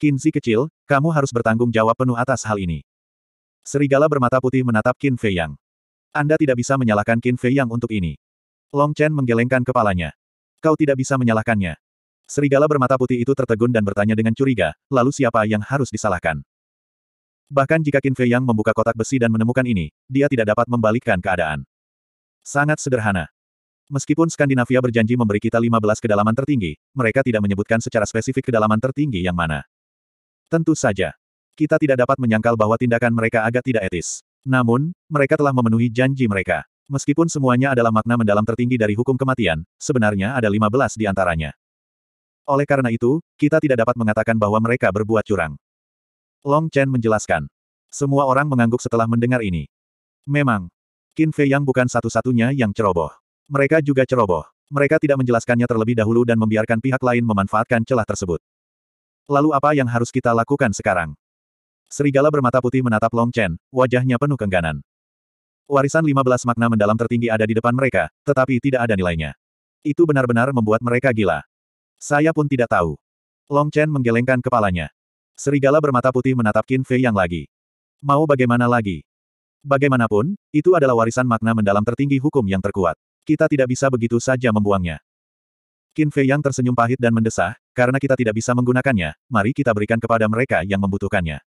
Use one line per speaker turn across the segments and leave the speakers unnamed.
Kinzi kecil, kamu harus bertanggung jawab penuh atas hal ini. Serigala bermata putih menatap Qin Fei Yang. Anda tidak bisa menyalahkan Qin Fei Yang untuk ini. Long Chen menggelengkan kepalanya. Kau tidak bisa menyalahkannya. Serigala bermata putih itu tertegun dan bertanya dengan curiga, lalu siapa yang harus disalahkan? Bahkan jika Qin Fei Yang membuka kotak besi dan menemukan ini, dia tidak dapat membalikkan keadaan. Sangat sederhana. Meskipun Skandinavia berjanji memberi kita 15 kedalaman tertinggi, mereka tidak menyebutkan secara spesifik kedalaman tertinggi yang mana. Tentu saja. Kita tidak dapat menyangkal bahwa tindakan mereka agak tidak etis. Namun, mereka telah memenuhi janji mereka. Meskipun semuanya adalah makna mendalam tertinggi dari hukum kematian, sebenarnya ada 15 di antaranya. Oleh karena itu, kita tidak dapat mengatakan bahwa mereka berbuat curang. Long Chen menjelaskan. Semua orang mengangguk setelah mendengar ini. Memang, Qin Fei Yang bukan satu-satunya yang ceroboh. Mereka juga ceroboh. Mereka tidak menjelaskannya terlebih dahulu dan membiarkan pihak lain memanfaatkan celah tersebut. Lalu apa yang harus kita lakukan sekarang? Serigala bermata putih menatap Long Chen, wajahnya penuh kengganan. Warisan 15 makna mendalam tertinggi ada di depan mereka, tetapi tidak ada nilainya. Itu benar-benar membuat mereka gila. Saya pun tidak tahu. Long Chen menggelengkan kepalanya. Serigala bermata putih menatap Qin Fei yang lagi. Mau bagaimana lagi? Bagaimanapun, itu adalah warisan makna mendalam tertinggi hukum yang terkuat. Kita tidak bisa begitu saja membuangnya. Qin Fei Yang tersenyum pahit dan mendesah, karena kita tidak bisa menggunakannya, mari kita berikan kepada mereka yang membutuhkannya.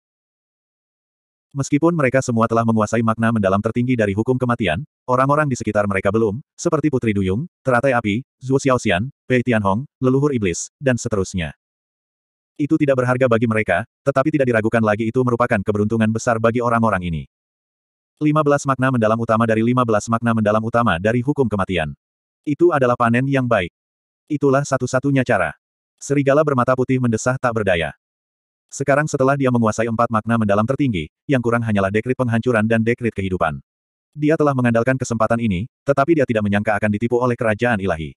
Meskipun mereka semua telah menguasai makna mendalam tertinggi dari hukum kematian, orang-orang di sekitar mereka belum, seperti Putri Duyung, Teratai Api, Zhu Xiaoxian, Pei Tianhong, Leluhur Iblis, dan seterusnya. Itu tidak berharga bagi mereka, tetapi tidak diragukan lagi itu merupakan keberuntungan besar bagi orang-orang ini. 15 makna mendalam utama dari 15 makna mendalam utama dari hukum kematian. Itu adalah panen yang baik. Itulah satu-satunya cara. Serigala bermata putih mendesah tak berdaya. Sekarang setelah dia menguasai empat makna mendalam tertinggi, yang kurang hanyalah dekrit penghancuran dan dekrit kehidupan. Dia telah mengandalkan kesempatan ini, tetapi dia tidak menyangka akan ditipu oleh kerajaan ilahi.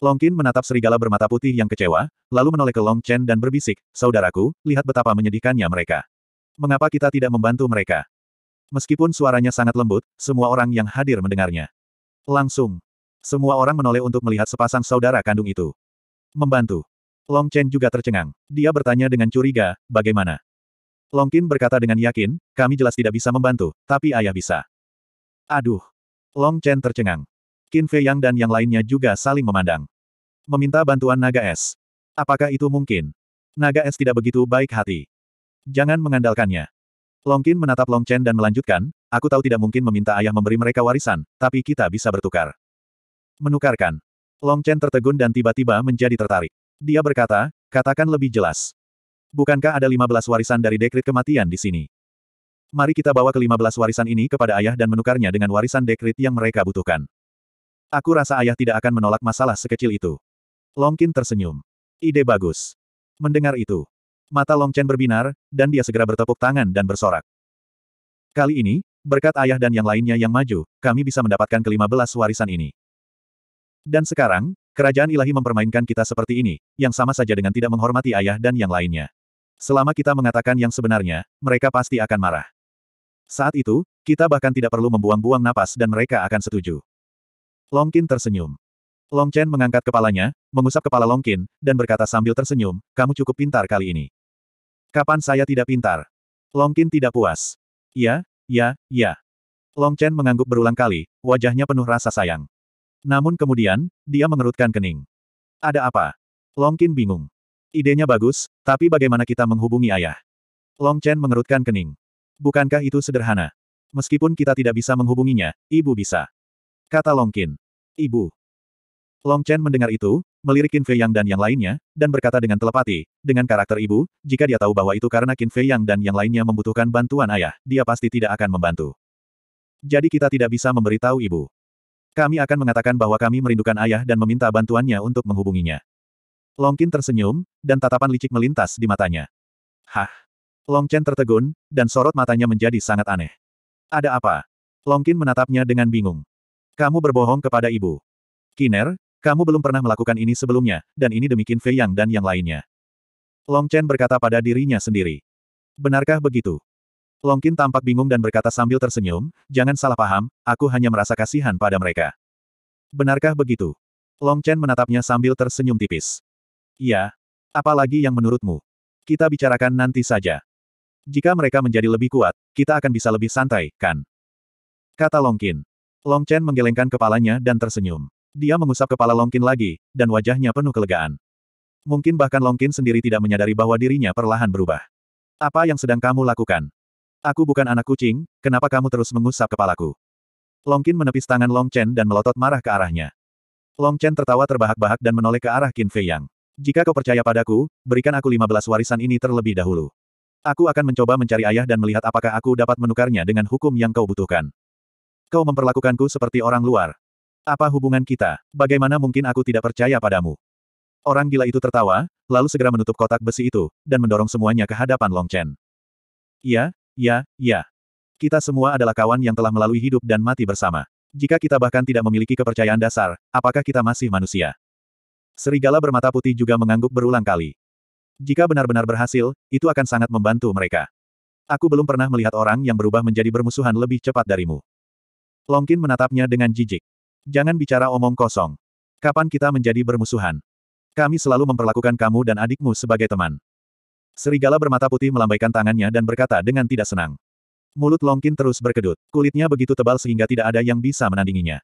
Longkin menatap serigala bermata putih yang kecewa, lalu menoleh ke Long Chen dan berbisik, Saudaraku, lihat betapa menyedihkannya mereka. Mengapa kita tidak membantu mereka? Meskipun suaranya sangat lembut, semua orang yang hadir mendengarnya. Langsung, semua orang menoleh untuk melihat sepasang saudara kandung itu. Membantu. Long Chen juga tercengang. Dia bertanya dengan curiga, bagaimana? Long Qin berkata dengan yakin, kami jelas tidak bisa membantu, tapi ayah bisa. Aduh. Long Chen tercengang. Qin Fei Yang dan yang lainnya juga saling memandang. Meminta bantuan naga es. Apakah itu mungkin? Naga es tidak begitu baik hati. Jangan mengandalkannya. Long Qin menatap Long Chen dan melanjutkan, aku tahu tidak mungkin meminta ayah memberi mereka warisan, tapi kita bisa bertukar. Menukarkan. Long Chen tertegun dan tiba-tiba menjadi tertarik. Dia berkata, katakan lebih jelas. Bukankah ada 15 warisan dari dekrit kematian di sini? Mari kita bawa ke-15 warisan ini kepada ayah dan menukarnya dengan warisan dekrit yang mereka butuhkan. Aku rasa ayah tidak akan menolak masalah sekecil itu. Long Qin tersenyum. Ide bagus. Mendengar itu, mata Long Chen berbinar, dan dia segera bertepuk tangan dan bersorak. Kali ini, berkat ayah dan yang lainnya yang maju, kami bisa mendapatkan kelima belas warisan ini. Dan sekarang, kerajaan ilahi mempermainkan kita seperti ini, yang sama saja dengan tidak menghormati ayah dan yang lainnya. Selama kita mengatakan yang sebenarnya, mereka pasti akan marah. Saat itu, kita bahkan tidak perlu membuang-buang napas dan mereka akan setuju. Longkin tersenyum. Long Chen mengangkat kepalanya, mengusap kepala Longkin, dan berkata sambil tersenyum, kamu cukup pintar kali ini. Kapan saya tidak pintar? Longkin tidak puas. Ya, ya, ya. Long Chen mengangguk berulang kali, wajahnya penuh rasa sayang. Namun kemudian, dia mengerutkan kening. Ada apa? Long Qin bingung. Idenya bagus, tapi bagaimana kita menghubungi ayah? Long Chen mengerutkan kening. Bukankah itu sederhana? Meskipun kita tidak bisa menghubunginya, ibu bisa. Kata Long Qin. Ibu. Long Chen mendengar itu, melirik Qin Fei Yang dan yang lainnya, dan berkata dengan telepati, dengan karakter ibu, jika dia tahu bahwa itu karena Qin Fei Yang dan yang lainnya membutuhkan bantuan ayah, dia pasti tidak akan membantu. Jadi kita tidak bisa memberitahu ibu. Kami akan mengatakan bahwa kami merindukan ayah dan meminta bantuannya untuk menghubunginya. Longkin tersenyum, dan tatapan licik melintas di matanya. Hah! Longchen tertegun, dan sorot matanya menjadi sangat aneh. Ada apa? Longkin menatapnya dengan bingung. Kamu berbohong kepada ibu. Kiner, kamu belum pernah melakukan ini sebelumnya, dan ini demikian Fei Yang dan yang lainnya. Longchen berkata pada dirinya sendiri. Benarkah begitu? Longkin tampak bingung dan berkata sambil tersenyum, jangan salah paham, aku hanya merasa kasihan pada mereka. Benarkah begitu? Long Chen menatapnya sambil tersenyum tipis. Ya. Apalagi yang menurutmu? Kita bicarakan nanti saja. Jika mereka menjadi lebih kuat, kita akan bisa lebih santai, kan? Kata Longkin. Long Chen menggelengkan kepalanya dan tersenyum. Dia mengusap kepala Longkin lagi, dan wajahnya penuh kelegaan. Mungkin bahkan Longkin sendiri tidak menyadari bahwa dirinya perlahan berubah. Apa yang sedang kamu lakukan? Aku bukan anak kucing, kenapa kamu terus mengusap kepalaku? Longkin menepis tangan Long Chen dan melotot marah ke arahnya. Long Chen tertawa terbahak-bahak dan menoleh ke arah Qin Fei Yang. Jika kau percaya padaku, berikan aku lima belas warisan ini terlebih dahulu. Aku akan mencoba mencari ayah dan melihat apakah aku dapat menukarnya dengan hukum yang kau butuhkan. Kau memperlakukanku seperti orang luar. Apa hubungan kita? Bagaimana mungkin aku tidak percaya padamu? Orang gila itu tertawa, lalu segera menutup kotak besi itu, dan mendorong semuanya ke hadapan Long Chen. Iya, Ya, ya. Kita semua adalah kawan yang telah melalui hidup dan mati bersama. Jika kita bahkan tidak memiliki kepercayaan dasar, apakah kita masih manusia? Serigala bermata putih juga mengangguk berulang kali. Jika benar-benar berhasil, itu akan sangat membantu mereka. Aku belum pernah melihat orang yang berubah menjadi bermusuhan lebih cepat darimu. Longkin menatapnya dengan jijik. Jangan bicara omong kosong. Kapan kita menjadi bermusuhan? Kami selalu memperlakukan kamu dan adikmu sebagai teman. Serigala bermata putih melambaikan tangannya dan berkata dengan tidak senang. Mulut Longkin terus berkedut, kulitnya begitu tebal sehingga tidak ada yang bisa menandinginya.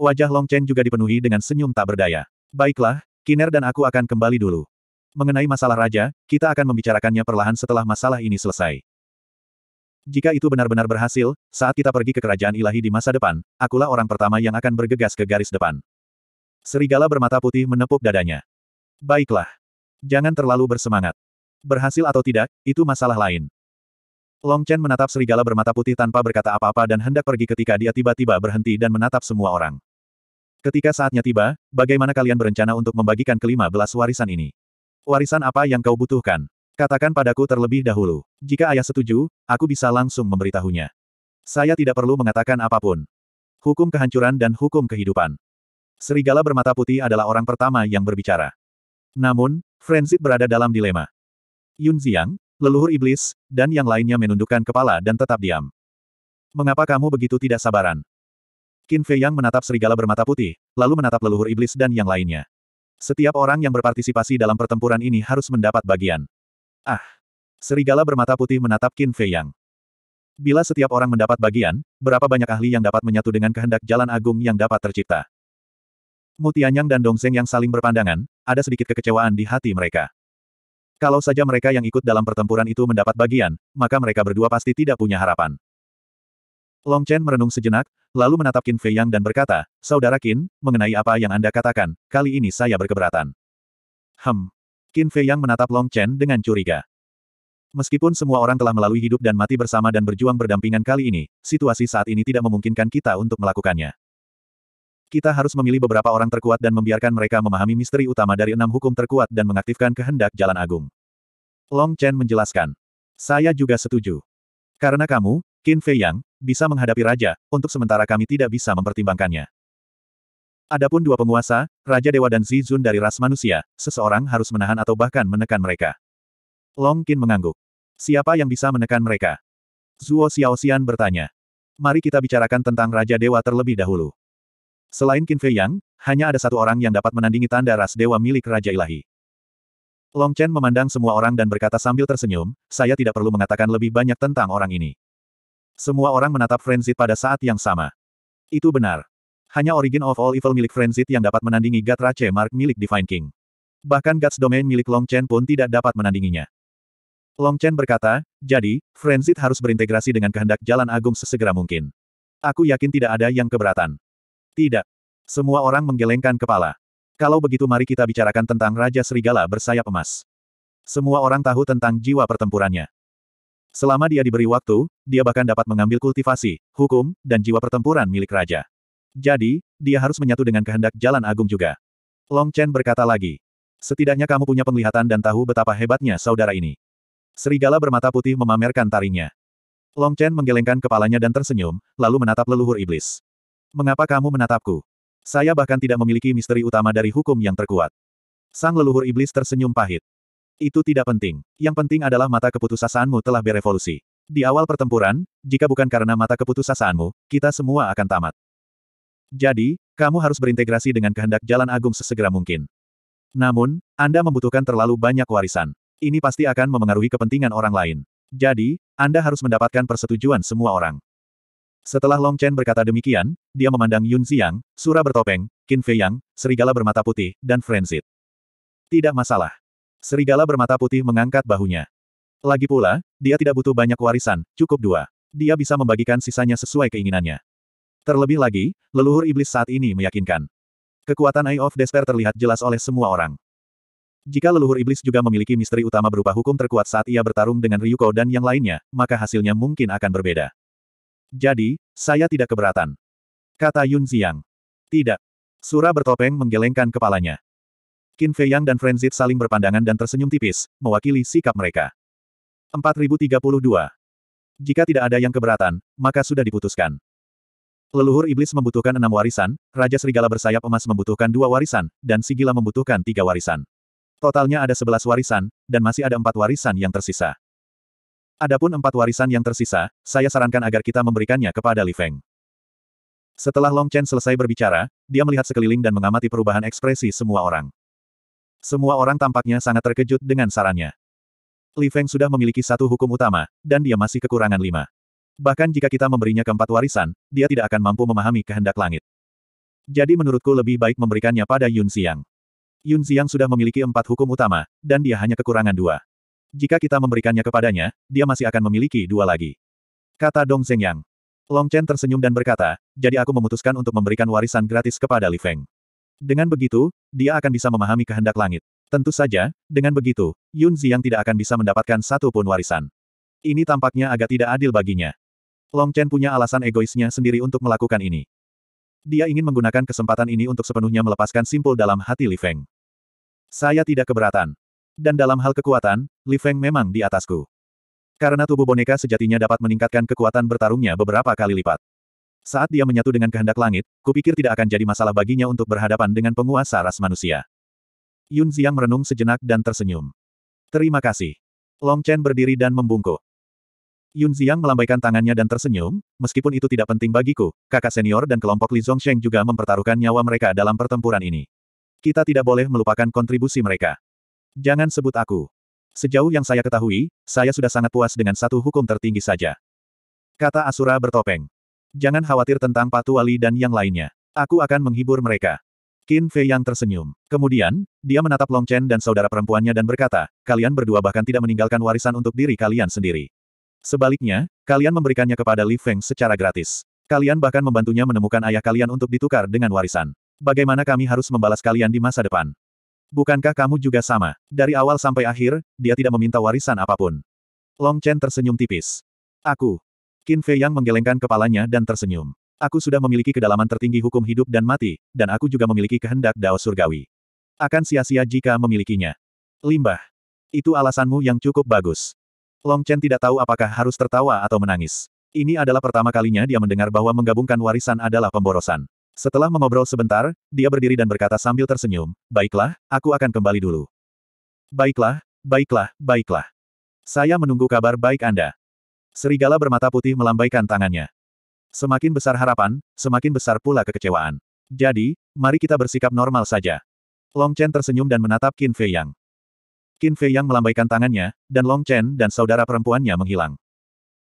Wajah Longchen juga dipenuhi dengan senyum tak berdaya. Baiklah, Kiner dan aku akan kembali dulu. Mengenai masalah raja, kita akan membicarakannya perlahan setelah masalah ini selesai. Jika itu benar-benar berhasil, saat kita pergi ke kerajaan ilahi di masa depan, akulah orang pertama yang akan bergegas ke garis depan. Serigala bermata putih menepuk dadanya. Baiklah. Jangan terlalu bersemangat. Berhasil atau tidak, itu masalah lain. Long Chen menatap serigala bermata putih tanpa berkata apa-apa dan hendak pergi ketika dia tiba-tiba berhenti dan menatap semua orang. Ketika saatnya tiba, bagaimana kalian berencana untuk membagikan kelima belas warisan ini? Warisan apa yang kau butuhkan? Katakan padaku terlebih dahulu. Jika ayah setuju, aku bisa langsung memberitahunya. Saya tidak perlu mengatakan apapun. Hukum kehancuran dan hukum kehidupan. Serigala bermata putih adalah orang pertama yang berbicara. Namun, Frenzit berada dalam dilema. Yun Ziyang, leluhur iblis, dan yang lainnya menundukkan kepala dan tetap diam. Mengapa kamu begitu tidak sabaran? Qin Fei Yang menatap serigala bermata putih, lalu menatap leluhur iblis dan yang lainnya. Setiap orang yang berpartisipasi dalam pertempuran ini harus mendapat bagian. Ah! Serigala bermata putih menatap Qin Fei Yang. Bila setiap orang mendapat bagian, berapa banyak ahli yang dapat menyatu dengan kehendak jalan agung yang dapat tercipta? Mutianyang dan Dongseng yang saling berpandangan, ada sedikit kekecewaan di hati mereka. Kalau saja mereka yang ikut dalam pertempuran itu mendapat bagian, maka mereka berdua pasti tidak punya harapan. Long Chen merenung sejenak, lalu menatap Qin Fei Yang dan berkata, Saudara Qin, mengenai apa yang Anda katakan, kali ini saya berkeberatan. Hem. Qin Fei Yang menatap Long Chen dengan curiga. Meskipun semua orang telah melalui hidup dan mati bersama dan berjuang berdampingan kali ini, situasi saat ini tidak memungkinkan kita untuk melakukannya. Kita harus memilih beberapa orang terkuat dan membiarkan mereka memahami misteri utama dari enam hukum terkuat dan mengaktifkan kehendak jalan agung. Long Chen menjelaskan. Saya juga setuju. Karena kamu, Qin Fei Yang, bisa menghadapi raja, untuk sementara kami tidak bisa mempertimbangkannya. Adapun dua penguasa, Raja Dewa dan Zizun dari ras manusia, seseorang harus menahan atau bahkan menekan mereka. Long Qin mengangguk. Siapa yang bisa menekan mereka? Zuo Xiaoxian bertanya. Mari kita bicarakan tentang Raja Dewa terlebih dahulu. Selain Qin Fei Yang, hanya ada satu orang yang dapat menandingi tanda ras dewa milik Raja Ilahi. Long Chen memandang semua orang dan berkata sambil tersenyum, saya tidak perlu mengatakan lebih banyak tentang orang ini. Semua orang menatap Frenzy pada saat yang sama. Itu benar. Hanya Origin of All Evil milik Frenzy yang dapat menandingi Gatra C Mark milik Divine King. Bahkan Guts Domain milik Long Chen pun tidak dapat menandinginya. Long Chen berkata, jadi, Frenzy harus berintegrasi dengan kehendak jalan agung sesegera mungkin. Aku yakin tidak ada yang keberatan. Tidak. Semua orang menggelengkan kepala. Kalau begitu mari kita bicarakan tentang Raja Serigala bersayap emas. Semua orang tahu tentang jiwa pertempurannya. Selama dia diberi waktu, dia bahkan dapat mengambil kultivasi, hukum, dan jiwa pertempuran milik raja. Jadi, dia harus menyatu dengan kehendak jalan agung juga. Long Chen berkata lagi. Setidaknya kamu punya penglihatan dan tahu betapa hebatnya saudara ini. Serigala bermata putih memamerkan taringnya. Long Chen menggelengkan kepalanya dan tersenyum, lalu menatap leluhur iblis. Mengapa kamu menatapku? Saya bahkan tidak memiliki misteri utama dari hukum yang terkuat. Sang leluhur iblis tersenyum pahit. Itu tidak penting. Yang penting adalah mata keputusasaanmu telah berevolusi. Di awal pertempuran, jika bukan karena mata keputusasaanmu, kita semua akan tamat. Jadi, kamu harus berintegrasi dengan kehendak jalan agung sesegera mungkin. Namun, Anda membutuhkan terlalu banyak warisan. Ini pasti akan memengaruhi kepentingan orang lain. Jadi, Anda harus mendapatkan persetujuan semua orang. Setelah Long Chen berkata demikian, dia memandang Yun Xiang, Sura bertopeng, Qin Fei Yang, serigala bermata putih, dan Frenzit. Tidak masalah. Serigala bermata putih mengangkat bahunya. Lagi pula, dia tidak butuh banyak warisan, cukup dua. Dia bisa membagikan sisanya sesuai keinginannya. Terlebih lagi, leluhur iblis saat ini meyakinkan. Kekuatan Eye of Despair terlihat jelas oleh semua orang. Jika leluhur iblis juga memiliki misteri utama berupa hukum terkuat saat ia bertarung dengan Ryuko dan yang lainnya, maka hasilnya mungkin akan berbeda. Jadi, saya tidak keberatan. Kata Yun Ziang. Tidak. Sura bertopeng menggelengkan kepalanya. Qin Fei Yang dan Frenzit saling berpandangan dan tersenyum tipis, mewakili sikap mereka. 4032. Jika tidak ada yang keberatan, maka sudah diputuskan. Leluhur iblis membutuhkan enam warisan, Raja Serigala bersayap emas membutuhkan dua warisan, dan Sigila membutuhkan tiga warisan. Totalnya ada sebelas warisan, dan masih ada empat warisan yang tersisa. Adapun empat warisan yang tersisa, saya sarankan agar kita memberikannya kepada Li Feng. Setelah Long Chen selesai berbicara, dia melihat sekeliling dan mengamati perubahan ekspresi semua orang. Semua orang tampaknya sangat terkejut dengan sarannya. Li Feng sudah memiliki satu hukum utama, dan dia masih kekurangan lima. Bahkan jika kita memberinya keempat warisan, dia tidak akan mampu memahami kehendak langit. Jadi menurutku lebih baik memberikannya pada Yun Xiang. Yun Xiang sudah memiliki empat hukum utama, dan dia hanya kekurangan dua. Jika kita memberikannya kepadanya, dia masih akan memiliki dua lagi. Kata Dong Zhengyang. Long Chen tersenyum dan berkata, jadi aku memutuskan untuk memberikan warisan gratis kepada Li Feng. Dengan begitu, dia akan bisa memahami kehendak langit. Tentu saja, dengan begitu, Yun Ziyang tidak akan bisa mendapatkan satu pun warisan. Ini tampaknya agak tidak adil baginya. Long Chen punya alasan egoisnya sendiri untuk melakukan ini. Dia ingin menggunakan kesempatan ini untuk sepenuhnya melepaskan simpul dalam hati Li Feng. Saya tidak keberatan. Dan dalam hal kekuatan, Li Feng memang di atasku. Karena tubuh boneka sejatinya dapat meningkatkan kekuatan bertarungnya beberapa kali lipat. Saat dia menyatu dengan kehendak langit, kupikir tidak akan jadi masalah baginya untuk berhadapan dengan penguasa ras manusia. Yun Ziang merenung sejenak dan tersenyum. Terima kasih. Long Chen berdiri dan membungkuk. Yun Ziang melambaikan tangannya dan tersenyum, meskipun itu tidak penting bagiku, kakak senior dan kelompok Li Zhongsheng juga mempertaruhkan nyawa mereka dalam pertempuran ini. Kita tidak boleh melupakan kontribusi mereka. Jangan sebut aku. Sejauh yang saya ketahui, saya sudah sangat puas dengan satu hukum tertinggi saja. Kata Asura bertopeng. Jangan khawatir tentang Patu Wali dan yang lainnya. Aku akan menghibur mereka. Qin Fei yang tersenyum. Kemudian, dia menatap Long Chen dan saudara perempuannya dan berkata, kalian berdua bahkan tidak meninggalkan warisan untuk diri kalian sendiri. Sebaliknya, kalian memberikannya kepada Li Feng secara gratis. Kalian bahkan membantunya menemukan ayah kalian untuk ditukar dengan warisan. Bagaimana kami harus membalas kalian di masa depan? Bukankah kamu juga sama? Dari awal sampai akhir, dia tidak meminta warisan apapun. Long Chen tersenyum tipis. Aku. Qin Fei Yang menggelengkan kepalanya dan tersenyum. Aku sudah memiliki kedalaman tertinggi hukum hidup dan mati, dan aku juga memiliki kehendak Dao Surgawi. Akan sia-sia jika memilikinya. Limbah. Itu alasanmu yang cukup bagus. Long Chen tidak tahu apakah harus tertawa atau menangis. Ini adalah pertama kalinya dia mendengar bahwa menggabungkan warisan adalah pemborosan. Setelah mengobrol sebentar, dia berdiri dan berkata sambil tersenyum, Baiklah, aku akan kembali dulu. Baiklah, baiklah, baiklah. Saya menunggu kabar baik Anda. Serigala bermata putih melambaikan tangannya. Semakin besar harapan, semakin besar pula kekecewaan. Jadi, mari kita bersikap normal saja. Long Chen tersenyum dan menatap Qin Fei Yang. Qin Fei Yang melambaikan tangannya, dan Long Chen dan saudara perempuannya menghilang.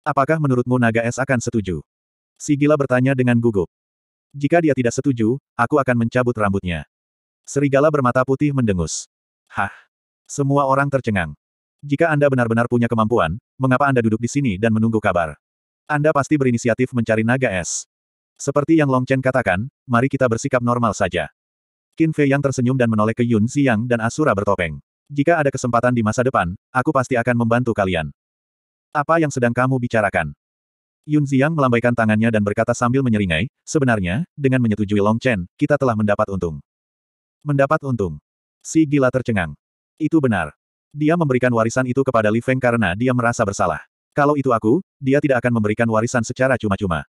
Apakah menurutmu naga es akan setuju? Sigila bertanya dengan gugup. Jika dia tidak setuju, aku akan mencabut rambutnya. Serigala bermata putih mendengus. Hah. Semua orang tercengang. Jika Anda benar-benar punya kemampuan, mengapa Anda duduk di sini dan menunggu kabar? Anda pasti berinisiatif mencari naga es. Seperti yang Long Chen katakan, mari kita bersikap normal saja. Qin Fei yang tersenyum dan menoleh ke Yun Xiang dan Asura bertopeng. Jika ada kesempatan di masa depan, aku pasti akan membantu kalian. Apa yang sedang kamu bicarakan? Yun Xiang melambaikan tangannya dan berkata sambil menyeringai, sebenarnya, dengan menyetujui Long Chen, kita telah mendapat untung. Mendapat untung. Si gila tercengang. Itu benar. Dia memberikan warisan itu kepada Li Feng karena dia merasa bersalah. Kalau itu aku, dia tidak akan memberikan warisan secara cuma-cuma.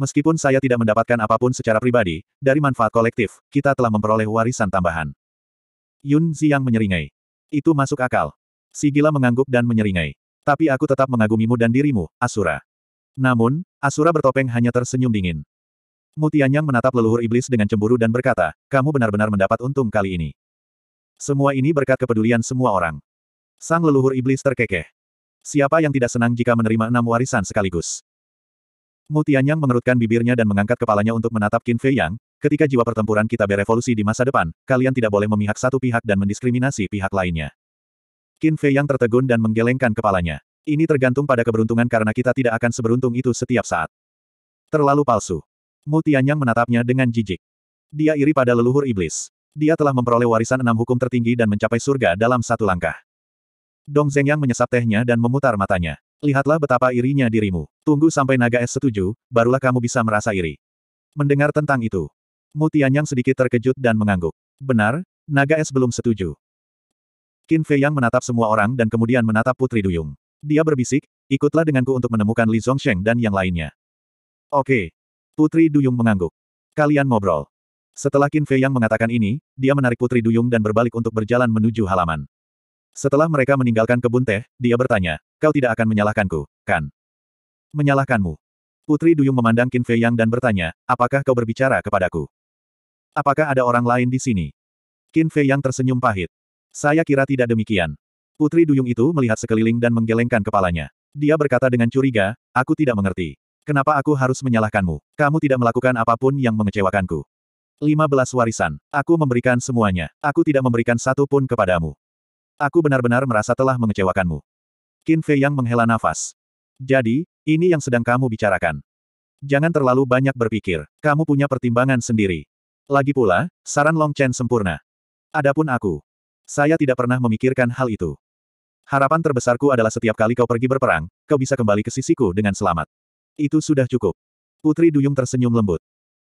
Meskipun saya tidak mendapatkan apapun secara pribadi, dari manfaat kolektif, kita telah memperoleh warisan tambahan. Yun Xiang menyeringai. Itu masuk akal. Si gila mengangguk dan menyeringai. Tapi aku tetap mengagumimu dan dirimu, Asura. Namun, Asura bertopeng hanya tersenyum dingin. Mutianyang menatap leluhur iblis dengan cemburu dan berkata, kamu benar-benar mendapat untung kali ini. Semua ini berkat kepedulian semua orang. Sang leluhur iblis terkekeh. Siapa yang tidak senang jika menerima enam warisan sekaligus? Mutianyang mengerutkan bibirnya dan mengangkat kepalanya untuk menatap Qin Fei Yang, ketika jiwa pertempuran kita berevolusi di masa depan, kalian tidak boleh memihak satu pihak dan mendiskriminasi pihak lainnya. Qin Fei Yang tertegun dan menggelengkan kepalanya. Ini tergantung pada keberuntungan karena kita tidak akan seberuntung itu setiap saat. Terlalu palsu. Mu Tianyang menatapnya dengan jijik. Dia iri pada leluhur iblis. Dia telah memperoleh warisan enam hukum tertinggi dan mencapai surga dalam satu langkah. Dong Yang menyesap tehnya dan memutar matanya. Lihatlah betapa irinya dirimu. Tunggu sampai naga es setuju, barulah kamu bisa merasa iri. Mendengar tentang itu, Mu Tianyang sedikit terkejut dan mengangguk. Benar, naga es belum setuju. Qin Fei Yang menatap semua orang dan kemudian menatap Putri Duyung. Dia berbisik, ikutlah denganku untuk menemukan Li Zhongsheng dan yang lainnya. Oke. Putri Duyung mengangguk. Kalian ngobrol. Setelah Qin Fei yang mengatakan ini, dia menarik Putri Duyung dan berbalik untuk berjalan menuju halaman. Setelah mereka meninggalkan kebun teh, dia bertanya, kau tidak akan menyalahkanku, kan? Menyalahkanmu. Putri Duyung memandang Qin Fei yang dan bertanya, apakah kau berbicara kepadaku? Apakah ada orang lain di sini? Qin Fei yang tersenyum pahit. Saya kira tidak demikian. Putri Duyung itu melihat sekeliling dan menggelengkan kepalanya. Dia berkata dengan curiga, aku tidak mengerti. Kenapa aku harus menyalahkanmu? Kamu tidak melakukan apapun yang mengecewakanku. 15 warisan. Aku memberikan semuanya. Aku tidak memberikan satu pun kepadamu. Aku benar-benar merasa telah mengecewakanmu. Qin Fei yang menghela nafas. Jadi, ini yang sedang kamu bicarakan. Jangan terlalu banyak berpikir. Kamu punya pertimbangan sendiri. Lagi pula, saran Long Chen sempurna. Adapun aku, saya tidak pernah memikirkan hal itu. Harapan terbesarku adalah setiap kali kau pergi berperang, kau bisa kembali ke sisiku dengan selamat. Itu sudah cukup. Putri Duyung tersenyum lembut.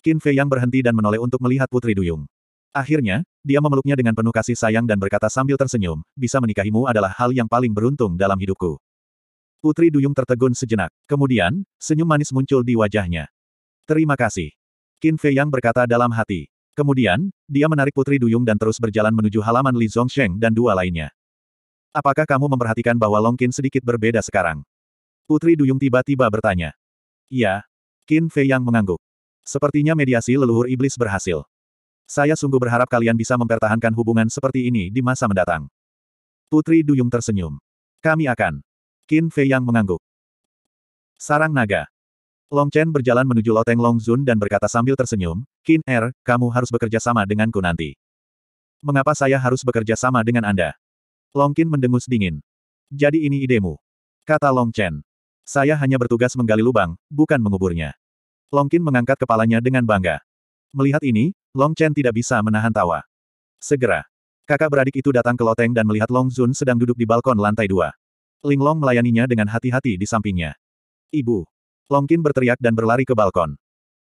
Qin Fei yang berhenti dan menoleh untuk melihat Putri Duyung. Akhirnya, dia memeluknya dengan penuh kasih sayang dan berkata sambil tersenyum, bisa menikahimu adalah hal yang paling beruntung dalam hidupku. Putri Duyung tertegun sejenak. Kemudian, senyum manis muncul di wajahnya. Terima kasih. Qin Fei yang berkata dalam hati. Kemudian, dia menarik Putri Duyung dan terus berjalan menuju halaman Li Zhongsheng dan dua lainnya. Apakah kamu memperhatikan bahwa Longkin sedikit berbeda sekarang? Putri Duyung tiba-tiba bertanya. Iya. Qin Fei yang mengangguk. Sepertinya mediasi leluhur iblis berhasil. Saya sungguh berharap kalian bisa mempertahankan hubungan seperti ini di masa mendatang. Putri Duyung tersenyum. Kami akan. Qin Fei yang mengangguk. Sarang naga. Long Chen berjalan menuju Loteng Long Zun dan berkata sambil tersenyum, Qin Er, kamu harus bekerja sama denganku nanti. Mengapa saya harus bekerja sama dengan Anda? Longkin mendengus dingin. Jadi ini idemu. Kata Long Chen. Saya hanya bertugas menggali lubang, bukan menguburnya. Longkin mengangkat kepalanya dengan bangga. Melihat ini, Long Chen tidak bisa menahan tawa. Segera. Kakak beradik itu datang ke loteng dan melihat Long Zun sedang duduk di balkon lantai dua. Ling Long melayaninya dengan hati-hati di sampingnya. Ibu. Longkin berteriak dan berlari ke balkon.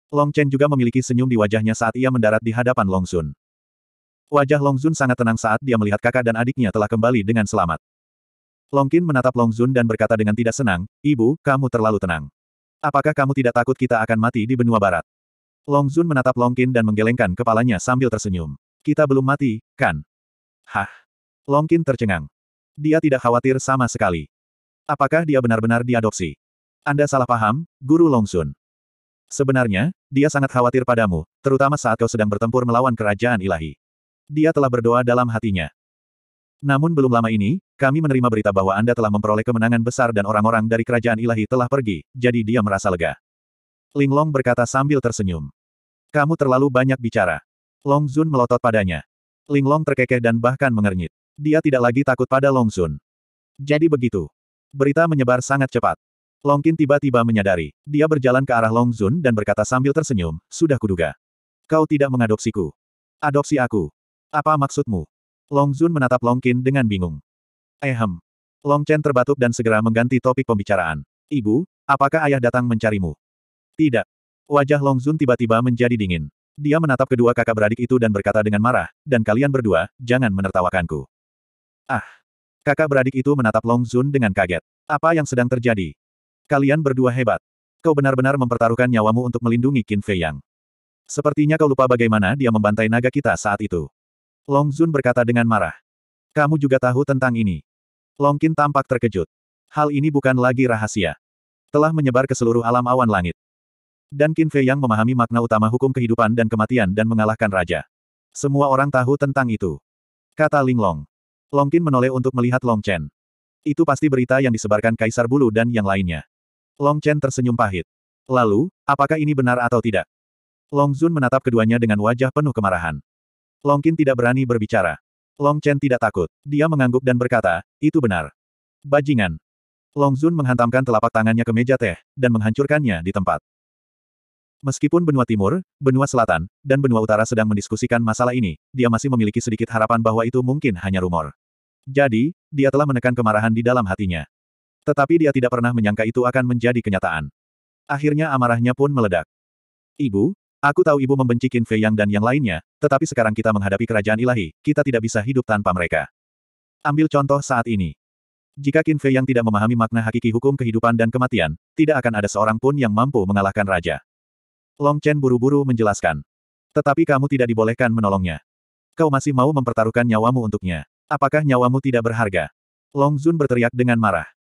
Long Chen juga memiliki senyum di wajahnya saat ia mendarat di hadapan Long Zun. Wajah Long Zun sangat tenang saat dia melihat kakak dan adiknya telah kembali dengan selamat. Long Qin menatap Long Zun dan berkata dengan tidak senang, Ibu, kamu terlalu tenang. Apakah kamu tidak takut kita akan mati di benua barat? Long Zun menatap Long Qin dan menggelengkan kepalanya sambil tersenyum. Kita belum mati, kan? Hah? Long Qin tercengang. Dia tidak khawatir sama sekali. Apakah dia benar-benar diadopsi? Anda salah paham, Guru Long Zun. Sebenarnya, dia sangat khawatir padamu, terutama saat kau sedang bertempur melawan kerajaan ilahi. Dia telah berdoa dalam hatinya. Namun belum lama ini, kami menerima berita bahwa Anda telah memperoleh kemenangan besar dan orang-orang dari kerajaan ilahi telah pergi, jadi dia merasa lega. Linglong berkata sambil tersenyum. Kamu terlalu banyak bicara. Long Zun melotot padanya. Linglong terkekeh dan bahkan mengernyit. Dia tidak lagi takut pada Long Zun. Jadi begitu. Berita menyebar sangat cepat. Longkin tiba-tiba menyadari. Dia berjalan ke arah Long Zun dan berkata sambil tersenyum, Sudah kuduga. Kau tidak mengadopsiku. Adopsi aku. Apa maksudmu? Long Zun menatap Long Qin dengan bingung. Ehem. Eh, Long Chen terbatuk dan segera mengganti topik pembicaraan. Ibu, apakah ayah datang mencarimu? Tidak. Wajah Long Zun tiba-tiba menjadi dingin. Dia menatap kedua kakak beradik itu dan berkata dengan marah, dan kalian berdua, jangan menertawakanku. Ah. Kakak beradik itu menatap Long Zun dengan kaget. Apa yang sedang terjadi? Kalian berdua hebat. Kau benar-benar mempertaruhkan nyawamu untuk melindungi Qin Fei Yang. Sepertinya kau lupa bagaimana dia membantai naga kita saat itu. Long Zun berkata dengan marah. Kamu juga tahu tentang ini. Long Qin tampak terkejut. Hal ini bukan lagi rahasia. Telah menyebar ke seluruh alam awan langit. Dan Qin Fei yang memahami makna utama hukum kehidupan dan kematian dan mengalahkan raja. Semua orang tahu tentang itu. Kata Ling Long. Long Qin menoleh untuk melihat Long Chen. Itu pasti berita yang disebarkan Kaisar Bulu dan yang lainnya. Long Chen tersenyum pahit. Lalu, apakah ini benar atau tidak? Long Zun menatap keduanya dengan wajah penuh kemarahan. Longkin tidak berani berbicara. Long Chen tidak takut. Dia mengangguk dan berkata, itu benar. Bajingan. Long Zun menghantamkan telapak tangannya ke meja teh, dan menghancurkannya di tempat. Meskipun benua timur, benua selatan, dan benua utara sedang mendiskusikan masalah ini, dia masih memiliki sedikit harapan bahwa itu mungkin hanya rumor. Jadi, dia telah menekan kemarahan di dalam hatinya. Tetapi dia tidak pernah menyangka itu akan menjadi kenyataan. Akhirnya amarahnya pun meledak. Ibu, Aku tahu ibu membenci Qin Fei Yang dan yang lainnya, tetapi sekarang kita menghadapi kerajaan ilahi, kita tidak bisa hidup tanpa mereka. Ambil contoh saat ini. Jika Qin Fei Yang tidak memahami makna hakiki hukum kehidupan dan kematian, tidak akan ada seorang pun yang mampu mengalahkan raja. Long Chen buru-buru menjelaskan. Tetapi kamu tidak dibolehkan menolongnya. Kau masih mau mempertaruhkan nyawamu untuknya. Apakah nyawamu tidak berharga? Long Zun berteriak dengan marah.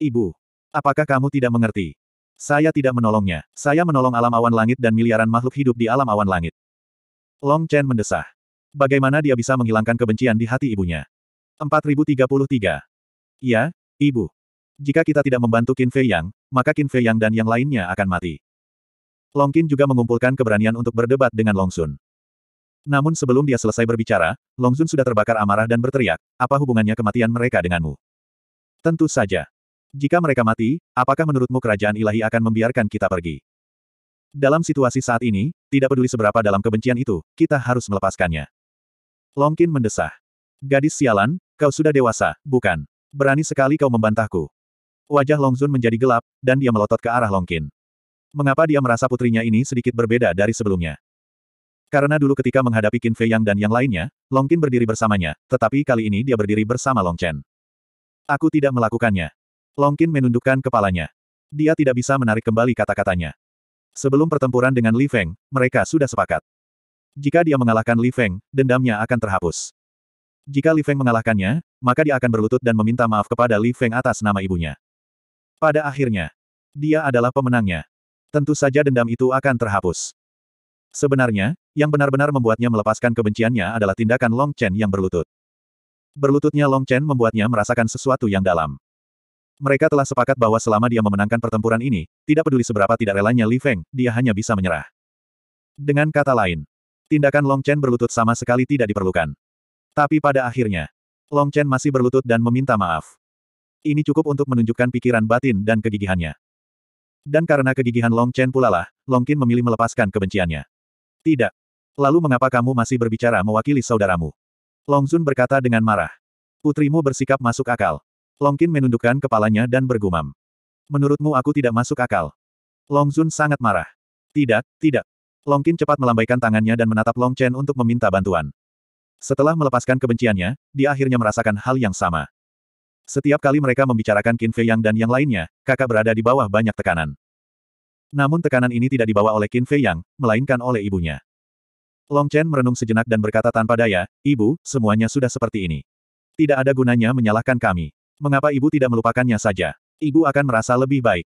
Ibu, apakah kamu tidak mengerti? Saya tidak menolongnya. Saya menolong alam awan langit dan miliaran makhluk hidup di alam awan langit. Long Chen mendesah. Bagaimana dia bisa menghilangkan kebencian di hati ibunya? 4033. Ya, ibu. Jika kita tidak membantu Qin Fei Yang, maka Qin Fei Yang dan yang lainnya akan mati. Long Qin juga mengumpulkan keberanian untuk berdebat dengan Long Sun. Namun sebelum dia selesai berbicara, Long Sun sudah terbakar amarah dan berteriak, apa hubungannya kematian mereka denganmu? Tentu saja. Jika mereka mati, apakah menurutmu kerajaan ilahi akan membiarkan kita pergi? Dalam situasi saat ini, tidak peduli seberapa dalam kebencian itu, kita harus melepaskannya. Longkin mendesah. Gadis sialan, kau sudah dewasa, bukan? Berani sekali kau membantahku. Wajah Longzun menjadi gelap, dan dia melotot ke arah Longkin. Mengapa dia merasa putrinya ini sedikit berbeda dari sebelumnya? Karena dulu ketika menghadapi Qin Fei Yang dan yang lainnya, Longkin berdiri bersamanya, tetapi kali ini dia berdiri bersama Longchen. Aku tidak melakukannya. Longkin menundukkan kepalanya. Dia tidak bisa menarik kembali kata-katanya. Sebelum pertempuran dengan Li Feng, mereka sudah sepakat. Jika dia mengalahkan Li Feng, dendamnya akan terhapus. Jika Li Feng mengalahkannya, maka dia akan berlutut dan meminta maaf kepada Li Feng atas nama ibunya. Pada akhirnya, dia adalah pemenangnya. Tentu saja dendam itu akan terhapus. Sebenarnya, yang benar-benar membuatnya melepaskan kebenciannya adalah tindakan Long Chen yang berlutut. Berlututnya Long Chen membuatnya merasakan sesuatu yang dalam. Mereka telah sepakat bahwa selama dia memenangkan pertempuran ini, tidak peduli seberapa tidak relanya Li Feng, dia hanya bisa menyerah. Dengan kata lain, tindakan Long Chen berlutut sama sekali tidak diperlukan. Tapi pada akhirnya, Long Chen masih berlutut dan meminta maaf. Ini cukup untuk menunjukkan pikiran batin dan kegigihannya. Dan karena kegigihan Long Chen pula lah, Long Qin memilih melepaskan kebenciannya. Tidak. Lalu mengapa kamu masih berbicara mewakili saudaramu? Long Zun berkata dengan marah. Putrimu bersikap masuk akal. Longkin menundukkan kepalanya dan bergumam. Menurutmu aku tidak masuk akal. Longzun sangat marah. Tidak, tidak. Longkin cepat melambaikan tangannya dan menatap Long Chen untuk meminta bantuan. Setelah melepaskan kebenciannya, dia akhirnya merasakan hal yang sama. Setiap kali mereka membicarakan Qin Fei Yang dan yang lainnya, kakak berada di bawah banyak tekanan. Namun tekanan ini tidak dibawa oleh Qin Fei Yang, melainkan oleh ibunya. Long Chen merenung sejenak dan berkata tanpa daya, Ibu, semuanya sudah seperti ini. Tidak ada gunanya menyalahkan kami. Mengapa ibu tidak melupakannya saja? Ibu akan merasa lebih baik.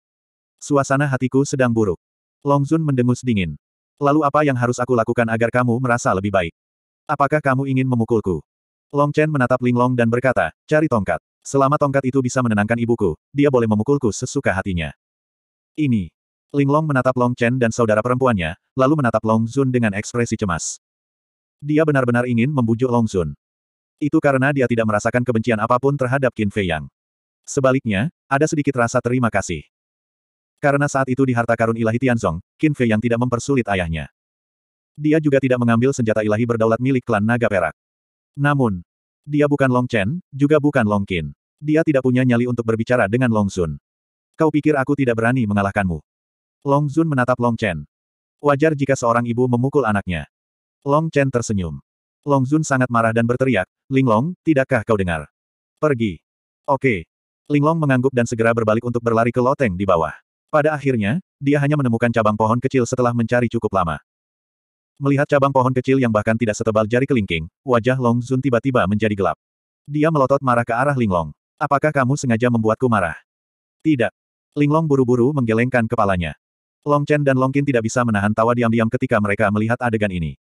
Suasana hatiku sedang buruk. Longzun mendengus dingin. Lalu apa yang harus aku lakukan agar kamu merasa lebih baik? Apakah kamu ingin memukulku? Long Chen menatap Ling Long dan berkata, cari tongkat. Selama tongkat itu bisa menenangkan ibuku, dia boleh memukulku sesuka hatinya. Ini. Ling Long menatap Long Chen dan saudara perempuannya, lalu menatap Long Zun dengan ekspresi cemas. Dia benar-benar ingin membujuk Long Zun. Itu karena dia tidak merasakan kebencian apapun terhadap Qin Fei Yang. Sebaliknya, ada sedikit rasa terima kasih. Karena saat itu di harta karun ilahi Tianzong, Qin Fei Yang tidak mempersulit ayahnya. Dia juga tidak mengambil senjata ilahi berdaulat milik klan Naga Perak. Namun, dia bukan Long Chen, juga bukan Long Qin. Dia tidak punya nyali untuk berbicara dengan Long Sun. Kau pikir aku tidak berani mengalahkanmu? Long Sun menatap Long Chen. Wajar jika seorang ibu memukul anaknya. Long Chen tersenyum. Long Zun sangat marah dan berteriak, Linglong, tidakkah kau dengar? Pergi. Oke. Linglong mengangguk dan segera berbalik untuk berlari ke loteng di bawah. Pada akhirnya, dia hanya menemukan cabang pohon kecil setelah mencari cukup lama. Melihat cabang pohon kecil yang bahkan tidak setebal jari kelingking, wajah Long Zun tiba-tiba menjadi gelap. Dia melotot marah ke arah Linglong. Apakah kamu sengaja membuatku marah? Tidak. Linglong buru-buru menggelengkan kepalanya. Long Chen dan Long Qin tidak bisa menahan tawa diam-diam ketika mereka melihat adegan ini.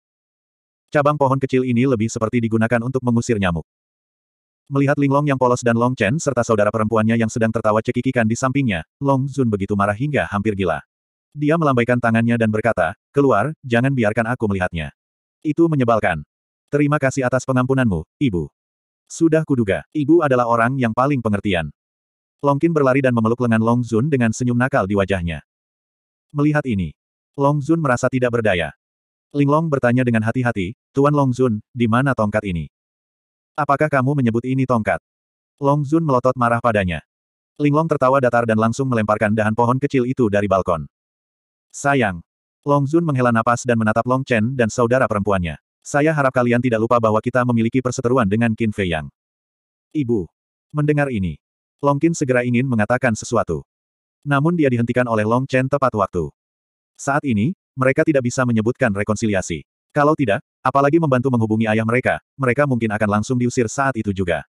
Cabang pohon kecil ini lebih seperti digunakan untuk mengusir nyamuk. Melihat Linglong yang polos dan Long Chen serta saudara perempuannya yang sedang tertawa cekikikan di sampingnya, Long Zun begitu marah hingga hampir gila. Dia melambaikan tangannya dan berkata, keluar, jangan biarkan aku melihatnya. Itu menyebalkan. Terima kasih atas pengampunanmu, ibu. Sudah kuduga, ibu adalah orang yang paling pengertian. Long Qin berlari dan memeluk lengan Long Zun dengan senyum nakal di wajahnya. Melihat ini, Long Zun merasa tidak berdaya. Linglong bertanya dengan hati-hati, Tuan Longzun, di mana tongkat ini? Apakah kamu menyebut ini tongkat? Longzun melotot marah padanya. Linglong tertawa datar dan langsung melemparkan dahan pohon kecil itu dari balkon. Sayang. Longzun menghela napas dan menatap Long Chen dan saudara perempuannya. Saya harap kalian tidak lupa bahwa kita memiliki perseteruan dengan Qin Fei Yang. Ibu. Mendengar ini. Long Qin segera ingin mengatakan sesuatu. Namun dia dihentikan oleh Long Chen tepat waktu. Saat ini, mereka tidak bisa menyebutkan rekonsiliasi. Kalau tidak, apalagi membantu menghubungi ayah mereka, mereka mungkin akan langsung diusir saat itu juga.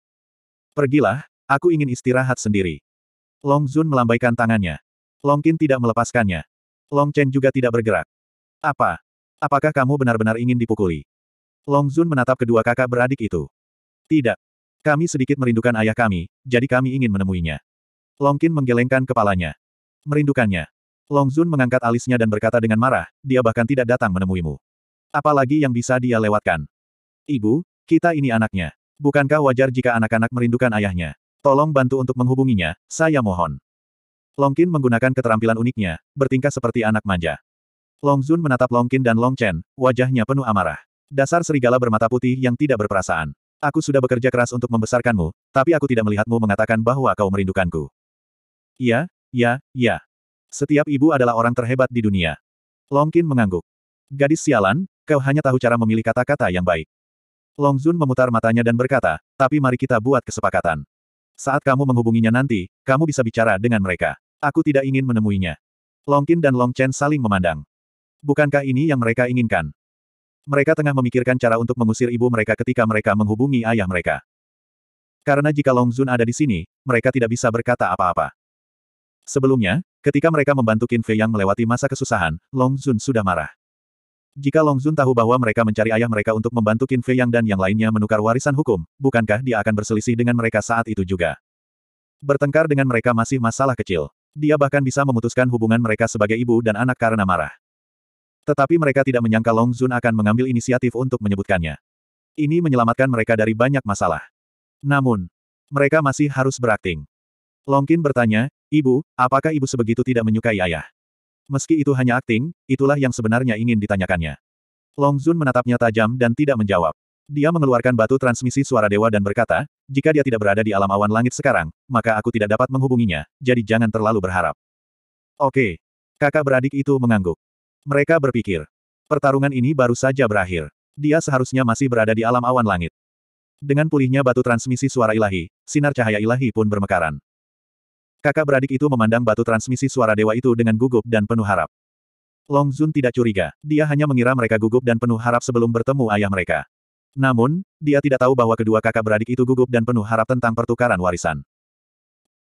Pergilah, aku ingin istirahat sendiri. Long Zun melambaikan tangannya. Long Qin tidak melepaskannya. Long Chen juga tidak bergerak. Apa? Apakah kamu benar-benar ingin dipukuli? Long Zun menatap kedua kakak beradik itu. Tidak. Kami sedikit merindukan ayah kami, jadi kami ingin menemuinya. Long Qin menggelengkan kepalanya. Merindukannya. Long Zun mengangkat alisnya dan berkata dengan marah, dia bahkan tidak datang menemuimu. Apalagi yang bisa dia lewatkan. Ibu, kita ini anaknya. Bukankah wajar jika anak-anak merindukan ayahnya? Tolong bantu untuk menghubunginya, saya mohon. Long Longkin menggunakan keterampilan uniknya, bertingkah seperti anak manja. Long Zun menatap Long Longkin dan Long Chen, wajahnya penuh amarah. Dasar serigala bermata putih yang tidak berperasaan. Aku sudah bekerja keras untuk membesarkanmu, tapi aku tidak melihatmu mengatakan bahwa kau merindukanku. Ya, ya, ya. Setiap ibu adalah orang terhebat di dunia. Longkin mengangguk. Gadis sialan, kau hanya tahu cara memilih kata-kata yang baik. Longzun memutar matanya dan berkata, tapi mari kita buat kesepakatan. Saat kamu menghubunginya nanti, kamu bisa bicara dengan mereka. Aku tidak ingin menemuinya. Longkin dan Long Chen saling memandang. Bukankah ini yang mereka inginkan? Mereka tengah memikirkan cara untuk mengusir ibu mereka ketika mereka menghubungi ayah mereka. Karena jika Long Zun ada di sini, mereka tidak bisa berkata apa-apa. Sebelumnya, ketika mereka membantu Qin Fei yang melewati masa kesusahan, Long Zun sudah marah. Jika Long Zun tahu bahwa mereka mencari ayah mereka untuk membantu Qin Fei yang dan yang lainnya menukar warisan hukum, bukankah dia akan berselisih dengan mereka saat itu juga? Bertengkar dengan mereka masih masalah kecil. Dia bahkan bisa memutuskan hubungan mereka sebagai ibu dan anak karena marah. Tetapi mereka tidak menyangka Long Zun akan mengambil inisiatif untuk menyebutkannya. Ini menyelamatkan mereka dari banyak masalah. Namun, mereka masih harus berakting. Long Qin bertanya, Ibu, apakah ibu sebegitu tidak menyukai ayah? Meski itu hanya akting, itulah yang sebenarnya ingin ditanyakannya. Long Zun menatapnya tajam dan tidak menjawab. Dia mengeluarkan batu transmisi suara dewa dan berkata, jika dia tidak berada di alam awan langit sekarang, maka aku tidak dapat menghubunginya, jadi jangan terlalu berharap. Oke. Kakak beradik itu mengangguk. Mereka berpikir. Pertarungan ini baru saja berakhir. Dia seharusnya masih berada di alam awan langit. Dengan pulihnya batu transmisi suara ilahi, sinar cahaya ilahi pun bermekaran. Kakak beradik itu memandang batu transmisi suara dewa itu dengan gugup dan penuh harap. Long Zun tidak curiga, dia hanya mengira mereka gugup dan penuh harap sebelum bertemu ayah mereka. Namun, dia tidak tahu bahwa kedua kakak beradik itu gugup dan penuh harap tentang pertukaran warisan.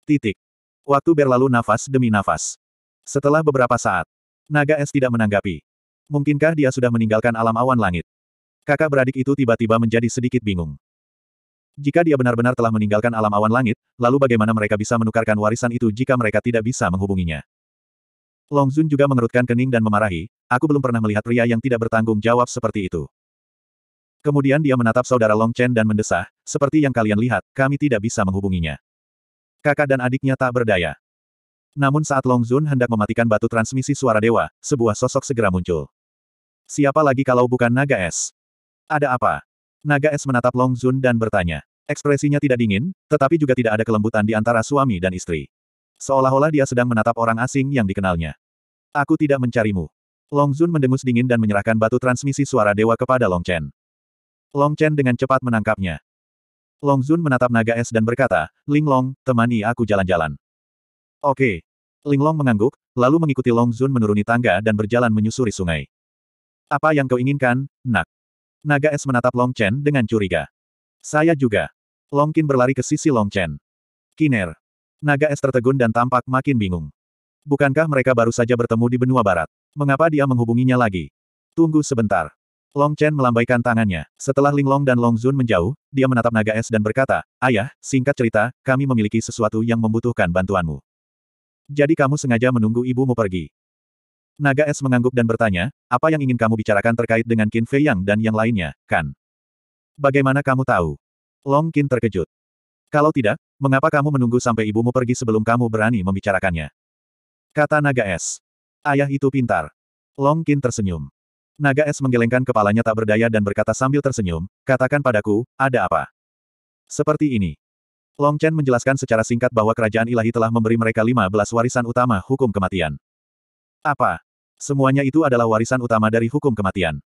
Titik. Waktu berlalu nafas demi nafas. Setelah beberapa saat, naga es tidak menanggapi. Mungkinkah dia sudah meninggalkan alam awan langit? Kakak beradik itu tiba-tiba menjadi sedikit bingung. Jika dia benar-benar telah meninggalkan alam awan langit, lalu bagaimana mereka bisa menukarkan warisan itu jika mereka tidak bisa menghubunginya? Long Zun juga mengerutkan kening dan memarahi, aku belum pernah melihat pria yang tidak bertanggung jawab seperti itu. Kemudian dia menatap saudara Long Chen dan mendesah, seperti yang kalian lihat, kami tidak bisa menghubunginya. Kakak dan adiknya tak berdaya. Namun saat Long Zun hendak mematikan batu transmisi suara dewa, sebuah sosok segera muncul. Siapa lagi kalau bukan naga es? Ada apa? Naga es menatap Long Zun dan bertanya. Ekspresinya tidak dingin, tetapi juga tidak ada kelembutan di antara suami dan istri. Seolah-olah dia sedang menatap orang asing yang dikenalnya. Aku tidak mencarimu. Long Zun mendengus dingin dan menyerahkan batu transmisi suara dewa kepada Long Chen. Long Chen dengan cepat menangkapnya. Long Zun menatap naga es dan berkata, Ling Long, temani aku jalan-jalan. Oke. Ling Long mengangguk, lalu mengikuti Long Zun menuruni tangga dan berjalan menyusuri sungai. Apa yang kau inginkan, nak? Naga es menatap Long Chen dengan curiga. Saya juga. Longkin berlari ke sisi Long Chen. Kiner. Naga es tertegun dan tampak makin bingung. Bukankah mereka baru saja bertemu di benua barat? Mengapa dia menghubunginya lagi? Tunggu sebentar. Long Chen melambaikan tangannya. Setelah Ling Long dan Long Zun menjauh, dia menatap naga es dan berkata, Ayah, singkat cerita, kami memiliki sesuatu yang membutuhkan bantuanmu. Jadi kamu sengaja menunggu ibumu pergi. Naga es mengangguk dan bertanya, apa yang ingin kamu bicarakan terkait dengan Qin Fei Yang dan yang lainnya, kan? Bagaimana kamu tahu? Long Qin terkejut. Kalau tidak, mengapa kamu menunggu sampai ibumu pergi sebelum kamu berani membicarakannya? Kata naga es. Ayah itu pintar. Long Qin tersenyum. Naga es menggelengkan kepalanya tak berdaya dan berkata sambil tersenyum, katakan padaku, ada apa? Seperti ini. Long Chen menjelaskan secara singkat bahwa kerajaan ilahi telah memberi mereka 15 warisan utama hukum kematian. Apa? Semuanya itu adalah warisan utama dari hukum kematian.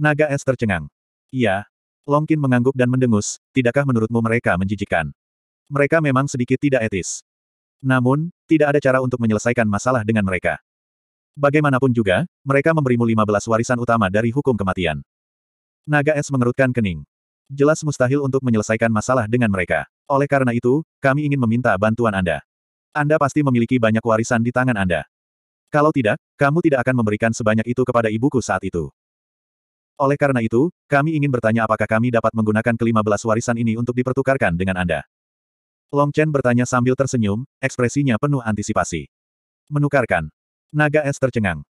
Naga es tercengang. Iya, Longkin mengangguk dan mendengus, tidakkah menurutmu mereka menjijikan? Mereka memang sedikit tidak etis. Namun, tidak ada cara untuk menyelesaikan masalah dengan mereka. Bagaimanapun juga, mereka memberimu 15 warisan utama dari hukum kematian. Naga es mengerutkan kening. Jelas mustahil untuk menyelesaikan masalah dengan mereka. Oleh karena itu, kami ingin meminta bantuan Anda. Anda pasti memiliki banyak warisan di tangan Anda. Kalau tidak, kamu tidak akan memberikan sebanyak itu kepada ibuku saat itu. Oleh karena itu, kami ingin bertanya apakah kami dapat menggunakan kelima belas warisan ini untuk dipertukarkan dengan Anda. Long Chen bertanya sambil tersenyum, ekspresinya penuh antisipasi. Menukarkan. Naga es tercengang.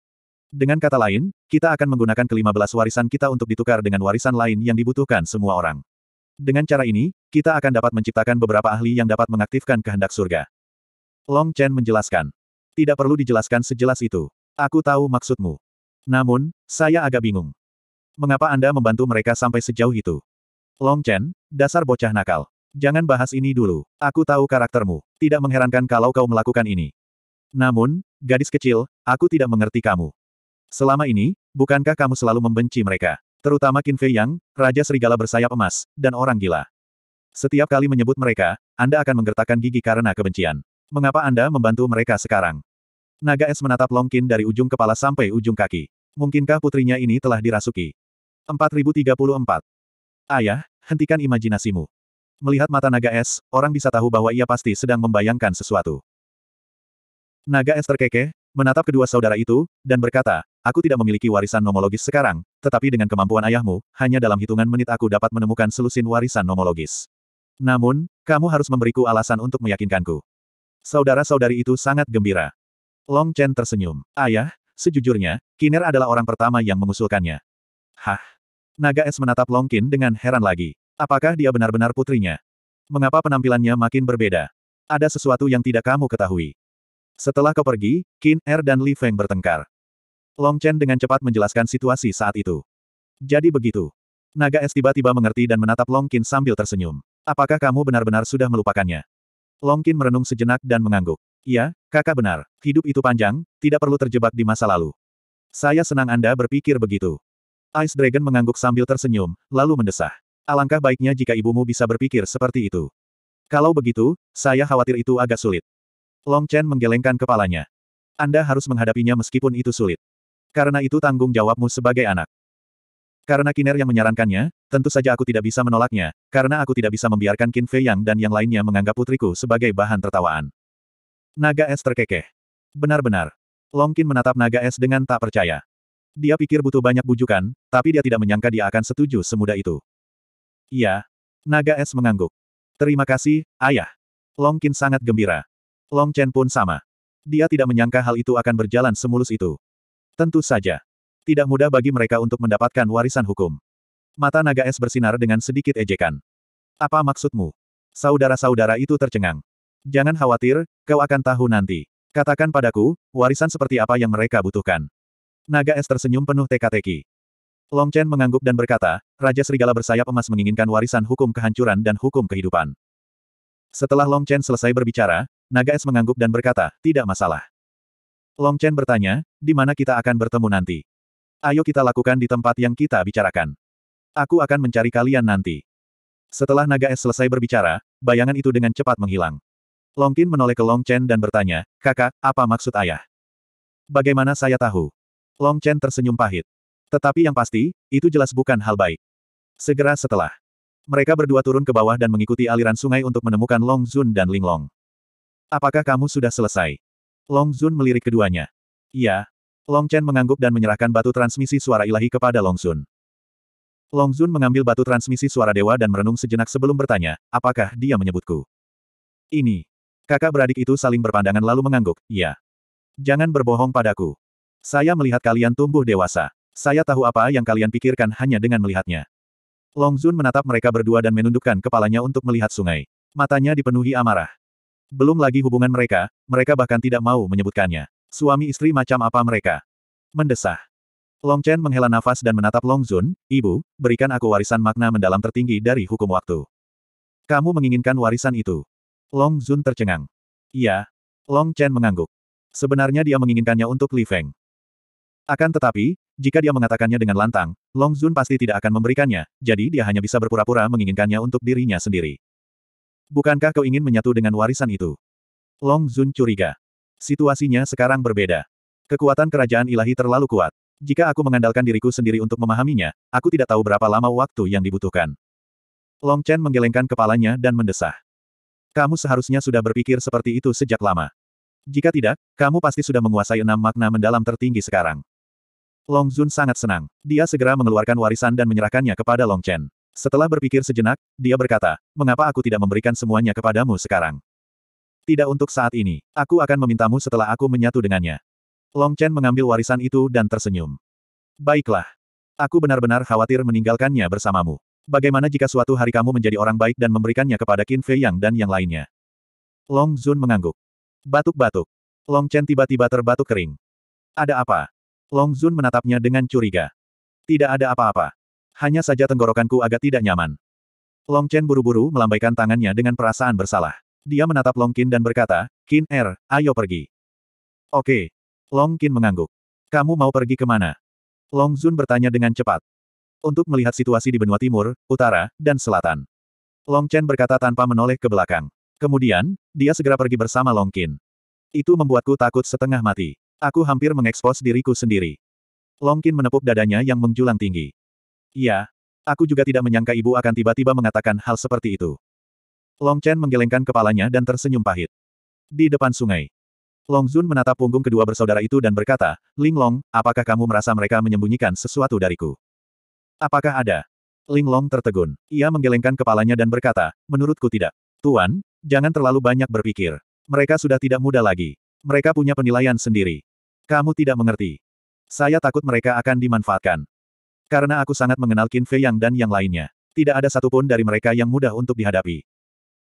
Dengan kata lain, kita akan menggunakan kelima belas warisan kita untuk ditukar dengan warisan lain yang dibutuhkan semua orang. Dengan cara ini, kita akan dapat menciptakan beberapa ahli yang dapat mengaktifkan kehendak surga. Long Chen menjelaskan. Tidak perlu dijelaskan sejelas itu. Aku tahu maksudmu. Namun, saya agak bingung. Mengapa Anda membantu mereka sampai sejauh itu? Long Chen, dasar bocah nakal. Jangan bahas ini dulu. Aku tahu karaktermu. Tidak mengherankan kalau kau melakukan ini. Namun, gadis kecil, aku tidak mengerti kamu. Selama ini, bukankah kamu selalu membenci mereka? Terutama Qin Fei Yang, Raja Serigala bersayap emas, dan orang gila. Setiap kali menyebut mereka, Anda akan menggertakkan gigi karena kebencian. Mengapa Anda membantu mereka sekarang? Naga es menatap Long Qin dari ujung kepala sampai ujung kaki. Mungkinkah putrinya ini telah dirasuki? 4034. Ayah, hentikan imajinasimu. Melihat mata naga es, orang bisa tahu bahwa ia pasti sedang membayangkan sesuatu. Naga es terkekeh, menatap kedua saudara itu, dan berkata, aku tidak memiliki warisan nomologis sekarang, tetapi dengan kemampuan ayahmu, hanya dalam hitungan menit aku dapat menemukan selusin warisan nomologis. Namun, kamu harus memberiku alasan untuk meyakinkanku. Saudara-saudari itu sangat gembira. Long Chen tersenyum. Ayah, sejujurnya, Kiner adalah orang pertama yang mengusulkannya. Hah? Naga es menatap Longkin dengan heran lagi. Apakah dia benar-benar putrinya? Mengapa penampilannya makin berbeda? Ada sesuatu yang tidak kamu ketahui. Setelah kau pergi, Qin Er dan Li Feng bertengkar. Long Chen dengan cepat menjelaskan situasi saat itu. Jadi begitu. Naga es tiba-tiba mengerti dan menatap Long Qin sambil tersenyum. Apakah kamu benar-benar sudah melupakannya? Long Qin merenung sejenak dan mengangguk. Ya, kakak benar. Hidup itu panjang, tidak perlu terjebak di masa lalu. Saya senang Anda berpikir begitu. Ice Dragon mengangguk sambil tersenyum, lalu mendesah. Alangkah baiknya jika ibumu bisa berpikir seperti itu. Kalau begitu, saya khawatir itu agak sulit. Long Chen menggelengkan kepalanya. Anda harus menghadapinya meskipun itu sulit. Karena itu tanggung jawabmu sebagai anak. Karena Kiner yang menyarankannya, tentu saja aku tidak bisa menolaknya, karena aku tidak bisa membiarkan Qin Fei Yang dan yang lainnya menganggap putriku sebagai bahan tertawaan. Naga es terkekeh. Benar-benar. Long Qin menatap naga es dengan tak percaya. Dia pikir butuh banyak bujukan, tapi dia tidak menyangka dia akan setuju semudah itu. Iya. Naga es mengangguk. Terima kasih, ayah. Long Qin sangat gembira. Long Chen pun sama. Dia tidak menyangka hal itu akan berjalan semulus itu. Tentu saja. Tidak mudah bagi mereka untuk mendapatkan warisan hukum. Mata naga es bersinar dengan sedikit ejekan. Apa maksudmu? Saudara-saudara itu tercengang. Jangan khawatir, kau akan tahu nanti. Katakan padaku, warisan seperti apa yang mereka butuhkan. Naga es tersenyum penuh teka-teki. Long Chen mengangguk dan berkata, Raja Serigala bersayap emas menginginkan warisan hukum kehancuran dan hukum kehidupan. Setelah Long Chen selesai berbicara, Naga es mengangguk dan berkata, tidak masalah. Long Chen bertanya, di mana kita akan bertemu nanti? Ayo kita lakukan di tempat yang kita bicarakan. Aku akan mencari kalian nanti. Setelah Naga es selesai berbicara, bayangan itu dengan cepat menghilang. Long Qin menoleh ke Long Chen dan bertanya, kakak, apa maksud ayah? Bagaimana saya tahu? Long Chen tersenyum pahit. Tetapi yang pasti, itu jelas bukan hal baik. Segera setelah, mereka berdua turun ke bawah dan mengikuti aliran sungai untuk menemukan Long Zun dan Ling Long. Apakah kamu sudah selesai? Long Zun melirik keduanya. Iya. Long Chen mengangguk dan menyerahkan batu transmisi suara ilahi kepada Long Zun. Long Zun mengambil batu transmisi suara dewa dan merenung sejenak sebelum bertanya, apakah dia menyebutku? Ini. Kakak beradik itu saling berpandangan lalu mengangguk, Ya. Jangan berbohong padaku. Saya melihat kalian tumbuh dewasa. Saya tahu apa yang kalian pikirkan hanya dengan melihatnya. Long Zun menatap mereka berdua dan menundukkan kepalanya untuk melihat sungai. Matanya dipenuhi amarah. Belum lagi hubungan mereka, mereka bahkan tidak mau menyebutkannya. Suami istri macam apa mereka? Mendesah. Long Chen menghela nafas dan menatap Long Zun, Ibu, berikan aku warisan makna mendalam tertinggi dari hukum waktu. Kamu menginginkan warisan itu. Long Zun tercengang. Iya. Long Chen mengangguk. Sebenarnya dia menginginkannya untuk Li Feng. Akan tetapi, jika dia mengatakannya dengan lantang, Long Zun pasti tidak akan memberikannya, jadi dia hanya bisa berpura-pura menginginkannya untuk dirinya sendiri. Bukankah kau ingin menyatu dengan warisan itu? Long Zun curiga. Situasinya sekarang berbeda. Kekuatan kerajaan ilahi terlalu kuat. Jika aku mengandalkan diriku sendiri untuk memahaminya, aku tidak tahu berapa lama waktu yang dibutuhkan. Long Chen menggelengkan kepalanya dan mendesah. Kamu seharusnya sudah berpikir seperti itu sejak lama. Jika tidak, kamu pasti sudah menguasai enam makna mendalam tertinggi sekarang. Long Zun sangat senang. Dia segera mengeluarkan warisan dan menyerahkannya kepada Long Chen. Setelah berpikir sejenak, dia berkata, mengapa aku tidak memberikan semuanya kepadamu sekarang? Tidak untuk saat ini. Aku akan memintamu setelah aku menyatu dengannya. Long Chen mengambil warisan itu dan tersenyum. Baiklah. Aku benar-benar khawatir meninggalkannya bersamamu. Bagaimana jika suatu hari kamu menjadi orang baik dan memberikannya kepada Qin Fei Yang dan yang lainnya? Long Zun mengangguk. Batuk-batuk. Long Chen tiba-tiba terbatuk kering. Ada apa? Long Zun menatapnya dengan curiga. Tidak ada apa-apa. Hanya saja tenggorokanku agak tidak nyaman. Long Chen buru-buru melambaikan tangannya dengan perasaan bersalah. Dia menatap Long Qin dan berkata, Qin Er, ayo pergi. Oke. Long Qin mengangguk. Kamu mau pergi kemana? Long Zun bertanya dengan cepat. Untuk melihat situasi di benua timur, utara, dan selatan. Long Chen berkata tanpa menoleh ke belakang. Kemudian, dia segera pergi bersama Long Qin. Itu membuatku takut setengah mati. Aku hampir mengekspos diriku sendiri. Longkin menepuk dadanya yang menjulang tinggi. Iya, aku juga tidak menyangka ibu akan tiba-tiba mengatakan hal seperti itu. Long Chen menggelengkan kepalanya dan tersenyum pahit. Di depan sungai. Long Zun menatap punggung kedua bersaudara itu dan berkata, Ling Long, apakah kamu merasa mereka menyembunyikan sesuatu dariku? Apakah ada? Ling Long tertegun. Ia menggelengkan kepalanya dan berkata, menurutku tidak. Tuan, jangan terlalu banyak berpikir. Mereka sudah tidak muda lagi. Mereka punya penilaian sendiri. Kamu tidak mengerti. Saya takut mereka akan dimanfaatkan. Karena aku sangat mengenal Qin Fei Yang dan yang lainnya. Tidak ada satupun dari mereka yang mudah untuk dihadapi.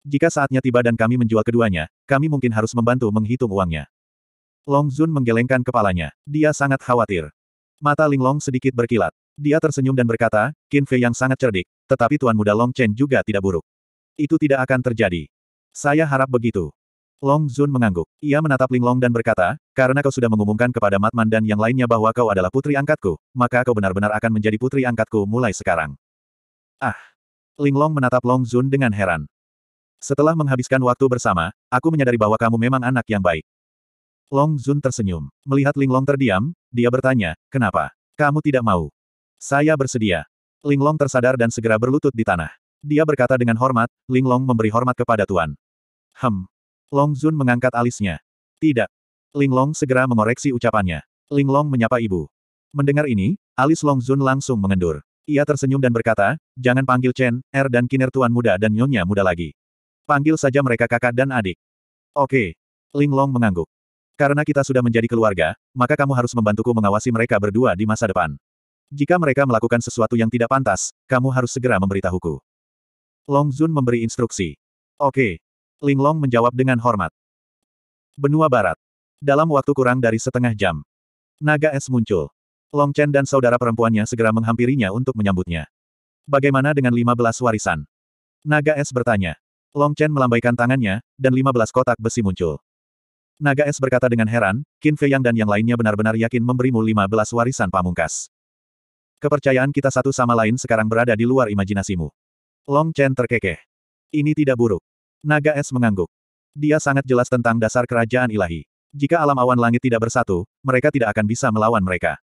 Jika saatnya tiba dan kami menjual keduanya, kami mungkin harus membantu menghitung uangnya. Long Zun menggelengkan kepalanya. Dia sangat khawatir. Mata Ling Long sedikit berkilat. Dia tersenyum dan berkata, Qin Fei yang sangat cerdik, tetapi Tuan Muda Long Chen juga tidak buruk. Itu tidak akan terjadi. Saya harap begitu. Long Zun mengangguk. Ia menatap Ling Long dan berkata, karena kau sudah mengumumkan kepada Matman dan yang lainnya bahwa kau adalah putri angkatku, maka kau benar-benar akan menjadi putri angkatku mulai sekarang. Ah! Ling Long menatap Long Zun dengan heran. Setelah menghabiskan waktu bersama, aku menyadari bahwa kamu memang anak yang baik. Long Zun tersenyum. Melihat Ling Long terdiam, dia bertanya, kenapa? Kamu tidak mau? Saya bersedia. Ling Long tersadar dan segera berlutut di tanah. Dia berkata dengan hormat, "Ling Long memberi hormat kepada Tuan. Hem, Long Zun mengangkat alisnya. Tidak. Ling Long segera mengoreksi ucapannya. Ling Long menyapa ibu. Mendengar ini, alis Long Zun langsung mengendur. Ia tersenyum dan berkata, jangan panggil Chen, Er dan Kiner tuan muda dan nyonya muda lagi. Panggil saja mereka kakak dan adik. Oke. Ling Long mengangguk. Karena kita sudah menjadi keluarga, maka kamu harus membantuku mengawasi mereka berdua di masa depan. Jika mereka melakukan sesuatu yang tidak pantas, kamu harus segera memberitahuku. Long Zun memberi instruksi. Oke, Long menjawab dengan hormat. Benua Barat. Dalam waktu kurang dari setengah jam. Naga es muncul. Long Chen dan saudara perempuannya segera menghampirinya untuk menyambutnya. Bagaimana dengan lima belas warisan? Naga es bertanya. Long Chen melambaikan tangannya, dan lima belas kotak besi muncul. Naga es berkata dengan heran, Qin Fei Yang dan yang lainnya benar-benar yakin memberimu lima belas warisan pamungkas. Kepercayaan kita satu sama lain sekarang berada di luar imajinasimu. Long Chen terkekeh. Ini tidak buruk. Naga es mengangguk. Dia sangat jelas tentang dasar kerajaan ilahi. Jika alam awan langit tidak bersatu, mereka tidak akan bisa melawan mereka.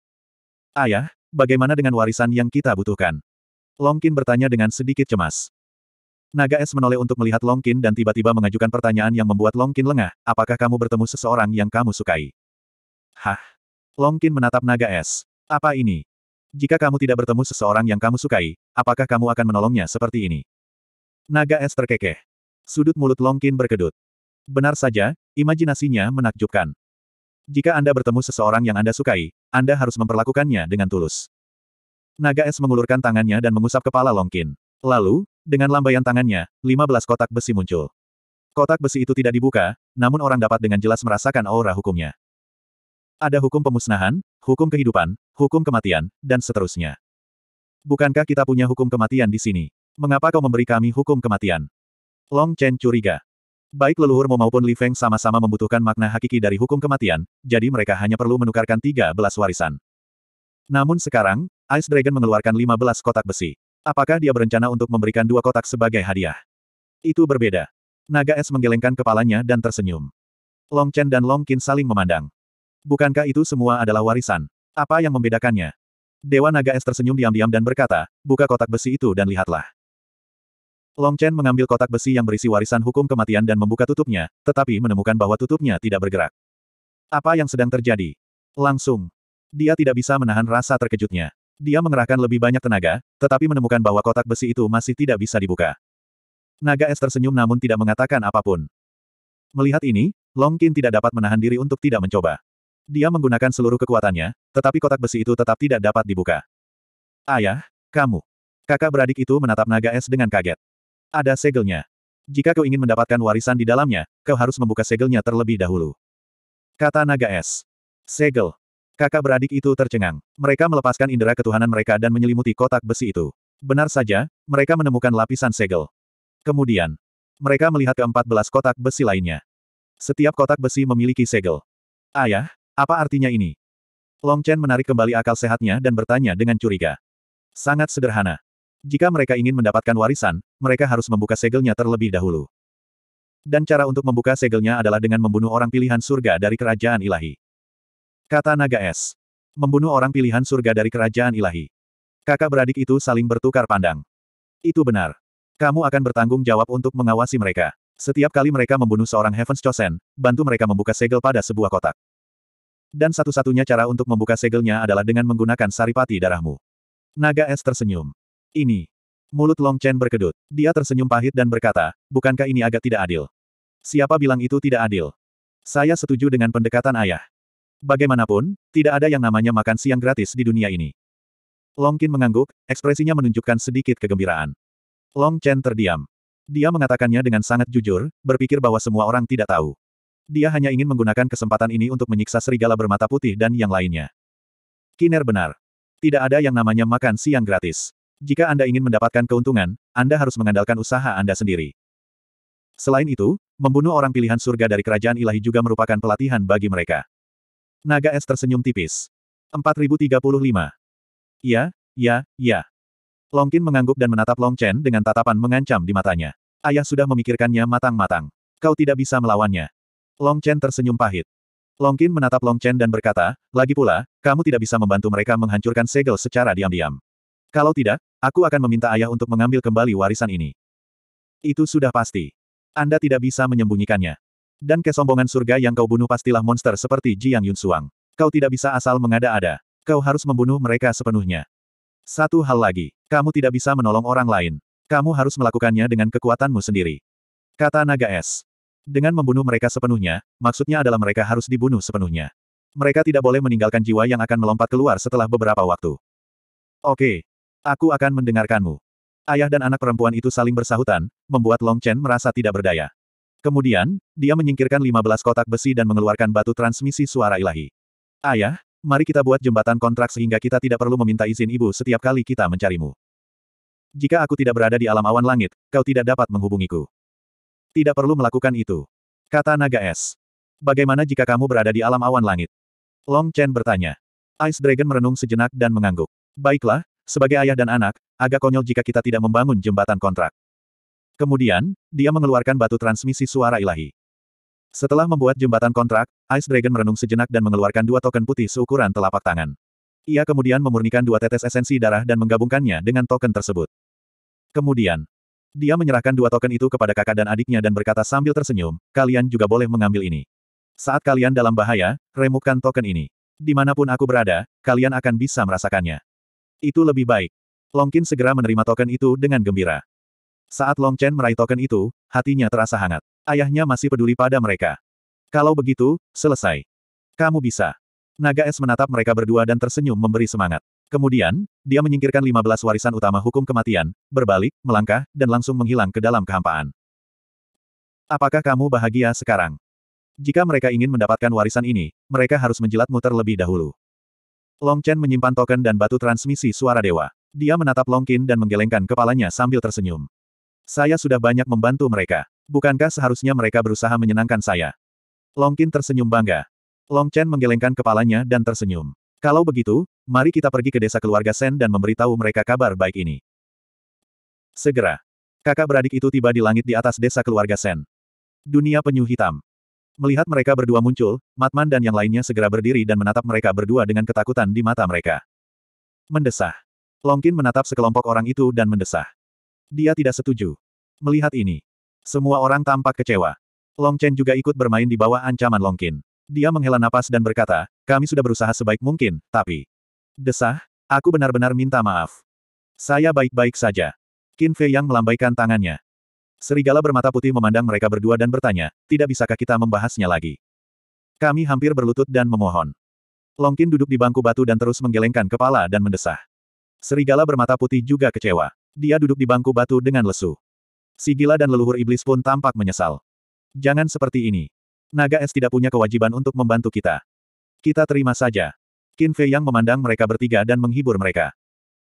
Ayah, bagaimana dengan warisan yang kita butuhkan? Longkin bertanya dengan sedikit cemas. Naga es menoleh untuk melihat Longkin dan tiba-tiba mengajukan pertanyaan yang membuat Longkin lengah, apakah kamu bertemu seseorang yang kamu sukai? Hah? Longkin menatap naga es. Apa ini? Jika kamu tidak bertemu seseorang yang kamu sukai, apakah kamu akan menolongnya seperti ini? Naga es terkekeh. Sudut mulut Longkin berkedut. Benar saja, imajinasinya menakjubkan. Jika Anda bertemu seseorang yang Anda sukai, Anda harus memperlakukannya dengan tulus. Naga es mengulurkan tangannya dan mengusap kepala Longkin. Lalu, dengan lambaian tangannya, 15 kotak besi muncul. Kotak besi itu tidak dibuka, namun orang dapat dengan jelas merasakan aura hukumnya. Ada hukum pemusnahan, hukum kehidupan, hukum kematian, dan seterusnya. Bukankah kita punya hukum kematian di sini? Mengapa kau memberi kami hukum kematian? Long Chen curiga. Baik leluhur maupun Li Feng sama-sama membutuhkan makna hakiki dari hukum kematian, jadi mereka hanya perlu menukarkan 13 warisan. Namun sekarang, Ice Dragon mengeluarkan 15 kotak besi. Apakah dia berencana untuk memberikan dua kotak sebagai hadiah? Itu berbeda. Naga es menggelengkan kepalanya dan tersenyum. Long Chen dan Long Qin saling memandang. Bukankah itu semua adalah warisan? Apa yang membedakannya? Dewa Naga Es tersenyum diam-diam dan berkata, buka kotak besi itu dan lihatlah. Long Chen mengambil kotak besi yang berisi warisan hukum kematian dan membuka tutupnya, tetapi menemukan bahwa tutupnya tidak bergerak. Apa yang sedang terjadi? Langsung. Dia tidak bisa menahan rasa terkejutnya. Dia mengerahkan lebih banyak tenaga, tetapi menemukan bahwa kotak besi itu masih tidak bisa dibuka. Naga es tersenyum namun tidak mengatakan apapun. Melihat ini, Long Qin tidak dapat menahan diri untuk tidak mencoba. Dia menggunakan seluruh kekuatannya, tetapi kotak besi itu tetap tidak dapat dibuka. Ayah, kamu. Kakak beradik itu menatap naga es dengan kaget. Ada segelnya. Jika kau ingin mendapatkan warisan di dalamnya, kau harus membuka segelnya terlebih dahulu. Kata naga es. Segel. Kakak beradik itu tercengang. Mereka melepaskan indera ketuhanan mereka dan menyelimuti kotak besi itu. Benar saja, mereka menemukan lapisan segel. Kemudian, mereka melihat keempat belas kotak besi lainnya. Setiap kotak besi memiliki segel. Ayah, apa artinya ini? Long Chen menarik kembali akal sehatnya dan bertanya dengan curiga. Sangat sederhana. Jika mereka ingin mendapatkan warisan, mereka harus membuka segelnya terlebih dahulu. Dan cara untuk membuka segelnya adalah dengan membunuh orang pilihan surga dari kerajaan ilahi. Kata naga es. Membunuh orang pilihan surga dari kerajaan ilahi. Kakak beradik itu saling bertukar pandang. Itu benar. Kamu akan bertanggung jawab untuk mengawasi mereka. Setiap kali mereka membunuh seorang Heaven's Chosen, bantu mereka membuka segel pada sebuah kotak. Dan satu-satunya cara untuk membuka segelnya adalah dengan menggunakan saripati darahmu. Naga es tersenyum. Ini. Mulut Long Chen berkedut. Dia tersenyum pahit dan berkata, bukankah ini agak tidak adil? Siapa bilang itu tidak adil? Saya setuju dengan pendekatan ayah. Bagaimanapun, tidak ada yang namanya makan siang gratis di dunia ini. Long Qin mengangguk, ekspresinya menunjukkan sedikit kegembiraan. Long Chen terdiam. Dia mengatakannya dengan sangat jujur, berpikir bahwa semua orang tidak tahu. Dia hanya ingin menggunakan kesempatan ini untuk menyiksa serigala bermata putih dan yang lainnya. Kiner benar. Tidak ada yang namanya makan siang gratis. Jika Anda ingin mendapatkan keuntungan, Anda harus mengandalkan usaha Anda sendiri. Selain itu, membunuh orang pilihan surga dari kerajaan ilahi juga merupakan pelatihan bagi mereka. Naga es tersenyum tipis. 4035. Ya, ya, ya. Longkin mengangguk dan menatap Long Chen dengan tatapan mengancam di matanya. Ayah sudah memikirkannya matang-matang. Kau tidak bisa melawannya. Long Chen tersenyum pahit. Longkin menatap Long Chen dan berkata, lagi pula, kamu tidak bisa membantu mereka menghancurkan segel secara diam-diam. Kalau tidak, aku akan meminta ayah untuk mengambil kembali warisan ini. Itu sudah pasti. Anda tidak bisa menyembunyikannya. Dan kesombongan surga yang kau bunuh pastilah monster seperti Jiang Yunsuang. Kau tidak bisa asal mengada-ada. Kau harus membunuh mereka sepenuhnya. Satu hal lagi, kamu tidak bisa menolong orang lain. Kamu harus melakukannya dengan kekuatanmu sendiri. Kata Naga Es. Dengan membunuh mereka sepenuhnya, maksudnya adalah mereka harus dibunuh sepenuhnya. Mereka tidak boleh meninggalkan jiwa yang akan melompat keluar setelah beberapa waktu. Oke, Aku akan mendengarkanmu. Ayah dan anak perempuan itu saling bersahutan, membuat Long Chen merasa tidak berdaya. Kemudian, dia menyingkirkan 15 kotak besi dan mengeluarkan batu transmisi suara ilahi. Ayah, mari kita buat jembatan kontrak sehingga kita tidak perlu meminta izin ibu setiap kali kita mencarimu. Jika aku tidak berada di alam awan langit, kau tidak dapat menghubungiku. Tidak perlu melakukan itu. Kata naga es. Bagaimana jika kamu berada di alam awan langit? Long Chen bertanya. Ice Dragon merenung sejenak dan mengangguk. Baiklah, sebagai ayah dan anak, agak konyol jika kita tidak membangun jembatan kontrak. Kemudian, dia mengeluarkan batu transmisi suara ilahi. Setelah membuat jembatan kontrak, Ice Dragon merenung sejenak dan mengeluarkan dua token putih seukuran telapak tangan. Ia kemudian memurnikan dua tetes esensi darah dan menggabungkannya dengan token tersebut. Kemudian, dia menyerahkan dua token itu kepada kakak dan adiknya dan berkata sambil tersenyum, kalian juga boleh mengambil ini. Saat kalian dalam bahaya, remukkan token ini. Dimanapun aku berada, kalian akan bisa merasakannya. Itu lebih baik. Long Qin segera menerima token itu dengan gembira. Saat Long Chen meraih token itu, hatinya terasa hangat. Ayahnya masih peduli pada mereka. Kalau begitu, selesai. Kamu bisa. Naga es menatap mereka berdua dan tersenyum memberi semangat. Kemudian, dia menyingkirkan 15 warisan utama hukum kematian, berbalik, melangkah, dan langsung menghilang ke dalam kehampaan. Apakah kamu bahagia sekarang? Jika mereka ingin mendapatkan warisan ini, mereka harus menjilat muter lebih dahulu. Long Chen menyimpan token dan batu transmisi suara dewa. Dia menatap Long Qin dan menggelengkan kepalanya sambil tersenyum. Saya sudah banyak membantu mereka. Bukankah seharusnya mereka berusaha menyenangkan saya? Long Qin tersenyum bangga. Long Chen menggelengkan kepalanya dan tersenyum. Kalau begitu, mari kita pergi ke desa keluarga Sen dan memberitahu mereka kabar baik ini. Segera, kakak beradik itu tiba di langit di atas desa keluarga Sen. Dunia penyu hitam. Melihat mereka berdua muncul, Matman dan yang lainnya segera berdiri dan menatap mereka berdua dengan ketakutan di mata mereka. Mendesah. Longkin menatap sekelompok orang itu dan mendesah. Dia tidak setuju. Melihat ini. Semua orang tampak kecewa. Long Chen juga ikut bermain di bawah ancaman Longkin. Dia menghela napas dan berkata, kami sudah berusaha sebaik mungkin, tapi... Desah, aku benar-benar minta maaf. Saya baik-baik saja. Qin Fei yang melambaikan tangannya. Serigala bermata putih memandang mereka berdua dan bertanya, tidak bisakah kita membahasnya lagi? Kami hampir berlutut dan memohon. Longkin duduk di bangku batu dan terus menggelengkan kepala dan mendesah. Serigala bermata putih juga kecewa. Dia duduk di bangku batu dengan lesu. Sigila dan leluhur iblis pun tampak menyesal. Jangan seperti ini. Naga es tidak punya kewajiban untuk membantu kita. Kita terima saja. Qin Fei yang memandang mereka bertiga dan menghibur mereka.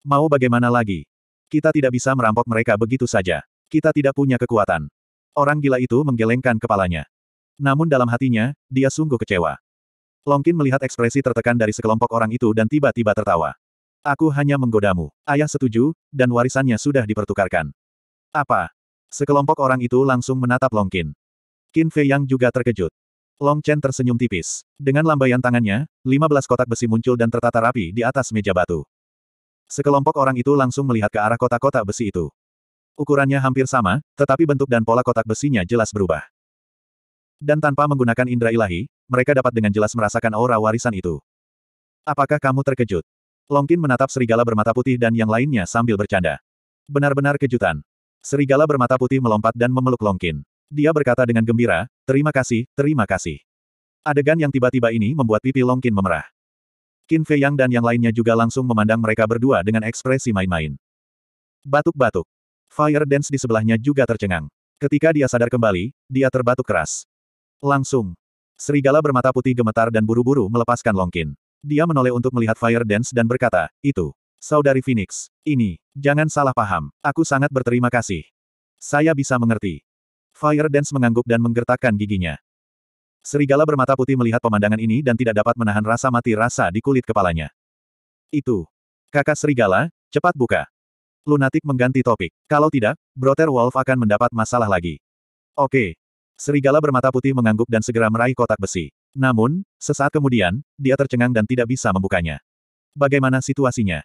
Mau bagaimana lagi? Kita tidak bisa merampok mereka begitu saja. Kita tidak punya kekuatan. Orang gila itu menggelengkan kepalanya. Namun dalam hatinya, dia sungguh kecewa. Longkin melihat ekspresi tertekan dari sekelompok orang itu dan tiba-tiba tertawa. Aku hanya menggodamu. Ayah setuju, dan warisannya sudah dipertukarkan. Apa? Sekelompok orang itu langsung menatap Longkin. Qin Fei Yang juga terkejut. Long Chen tersenyum tipis. Dengan lambaian tangannya, 15 kotak besi muncul dan tertata rapi di atas meja batu. Sekelompok orang itu langsung melihat ke arah kotak-kotak besi itu. Ukurannya hampir sama, tetapi bentuk dan pola kotak besinya jelas berubah. Dan tanpa menggunakan indera ilahi, mereka dapat dengan jelas merasakan aura warisan itu. Apakah kamu terkejut? Longkin menatap serigala bermata putih dan yang lainnya sambil bercanda. Benar-benar kejutan. Serigala bermata putih melompat dan memeluk Longkin. Dia berkata dengan gembira, terima kasih, terima kasih. Adegan yang tiba-tiba ini membuat pipi Longkin memerah. Qin Fei Yang dan yang lainnya juga langsung memandang mereka berdua dengan ekspresi main-main. Batuk-batuk. Fire Dance di sebelahnya juga tercengang. Ketika dia sadar kembali, dia terbatuk keras. Langsung. Serigala bermata putih gemetar dan buru-buru melepaskan longkin. Dia menoleh untuk melihat Fire Dance dan berkata, itu. Saudari Phoenix, ini, jangan salah paham, aku sangat berterima kasih. Saya bisa mengerti. Fire Dance mengangguk dan menggertakkan giginya. Serigala bermata putih melihat pemandangan ini dan tidak dapat menahan rasa mati rasa di kulit kepalanya. Itu. Kakak serigala, cepat buka. Lunatik mengganti topik. Kalau tidak, Brother Wolf akan mendapat masalah lagi. Oke. Serigala bermata putih mengangguk dan segera meraih kotak besi. Namun, sesaat kemudian, dia tercengang dan tidak bisa membukanya. Bagaimana situasinya?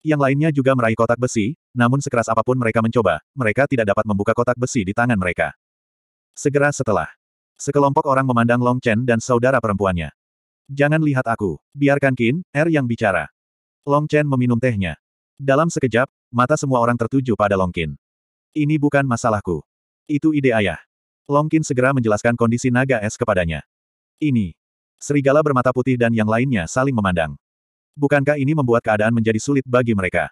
Yang lainnya juga meraih kotak besi, namun sekeras apapun mereka mencoba, mereka tidak dapat membuka kotak besi di tangan mereka. Segera setelah, sekelompok orang memandang Long Chen dan saudara perempuannya. Jangan lihat aku, biarkan Qin, Er yang bicara. Long Chen meminum tehnya. Dalam sekejap, mata semua orang tertuju pada Longkin. Ini bukan masalahku. Itu ide ayah. Longkin segera menjelaskan kondisi naga es kepadanya. Ini. Serigala bermata putih dan yang lainnya saling memandang. Bukankah ini membuat keadaan menjadi sulit bagi mereka?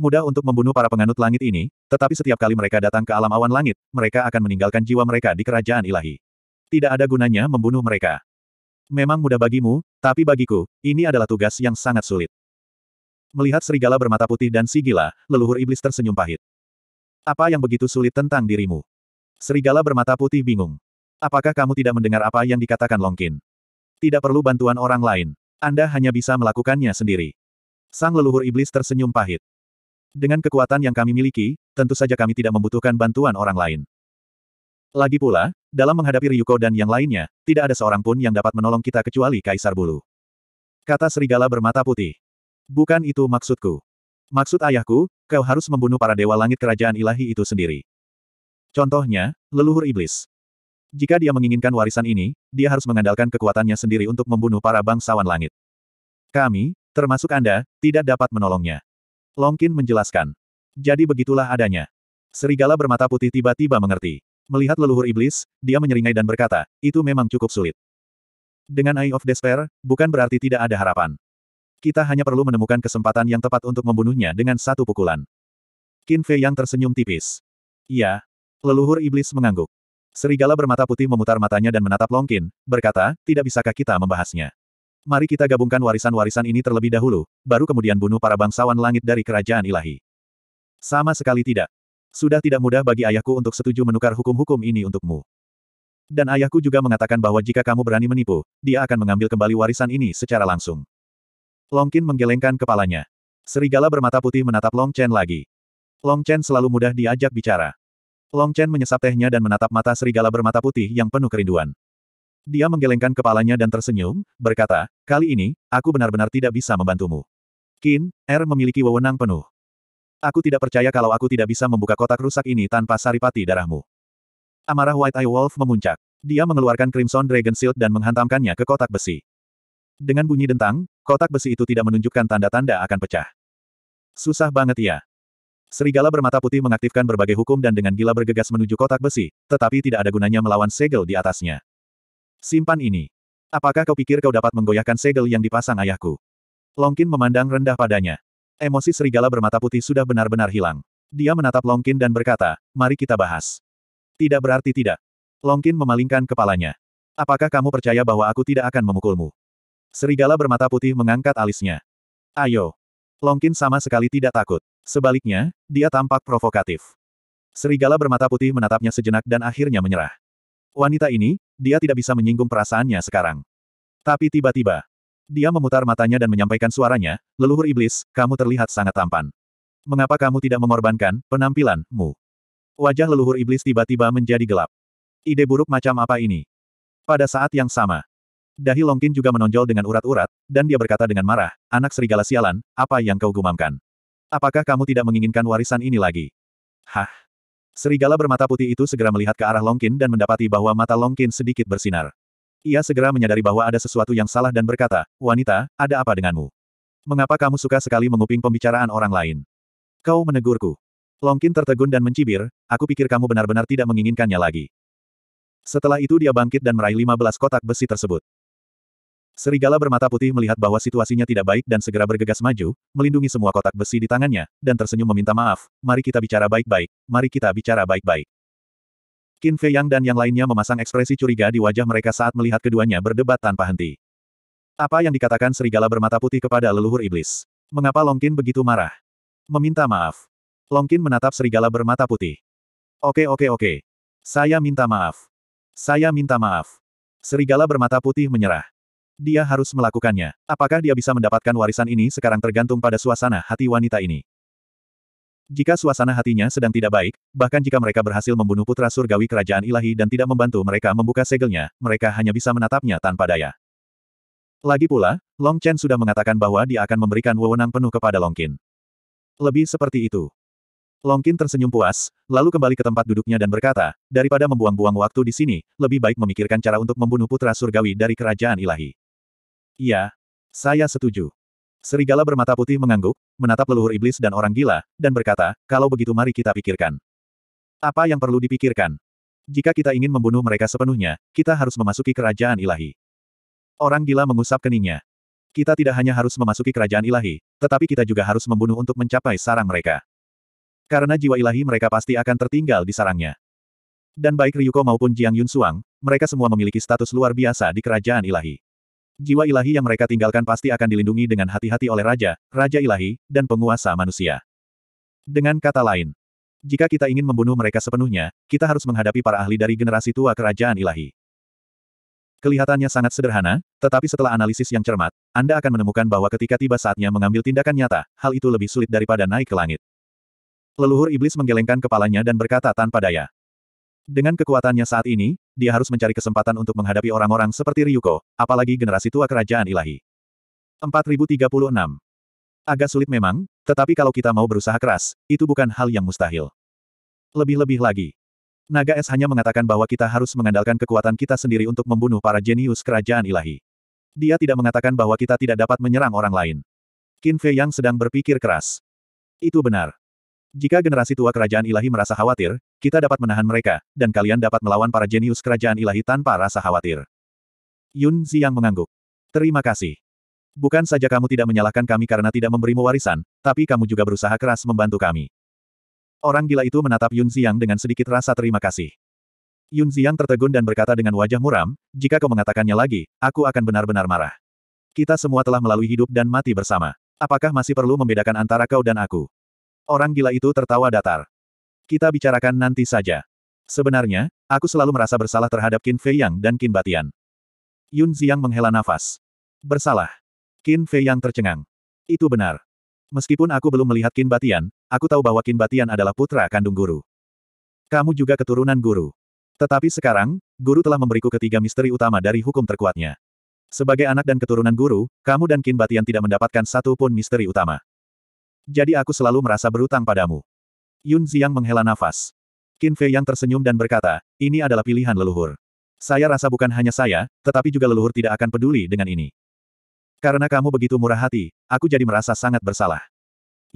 Mudah untuk membunuh para penganut langit ini, tetapi setiap kali mereka datang ke alam awan langit, mereka akan meninggalkan jiwa mereka di kerajaan ilahi. Tidak ada gunanya membunuh mereka. Memang mudah bagimu, tapi bagiku, ini adalah tugas yang sangat sulit. Melihat serigala bermata putih dan si leluhur iblis tersenyum pahit. Apa yang begitu sulit tentang dirimu? Serigala bermata putih bingung. Apakah kamu tidak mendengar apa yang dikatakan Longkin? Tidak perlu bantuan orang lain. Anda hanya bisa melakukannya sendiri. Sang leluhur iblis tersenyum pahit. Dengan kekuatan yang kami miliki, tentu saja kami tidak membutuhkan bantuan orang lain. Lagi pula, dalam menghadapi Ryuko dan yang lainnya, tidak ada seorang pun yang dapat menolong kita kecuali Kaisar Bulu. Kata serigala bermata putih. Bukan itu maksudku. Maksud ayahku, kau harus membunuh para dewa langit kerajaan ilahi itu sendiri. Contohnya, leluhur iblis. Jika dia menginginkan warisan ini, dia harus mengandalkan kekuatannya sendiri untuk membunuh para bangsawan langit. Kami, termasuk Anda, tidak dapat menolongnya. Longkin menjelaskan. Jadi begitulah adanya. Serigala bermata putih tiba-tiba mengerti. Melihat leluhur iblis, dia menyeringai dan berkata, itu memang cukup sulit. Dengan Eye of Despair, bukan berarti tidak ada harapan. Kita hanya perlu menemukan kesempatan yang tepat untuk membunuhnya dengan satu pukulan. Qin Fei yang tersenyum tipis. Iya. Leluhur iblis mengangguk. Serigala bermata putih memutar matanya dan menatap Long Qin, berkata, tidak bisakah kita membahasnya. Mari kita gabungkan warisan-warisan ini terlebih dahulu, baru kemudian bunuh para bangsawan langit dari kerajaan ilahi. Sama sekali tidak. Sudah tidak mudah bagi ayahku untuk setuju menukar hukum-hukum ini untukmu. Dan ayahku juga mengatakan bahwa jika kamu berani menipu, dia akan mengambil kembali warisan ini secara langsung. Long Qin menggelengkan kepalanya. Serigala bermata putih menatap Long Chen lagi. Long Chen selalu mudah diajak bicara. Long Chen menyesap tehnya dan menatap mata serigala bermata putih yang penuh kerinduan. Dia menggelengkan kepalanya dan tersenyum, berkata, kali ini, aku benar-benar tidak bisa membantumu. Qin, Er memiliki wewenang penuh. Aku tidak percaya kalau aku tidak bisa membuka kotak rusak ini tanpa saripati darahmu. Amarah White Eye Wolf memuncak. Dia mengeluarkan Crimson Dragon Shield dan menghantamkannya ke kotak besi. Dengan bunyi dentang, Kotak besi itu tidak menunjukkan tanda-tanda akan pecah. Susah banget ya. Serigala bermata putih mengaktifkan berbagai hukum dan dengan gila bergegas menuju kotak besi, tetapi tidak ada gunanya melawan segel di atasnya. Simpan ini. Apakah kau pikir kau dapat menggoyahkan segel yang dipasang ayahku? Longkin memandang rendah padanya. Emosi serigala bermata putih sudah benar-benar hilang. Dia menatap Longkin dan berkata, mari kita bahas. Tidak berarti tidak. Longkin memalingkan kepalanya. Apakah kamu percaya bahwa aku tidak akan memukulmu? Serigala bermata putih mengangkat alisnya. Ayo. Longkin sama sekali tidak takut. Sebaliknya, dia tampak provokatif. Serigala bermata putih menatapnya sejenak dan akhirnya menyerah. Wanita ini, dia tidak bisa menyinggung perasaannya sekarang. Tapi tiba-tiba, dia memutar matanya dan menyampaikan suaranya, leluhur iblis, kamu terlihat sangat tampan. Mengapa kamu tidak mengorbankan penampilanmu? Wajah leluhur iblis tiba-tiba menjadi gelap. Ide buruk macam apa ini? Pada saat yang sama, Dahi Longkin juga menonjol dengan urat-urat, dan dia berkata dengan marah, anak serigala sialan, apa yang kau gumamkan? Apakah kamu tidak menginginkan warisan ini lagi? Hah? Serigala bermata putih itu segera melihat ke arah Longkin dan mendapati bahwa mata Longkin sedikit bersinar. Ia segera menyadari bahwa ada sesuatu yang salah dan berkata, wanita, ada apa denganmu? Mengapa kamu suka sekali menguping pembicaraan orang lain? Kau menegurku. Longkin tertegun dan mencibir, aku pikir kamu benar-benar tidak menginginkannya lagi. Setelah itu dia bangkit dan meraih 15 kotak besi tersebut. Serigala bermata putih melihat bahwa situasinya tidak baik dan segera bergegas maju, melindungi semua kotak besi di tangannya, dan tersenyum meminta maaf, mari kita bicara baik-baik, mari kita bicara baik-baik. Qin Fei Yang dan yang lainnya memasang ekspresi curiga di wajah mereka saat melihat keduanya berdebat tanpa henti. Apa yang dikatakan serigala bermata putih kepada leluhur iblis? Mengapa Long Qin begitu marah? Meminta maaf. Long Qin menatap serigala bermata putih. Oke oke oke. Saya minta maaf. Saya minta maaf. Serigala bermata putih menyerah. Dia harus melakukannya. Apakah dia bisa mendapatkan warisan ini sekarang tergantung pada suasana hati wanita ini. Jika suasana hatinya sedang tidak baik, bahkan jika mereka berhasil membunuh putra surgawi kerajaan ilahi dan tidak membantu mereka membuka segelnya, mereka hanya bisa menatapnya tanpa daya. Lagi pula, Long Chen sudah mengatakan bahwa dia akan memberikan wewenang penuh kepada Long Qin. Lebih seperti itu. Long Qin tersenyum puas, lalu kembali ke tempat duduknya dan berkata, daripada membuang-buang waktu di sini, lebih baik memikirkan cara untuk membunuh putra surgawi dari kerajaan ilahi. Iya. Saya setuju. Serigala bermata putih mengangguk, menatap leluhur iblis dan orang gila, dan berkata, kalau begitu mari kita pikirkan. Apa yang perlu dipikirkan? Jika kita ingin membunuh mereka sepenuhnya, kita harus memasuki kerajaan ilahi. Orang gila mengusap keningnya. Kita tidak hanya harus memasuki kerajaan ilahi, tetapi kita juga harus membunuh untuk mencapai sarang mereka. Karena jiwa ilahi mereka pasti akan tertinggal di sarangnya. Dan baik Ryuko maupun Jiang Yun Suang, mereka semua memiliki status luar biasa di kerajaan ilahi. Jiwa ilahi yang mereka tinggalkan pasti akan dilindungi dengan hati-hati oleh Raja, Raja Ilahi, dan penguasa manusia. Dengan kata lain, jika kita ingin membunuh mereka sepenuhnya, kita harus menghadapi para ahli dari generasi tua kerajaan ilahi. Kelihatannya sangat sederhana, tetapi setelah analisis yang cermat, Anda akan menemukan bahwa ketika tiba saatnya mengambil tindakan nyata, hal itu lebih sulit daripada naik ke langit. Leluhur iblis menggelengkan kepalanya dan berkata tanpa daya. Dengan kekuatannya saat ini, dia harus mencari kesempatan untuk menghadapi orang-orang seperti Ryuko, apalagi generasi tua kerajaan ilahi. 4036. Agak sulit memang, tetapi kalau kita mau berusaha keras, itu bukan hal yang mustahil. Lebih-lebih lagi. Naga Es hanya mengatakan bahwa kita harus mengandalkan kekuatan kita sendiri untuk membunuh para jenius kerajaan ilahi. Dia tidak mengatakan bahwa kita tidak dapat menyerang orang lain. Qin Fei yang sedang berpikir keras. Itu benar. Jika generasi tua kerajaan ilahi merasa khawatir, kita dapat menahan mereka, dan kalian dapat melawan para jenius kerajaan ilahi tanpa rasa khawatir. Yun Ziyang mengangguk. Terima kasih. Bukan saja kamu tidak menyalahkan kami karena tidak memberimu warisan, tapi kamu juga berusaha keras membantu kami. Orang gila itu menatap Yun Ziyang dengan sedikit rasa terima kasih. Yun Ziyang tertegun dan berkata dengan wajah muram, jika kau mengatakannya lagi, aku akan benar-benar marah. Kita semua telah melalui hidup dan mati bersama. Apakah masih perlu membedakan antara kau dan aku? Orang gila itu tertawa datar. Kita bicarakan nanti saja. Sebenarnya, aku selalu merasa bersalah terhadap Qin Fei Yang dan Qin Batian. Yun Ziyang menghela nafas. Bersalah. Qin Fei Yang tercengang. Itu benar. Meskipun aku belum melihat Qin Batian, aku tahu bahwa Qin Batian adalah putra kandung guru. Kamu juga keturunan guru. Tetapi sekarang, guru telah memberiku ketiga misteri utama dari hukum terkuatnya. Sebagai anak dan keturunan guru, kamu dan Qin Batian tidak mendapatkan satu pun misteri utama. Jadi aku selalu merasa berutang padamu. Yun Ziang menghela nafas. Qin Fei yang tersenyum dan berkata, ini adalah pilihan leluhur. Saya rasa bukan hanya saya, tetapi juga leluhur tidak akan peduli dengan ini. Karena kamu begitu murah hati, aku jadi merasa sangat bersalah.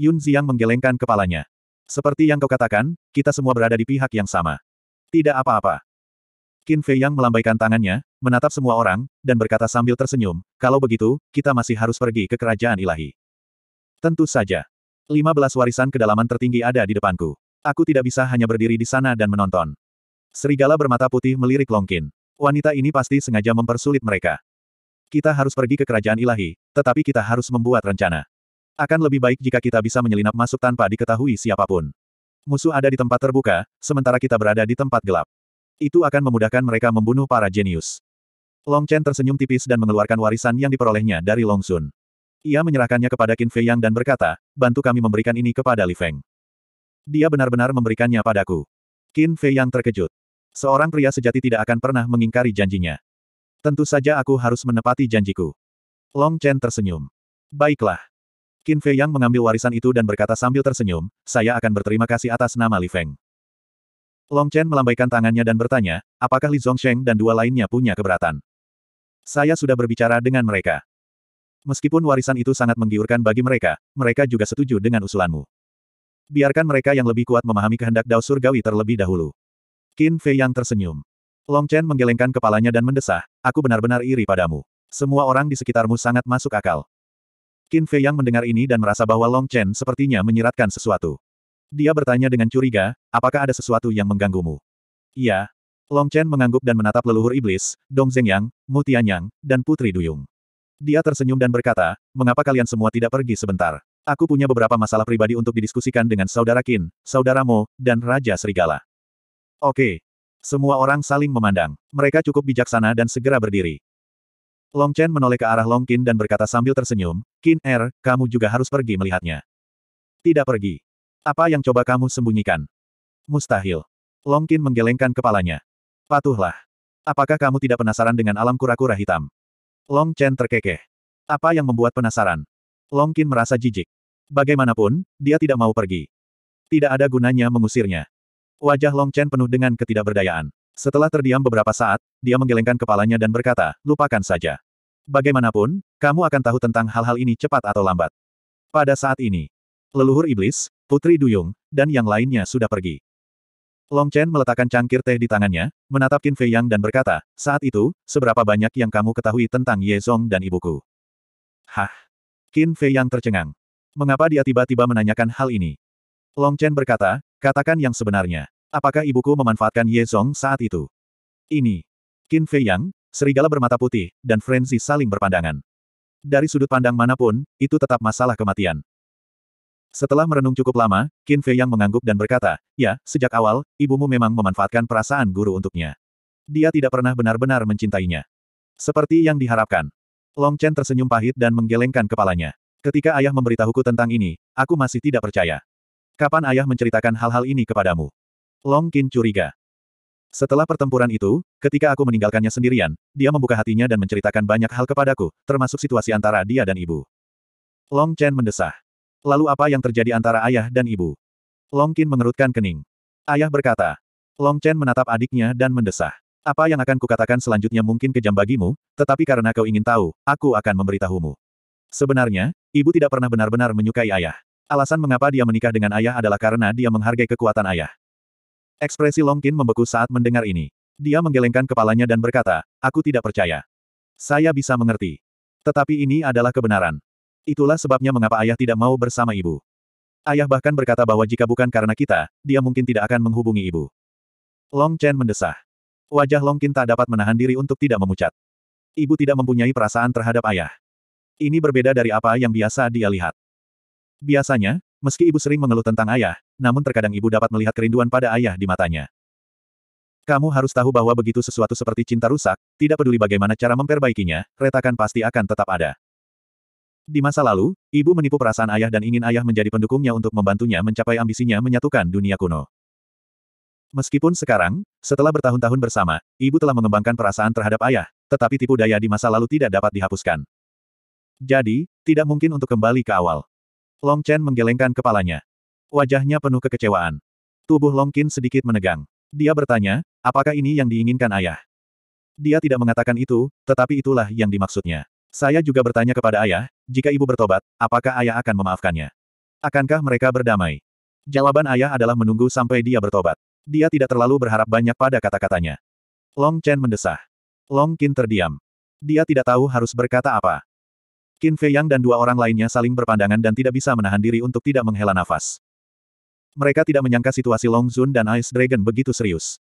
Yun Ziang menggelengkan kepalanya. Seperti yang kau katakan, kita semua berada di pihak yang sama. Tidak apa-apa. Qin Fei Yang melambaikan tangannya, menatap semua orang, dan berkata sambil tersenyum, kalau begitu, kita masih harus pergi ke kerajaan ilahi. Tentu saja. 15 warisan kedalaman tertinggi ada di depanku. Aku tidak bisa hanya berdiri di sana dan menonton. Serigala bermata putih melirik Longkin. Wanita ini pasti sengaja mempersulit mereka. Kita harus pergi ke kerajaan ilahi, tetapi kita harus membuat rencana. Akan lebih baik jika kita bisa menyelinap masuk tanpa diketahui siapapun. Musuh ada di tempat terbuka, sementara kita berada di tempat gelap. Itu akan memudahkan mereka membunuh para jenius. Long Chen tersenyum tipis dan mengeluarkan warisan yang diperolehnya dari Long Sun. Ia menyerahkannya kepada Qin Fei Yang dan berkata, bantu kami memberikan ini kepada Li Feng. Dia benar-benar memberikannya padaku. Qin Fei Yang terkejut. Seorang pria sejati tidak akan pernah mengingkari janjinya. Tentu saja aku harus menepati janjiku. Long Chen tersenyum. Baiklah. Qin Fei Yang mengambil warisan itu dan berkata sambil tersenyum, saya akan berterima kasih atas nama Li Feng. Long Chen melambaikan tangannya dan bertanya, apakah Li Zhongsheng dan dua lainnya punya keberatan? Saya sudah berbicara dengan mereka. Meskipun warisan itu sangat menggiurkan bagi mereka, mereka juga setuju dengan usulanmu. Biarkan mereka yang lebih kuat memahami kehendak Dao Surgawi terlebih dahulu. Qin Fei yang tersenyum. Long Chen menggelengkan kepalanya dan mendesah, aku benar-benar iri padamu. Semua orang di sekitarmu sangat masuk akal. Qin Fei yang mendengar ini dan merasa bahwa Long Chen sepertinya menyiratkan sesuatu. Dia bertanya dengan curiga, apakah ada sesuatu yang mengganggumu? Iya. Long Chen mengangguk dan menatap leluhur iblis, Dong Zhengyang, Mu Tianyang, dan Putri Duyung. Dia tersenyum dan berkata, mengapa kalian semua tidak pergi sebentar? Aku punya beberapa masalah pribadi untuk didiskusikan dengan saudara Kin, saudaramu, dan Raja Serigala. Oke. Semua orang saling memandang. Mereka cukup bijaksana dan segera berdiri. Long Chen menoleh ke arah Long Kin dan berkata sambil tersenyum, "Kin Er, kamu juga harus pergi melihatnya. Tidak pergi. Apa yang coba kamu sembunyikan? Mustahil. Long Kin menggelengkan kepalanya. Patuhlah. Apakah kamu tidak penasaran dengan alam kura-kura hitam? Long Chen terkekeh. Apa yang membuat penasaran? Long Qin merasa jijik. Bagaimanapun, dia tidak mau pergi. Tidak ada gunanya mengusirnya. Wajah Long Chen penuh dengan ketidakberdayaan. Setelah terdiam beberapa saat, dia menggelengkan kepalanya dan berkata, lupakan saja. Bagaimanapun, kamu akan tahu tentang hal-hal ini cepat atau lambat. Pada saat ini, leluhur iblis, putri duyung, dan yang lainnya sudah pergi. Long Chen meletakkan cangkir teh di tangannya, menatap Qin Fei Yang dan berkata, saat itu, seberapa banyak yang kamu ketahui tentang Ye Zong dan ibuku? Hah? Qin Fei Yang tercengang. Mengapa dia tiba-tiba menanyakan hal ini? Long Chen berkata, katakan yang sebenarnya. Apakah ibuku memanfaatkan Ye Zong saat itu? Ini. Qin Fei Yang, serigala bermata putih, dan Frenzy saling berpandangan. Dari sudut pandang manapun, itu tetap masalah kematian. Setelah merenung cukup lama, Qin Fei yang mengangguk dan berkata, ya, sejak awal, ibumu memang memanfaatkan perasaan guru untuknya. Dia tidak pernah benar-benar mencintainya. Seperti yang diharapkan. Long Chen tersenyum pahit dan menggelengkan kepalanya. Ketika ayah memberitahuku tentang ini, aku masih tidak percaya. Kapan ayah menceritakan hal-hal ini kepadamu? Long Qin curiga. Setelah pertempuran itu, ketika aku meninggalkannya sendirian, dia membuka hatinya dan menceritakan banyak hal kepadaku, termasuk situasi antara dia dan ibu. Long Chen mendesah. Lalu apa yang terjadi antara ayah dan ibu? Long Qin mengerutkan kening. Ayah berkata. Long Chen menatap adiknya dan mendesah. Apa yang akan kukatakan selanjutnya mungkin kejam bagimu, tetapi karena kau ingin tahu, aku akan memberitahumu. Sebenarnya, ibu tidak pernah benar-benar menyukai ayah. Alasan mengapa dia menikah dengan ayah adalah karena dia menghargai kekuatan ayah. Ekspresi Long Qin membeku saat mendengar ini. Dia menggelengkan kepalanya dan berkata, aku tidak percaya. Saya bisa mengerti. Tetapi ini adalah kebenaran. Itulah sebabnya mengapa ayah tidak mau bersama ibu. Ayah bahkan berkata bahwa jika bukan karena kita, dia mungkin tidak akan menghubungi ibu. Long Chen mendesah. Wajah Long Qin tak dapat menahan diri untuk tidak memucat. Ibu tidak mempunyai perasaan terhadap ayah. Ini berbeda dari apa yang biasa dia lihat. Biasanya, meski ibu sering mengeluh tentang ayah, namun terkadang ibu dapat melihat kerinduan pada ayah di matanya. Kamu harus tahu bahwa begitu sesuatu seperti cinta rusak, tidak peduli bagaimana cara memperbaikinya, retakan pasti akan tetap ada. Di masa lalu, ibu menipu perasaan ayah dan ingin ayah menjadi pendukungnya untuk membantunya mencapai ambisinya menyatukan dunia kuno. Meskipun sekarang, setelah bertahun-tahun bersama, ibu telah mengembangkan perasaan terhadap ayah, tetapi tipu daya di masa lalu tidak dapat dihapuskan. Jadi, tidak mungkin untuk kembali ke awal. Long Chen menggelengkan kepalanya. Wajahnya penuh kekecewaan. Tubuh Long Qin sedikit menegang. Dia bertanya, apakah ini yang diinginkan ayah? Dia tidak mengatakan itu, tetapi itulah yang dimaksudnya. Saya juga bertanya kepada ayah, jika ibu bertobat, apakah ayah akan memaafkannya? Akankah mereka berdamai? Jawaban ayah adalah menunggu sampai dia bertobat. Dia tidak terlalu berharap banyak pada kata-katanya. Long Chen mendesah. Long Qin terdiam. Dia tidak tahu harus berkata apa. Qin Fei Yang dan dua orang lainnya saling berpandangan dan tidak bisa menahan diri untuk tidak menghela nafas. Mereka tidak menyangka situasi Long Zun dan Ice Dragon begitu serius.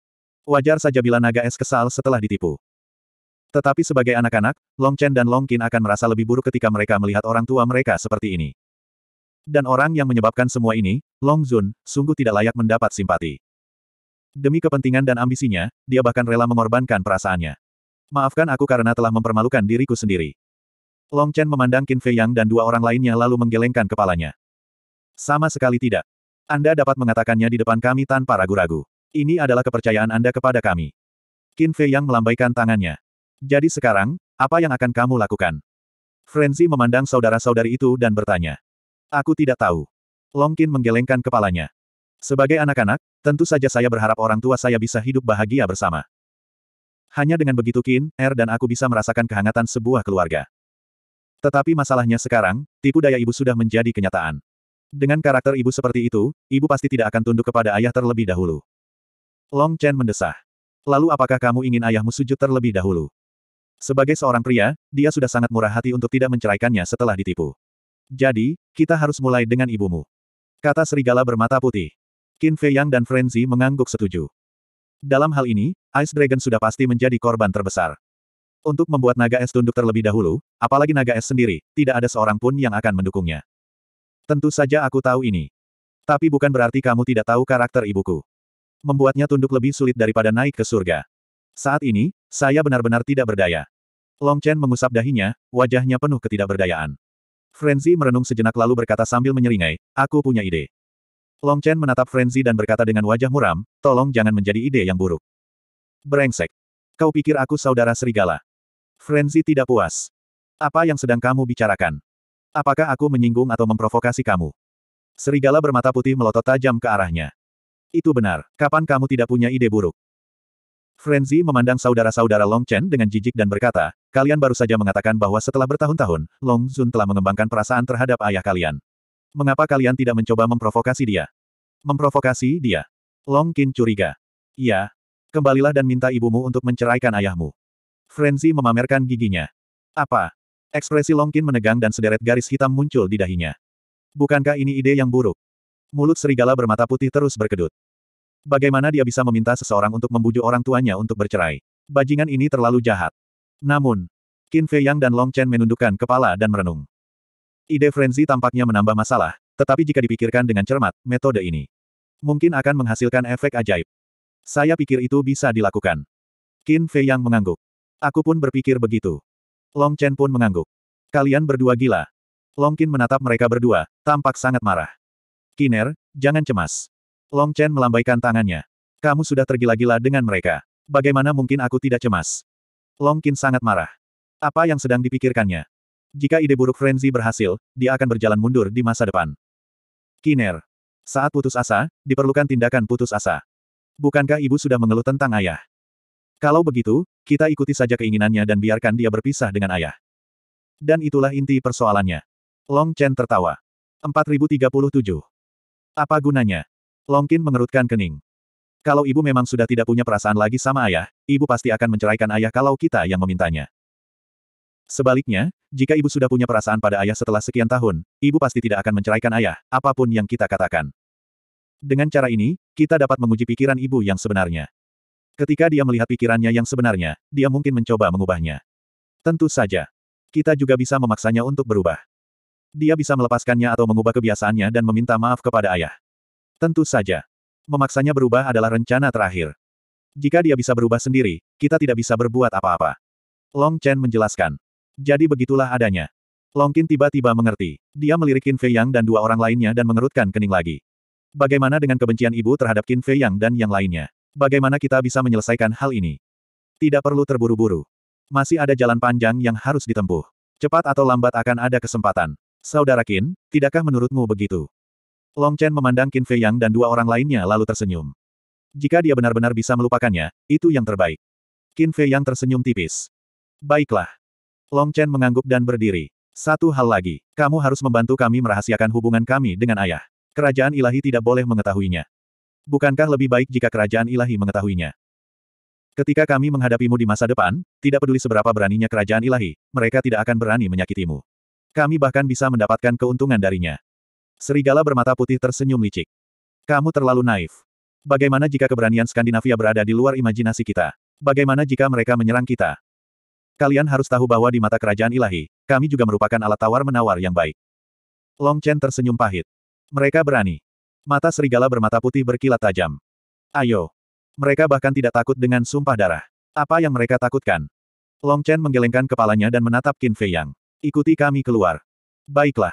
Wajar saja bila naga es kesal setelah ditipu. Tetapi sebagai anak-anak, Long Chen dan Long Qin akan merasa lebih buruk ketika mereka melihat orang tua mereka seperti ini. Dan orang yang menyebabkan semua ini, Long Zun, sungguh tidak layak mendapat simpati. Demi kepentingan dan ambisinya, dia bahkan rela mengorbankan perasaannya. Maafkan aku karena telah mempermalukan diriku sendiri. Long Chen memandang Qin Fei Yang dan dua orang lainnya lalu menggelengkan kepalanya. Sama sekali tidak. Anda dapat mengatakannya di depan kami tanpa ragu-ragu. Ini adalah kepercayaan Anda kepada kami. Qin Fei Yang melambaikan tangannya. Jadi sekarang, apa yang akan kamu lakukan? Frenzy memandang saudara-saudari itu dan bertanya. Aku tidak tahu. Longkin menggelengkan kepalanya. Sebagai anak-anak, tentu saja saya berharap orang tua saya bisa hidup bahagia bersama. Hanya dengan begitu Kin, Er dan aku bisa merasakan kehangatan sebuah keluarga. Tetapi masalahnya sekarang, tipu daya ibu sudah menjadi kenyataan. Dengan karakter ibu seperti itu, ibu pasti tidak akan tunduk kepada ayah terlebih dahulu. Long Chen mendesah. Lalu apakah kamu ingin ayahmu sujud terlebih dahulu? Sebagai seorang pria, dia sudah sangat murah hati untuk tidak menceraikannya setelah ditipu. Jadi, kita harus mulai dengan ibumu. Kata serigala bermata putih. Qin Fei Yang dan Frenzy mengangguk setuju. Dalam hal ini, Ice Dragon sudah pasti menjadi korban terbesar. Untuk membuat naga es tunduk terlebih dahulu, apalagi naga es sendiri, tidak ada seorang pun yang akan mendukungnya. Tentu saja aku tahu ini. Tapi bukan berarti kamu tidak tahu karakter ibuku. Membuatnya tunduk lebih sulit daripada naik ke surga. Saat ini, saya benar-benar tidak berdaya. Long Chen mengusap dahinya, wajahnya penuh ketidakberdayaan. Frenzy merenung sejenak lalu berkata sambil menyeringai, aku punya ide. Long Chen menatap Frenzy dan berkata dengan wajah muram, tolong jangan menjadi ide yang buruk. Berengsek, Kau pikir aku saudara serigala? Frenzy tidak puas. Apa yang sedang kamu bicarakan? Apakah aku menyinggung atau memprovokasi kamu? Serigala bermata putih melotot tajam ke arahnya. Itu benar, kapan kamu tidak punya ide buruk? Frenzy memandang saudara-saudara Long Chen dengan jijik dan berkata, kalian baru saja mengatakan bahwa setelah bertahun-tahun, Long Zun telah mengembangkan perasaan terhadap ayah kalian. Mengapa kalian tidak mencoba memprovokasi dia? Memprovokasi dia. Long Qin curiga. Iya. Kembalilah dan minta ibumu untuk menceraikan ayahmu. Frenzy memamerkan giginya. Apa? Ekspresi Long Qin menegang dan sederet garis hitam muncul di dahinya. Bukankah ini ide yang buruk? Mulut serigala bermata putih terus berkedut. Bagaimana dia bisa meminta seseorang untuk membujuk orang tuanya untuk bercerai? Bajingan ini terlalu jahat. Namun, Qin Fei Yang dan Long Chen menundukkan kepala dan merenung. Ide Frenzy tampaknya menambah masalah, tetapi jika dipikirkan dengan cermat, metode ini mungkin akan menghasilkan efek ajaib. Saya pikir itu bisa dilakukan. Qin Fei Yang mengangguk. Aku pun berpikir begitu. Long Chen pun mengangguk. Kalian berdua gila. Long Qin menatap mereka berdua, tampak sangat marah. Kiner, jangan cemas. Long Chen melambaikan tangannya. Kamu sudah tergila-gila dengan mereka. Bagaimana mungkin aku tidak cemas? Long Qin sangat marah. Apa yang sedang dipikirkannya? Jika ide buruk Frenzy berhasil, dia akan berjalan mundur di masa depan. Kiner. Saat putus asa, diperlukan tindakan putus asa. Bukankah ibu sudah mengeluh tentang ayah? Kalau begitu, kita ikuti saja keinginannya dan biarkan dia berpisah dengan ayah. Dan itulah inti persoalannya. Long Chen tertawa. 4037. Apa gunanya? Longkin mengerutkan kening. Kalau ibu memang sudah tidak punya perasaan lagi sama ayah, ibu pasti akan menceraikan ayah kalau kita yang memintanya. Sebaliknya, jika ibu sudah punya perasaan pada ayah setelah sekian tahun, ibu pasti tidak akan menceraikan ayah, apapun yang kita katakan. Dengan cara ini, kita dapat menguji pikiran ibu yang sebenarnya. Ketika dia melihat pikirannya yang sebenarnya, dia mungkin mencoba mengubahnya. Tentu saja. Kita juga bisa memaksanya untuk berubah. Dia bisa melepaskannya atau mengubah kebiasaannya dan meminta maaf kepada ayah. Tentu saja. Memaksanya berubah adalah rencana terakhir. Jika dia bisa berubah sendiri, kita tidak bisa berbuat apa-apa. Long Chen menjelaskan. Jadi begitulah adanya. Long Qin tiba-tiba mengerti. Dia melirik Qin Fei Yang dan dua orang lainnya dan mengerutkan kening lagi. Bagaimana dengan kebencian ibu terhadap Qin Fei Yang dan yang lainnya? Bagaimana kita bisa menyelesaikan hal ini? Tidak perlu terburu-buru. Masih ada jalan panjang yang harus ditempuh. Cepat atau lambat akan ada kesempatan. Saudara Qin, tidakkah menurutmu begitu? Long Chen memandang Qin Fei Yang dan dua orang lainnya lalu tersenyum. Jika dia benar-benar bisa melupakannya, itu yang terbaik. Qin Fei Yang tersenyum tipis. Baiklah. Long Chen mengangguk dan berdiri. Satu hal lagi, kamu harus membantu kami merahasiakan hubungan kami dengan ayah. Kerajaan ilahi tidak boleh mengetahuinya. Bukankah lebih baik jika kerajaan ilahi mengetahuinya? Ketika kami menghadapimu di masa depan, tidak peduli seberapa beraninya kerajaan ilahi, mereka tidak akan berani menyakitimu. Kami bahkan bisa mendapatkan keuntungan darinya. Serigala bermata putih tersenyum licik. Kamu terlalu naif. Bagaimana jika keberanian Skandinavia berada di luar imajinasi kita? Bagaimana jika mereka menyerang kita? Kalian harus tahu bahwa di mata kerajaan ilahi, kami juga merupakan alat tawar-menawar yang baik. Long Chen tersenyum pahit. Mereka berani. Mata serigala bermata putih berkilat tajam. Ayo. Mereka bahkan tidak takut dengan sumpah darah. Apa yang mereka takutkan? Long Chen menggelengkan kepalanya dan menatap Qin Fei Yang. Ikuti kami keluar. Baiklah.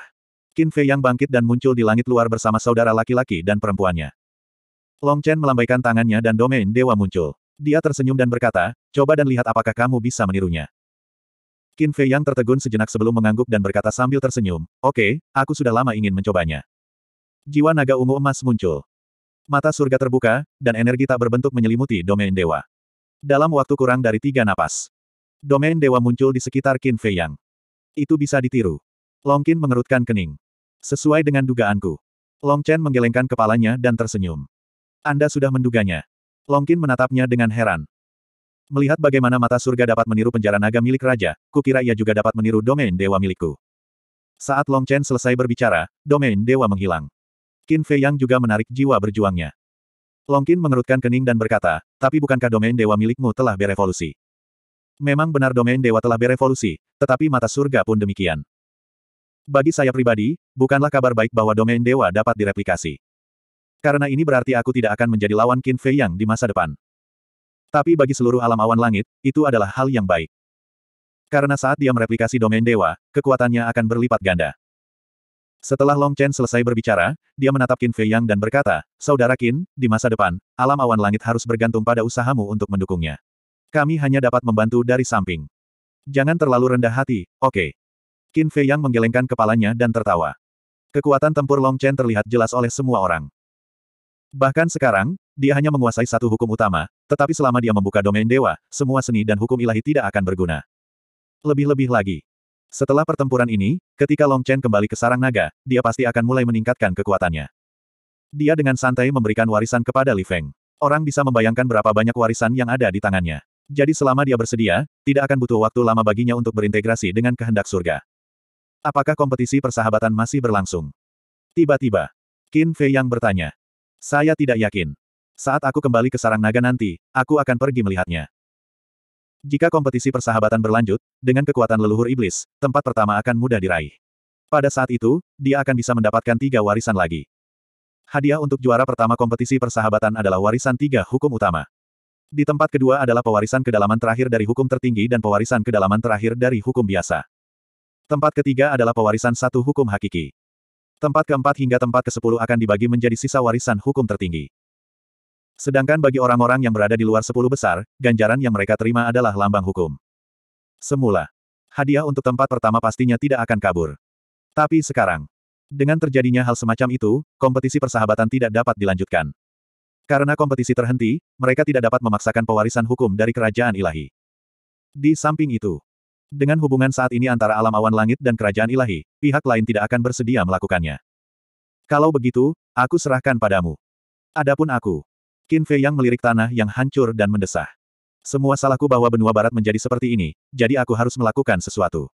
Qin Fei yang bangkit dan muncul di langit luar bersama saudara laki-laki dan perempuannya. Long Chen melambaikan tangannya dan domain dewa muncul. Dia tersenyum dan berkata, coba dan lihat apakah kamu bisa menirunya. Qin Fei yang tertegun sejenak sebelum mengangguk dan berkata sambil tersenyum, oke, okay, aku sudah lama ingin mencobanya. Jiwa naga ungu emas muncul. Mata surga terbuka, dan energi tak berbentuk menyelimuti domain dewa. Dalam waktu kurang dari tiga napas, domain dewa muncul di sekitar Qin Fei Yang. Itu bisa ditiru. Long Qin mengerutkan kening. Sesuai dengan dugaanku. Long Chen menggelengkan kepalanya dan tersenyum. Anda sudah menduganya. Long Qin menatapnya dengan heran. Melihat bagaimana mata surga dapat meniru penjara naga milik raja, kukira ia juga dapat meniru domain dewa milikku. Saat Long Chen selesai berbicara, domain dewa menghilang. Qin Fei Yang juga menarik jiwa berjuangnya. Long Qin mengerutkan kening dan berkata, tapi bukankah domain dewa milikmu telah berevolusi? Memang benar domain dewa telah berevolusi, tetapi mata surga pun demikian. Bagi saya pribadi, bukanlah kabar baik bahwa domain dewa dapat direplikasi. Karena ini berarti aku tidak akan menjadi lawan Qin Fei Yang di masa depan. Tapi bagi seluruh alam awan langit, itu adalah hal yang baik. Karena saat dia mereplikasi domain dewa, kekuatannya akan berlipat ganda. Setelah Long Chen selesai berbicara, dia menatap Qin Fei Yang dan berkata, Saudara Qin, di masa depan, alam awan langit harus bergantung pada usahamu untuk mendukungnya. Kami hanya dapat membantu dari samping. Jangan terlalu rendah hati, oke. Okay. Qin Fei Yang menggelengkan kepalanya dan tertawa. Kekuatan tempur Long Chen terlihat jelas oleh semua orang. Bahkan sekarang, dia hanya menguasai satu hukum utama, tetapi selama dia membuka domain dewa, semua seni dan hukum ilahi tidak akan berguna. Lebih-lebih lagi. Setelah pertempuran ini, ketika Long Chen kembali ke sarang naga, dia pasti akan mulai meningkatkan kekuatannya. Dia dengan santai memberikan warisan kepada Li Feng. Orang bisa membayangkan berapa banyak warisan yang ada di tangannya. Jadi selama dia bersedia, tidak akan butuh waktu lama baginya untuk berintegrasi dengan kehendak surga. Apakah kompetisi persahabatan masih berlangsung? Tiba-tiba, Qin Fei yang bertanya. Saya tidak yakin. Saat aku kembali ke sarang naga nanti, aku akan pergi melihatnya. Jika kompetisi persahabatan berlanjut, dengan kekuatan leluhur iblis, tempat pertama akan mudah diraih. Pada saat itu, dia akan bisa mendapatkan tiga warisan lagi. Hadiah untuk juara pertama kompetisi persahabatan adalah warisan tiga hukum utama. Di tempat kedua adalah pewarisan kedalaman terakhir dari hukum tertinggi dan pewarisan kedalaman terakhir dari hukum biasa. Tempat ketiga adalah pewarisan satu hukum hakiki. Tempat keempat hingga tempat ke-10 akan dibagi menjadi sisa warisan hukum tertinggi. Sedangkan bagi orang-orang yang berada di luar sepuluh besar, ganjaran yang mereka terima adalah lambang hukum. Semula, hadiah untuk tempat pertama pastinya tidak akan kabur. Tapi sekarang, dengan terjadinya hal semacam itu, kompetisi persahabatan tidak dapat dilanjutkan. Karena kompetisi terhenti, mereka tidak dapat memaksakan pewarisan hukum dari kerajaan ilahi. Di samping itu, dengan hubungan saat ini antara alam awan langit dan kerajaan ilahi, pihak lain tidak akan bersedia melakukannya. Kalau begitu, aku serahkan padamu. Adapun aku. Qin Fei yang melirik tanah yang hancur dan mendesah. Semua salahku bahwa benua barat menjadi seperti ini, jadi aku harus melakukan sesuatu.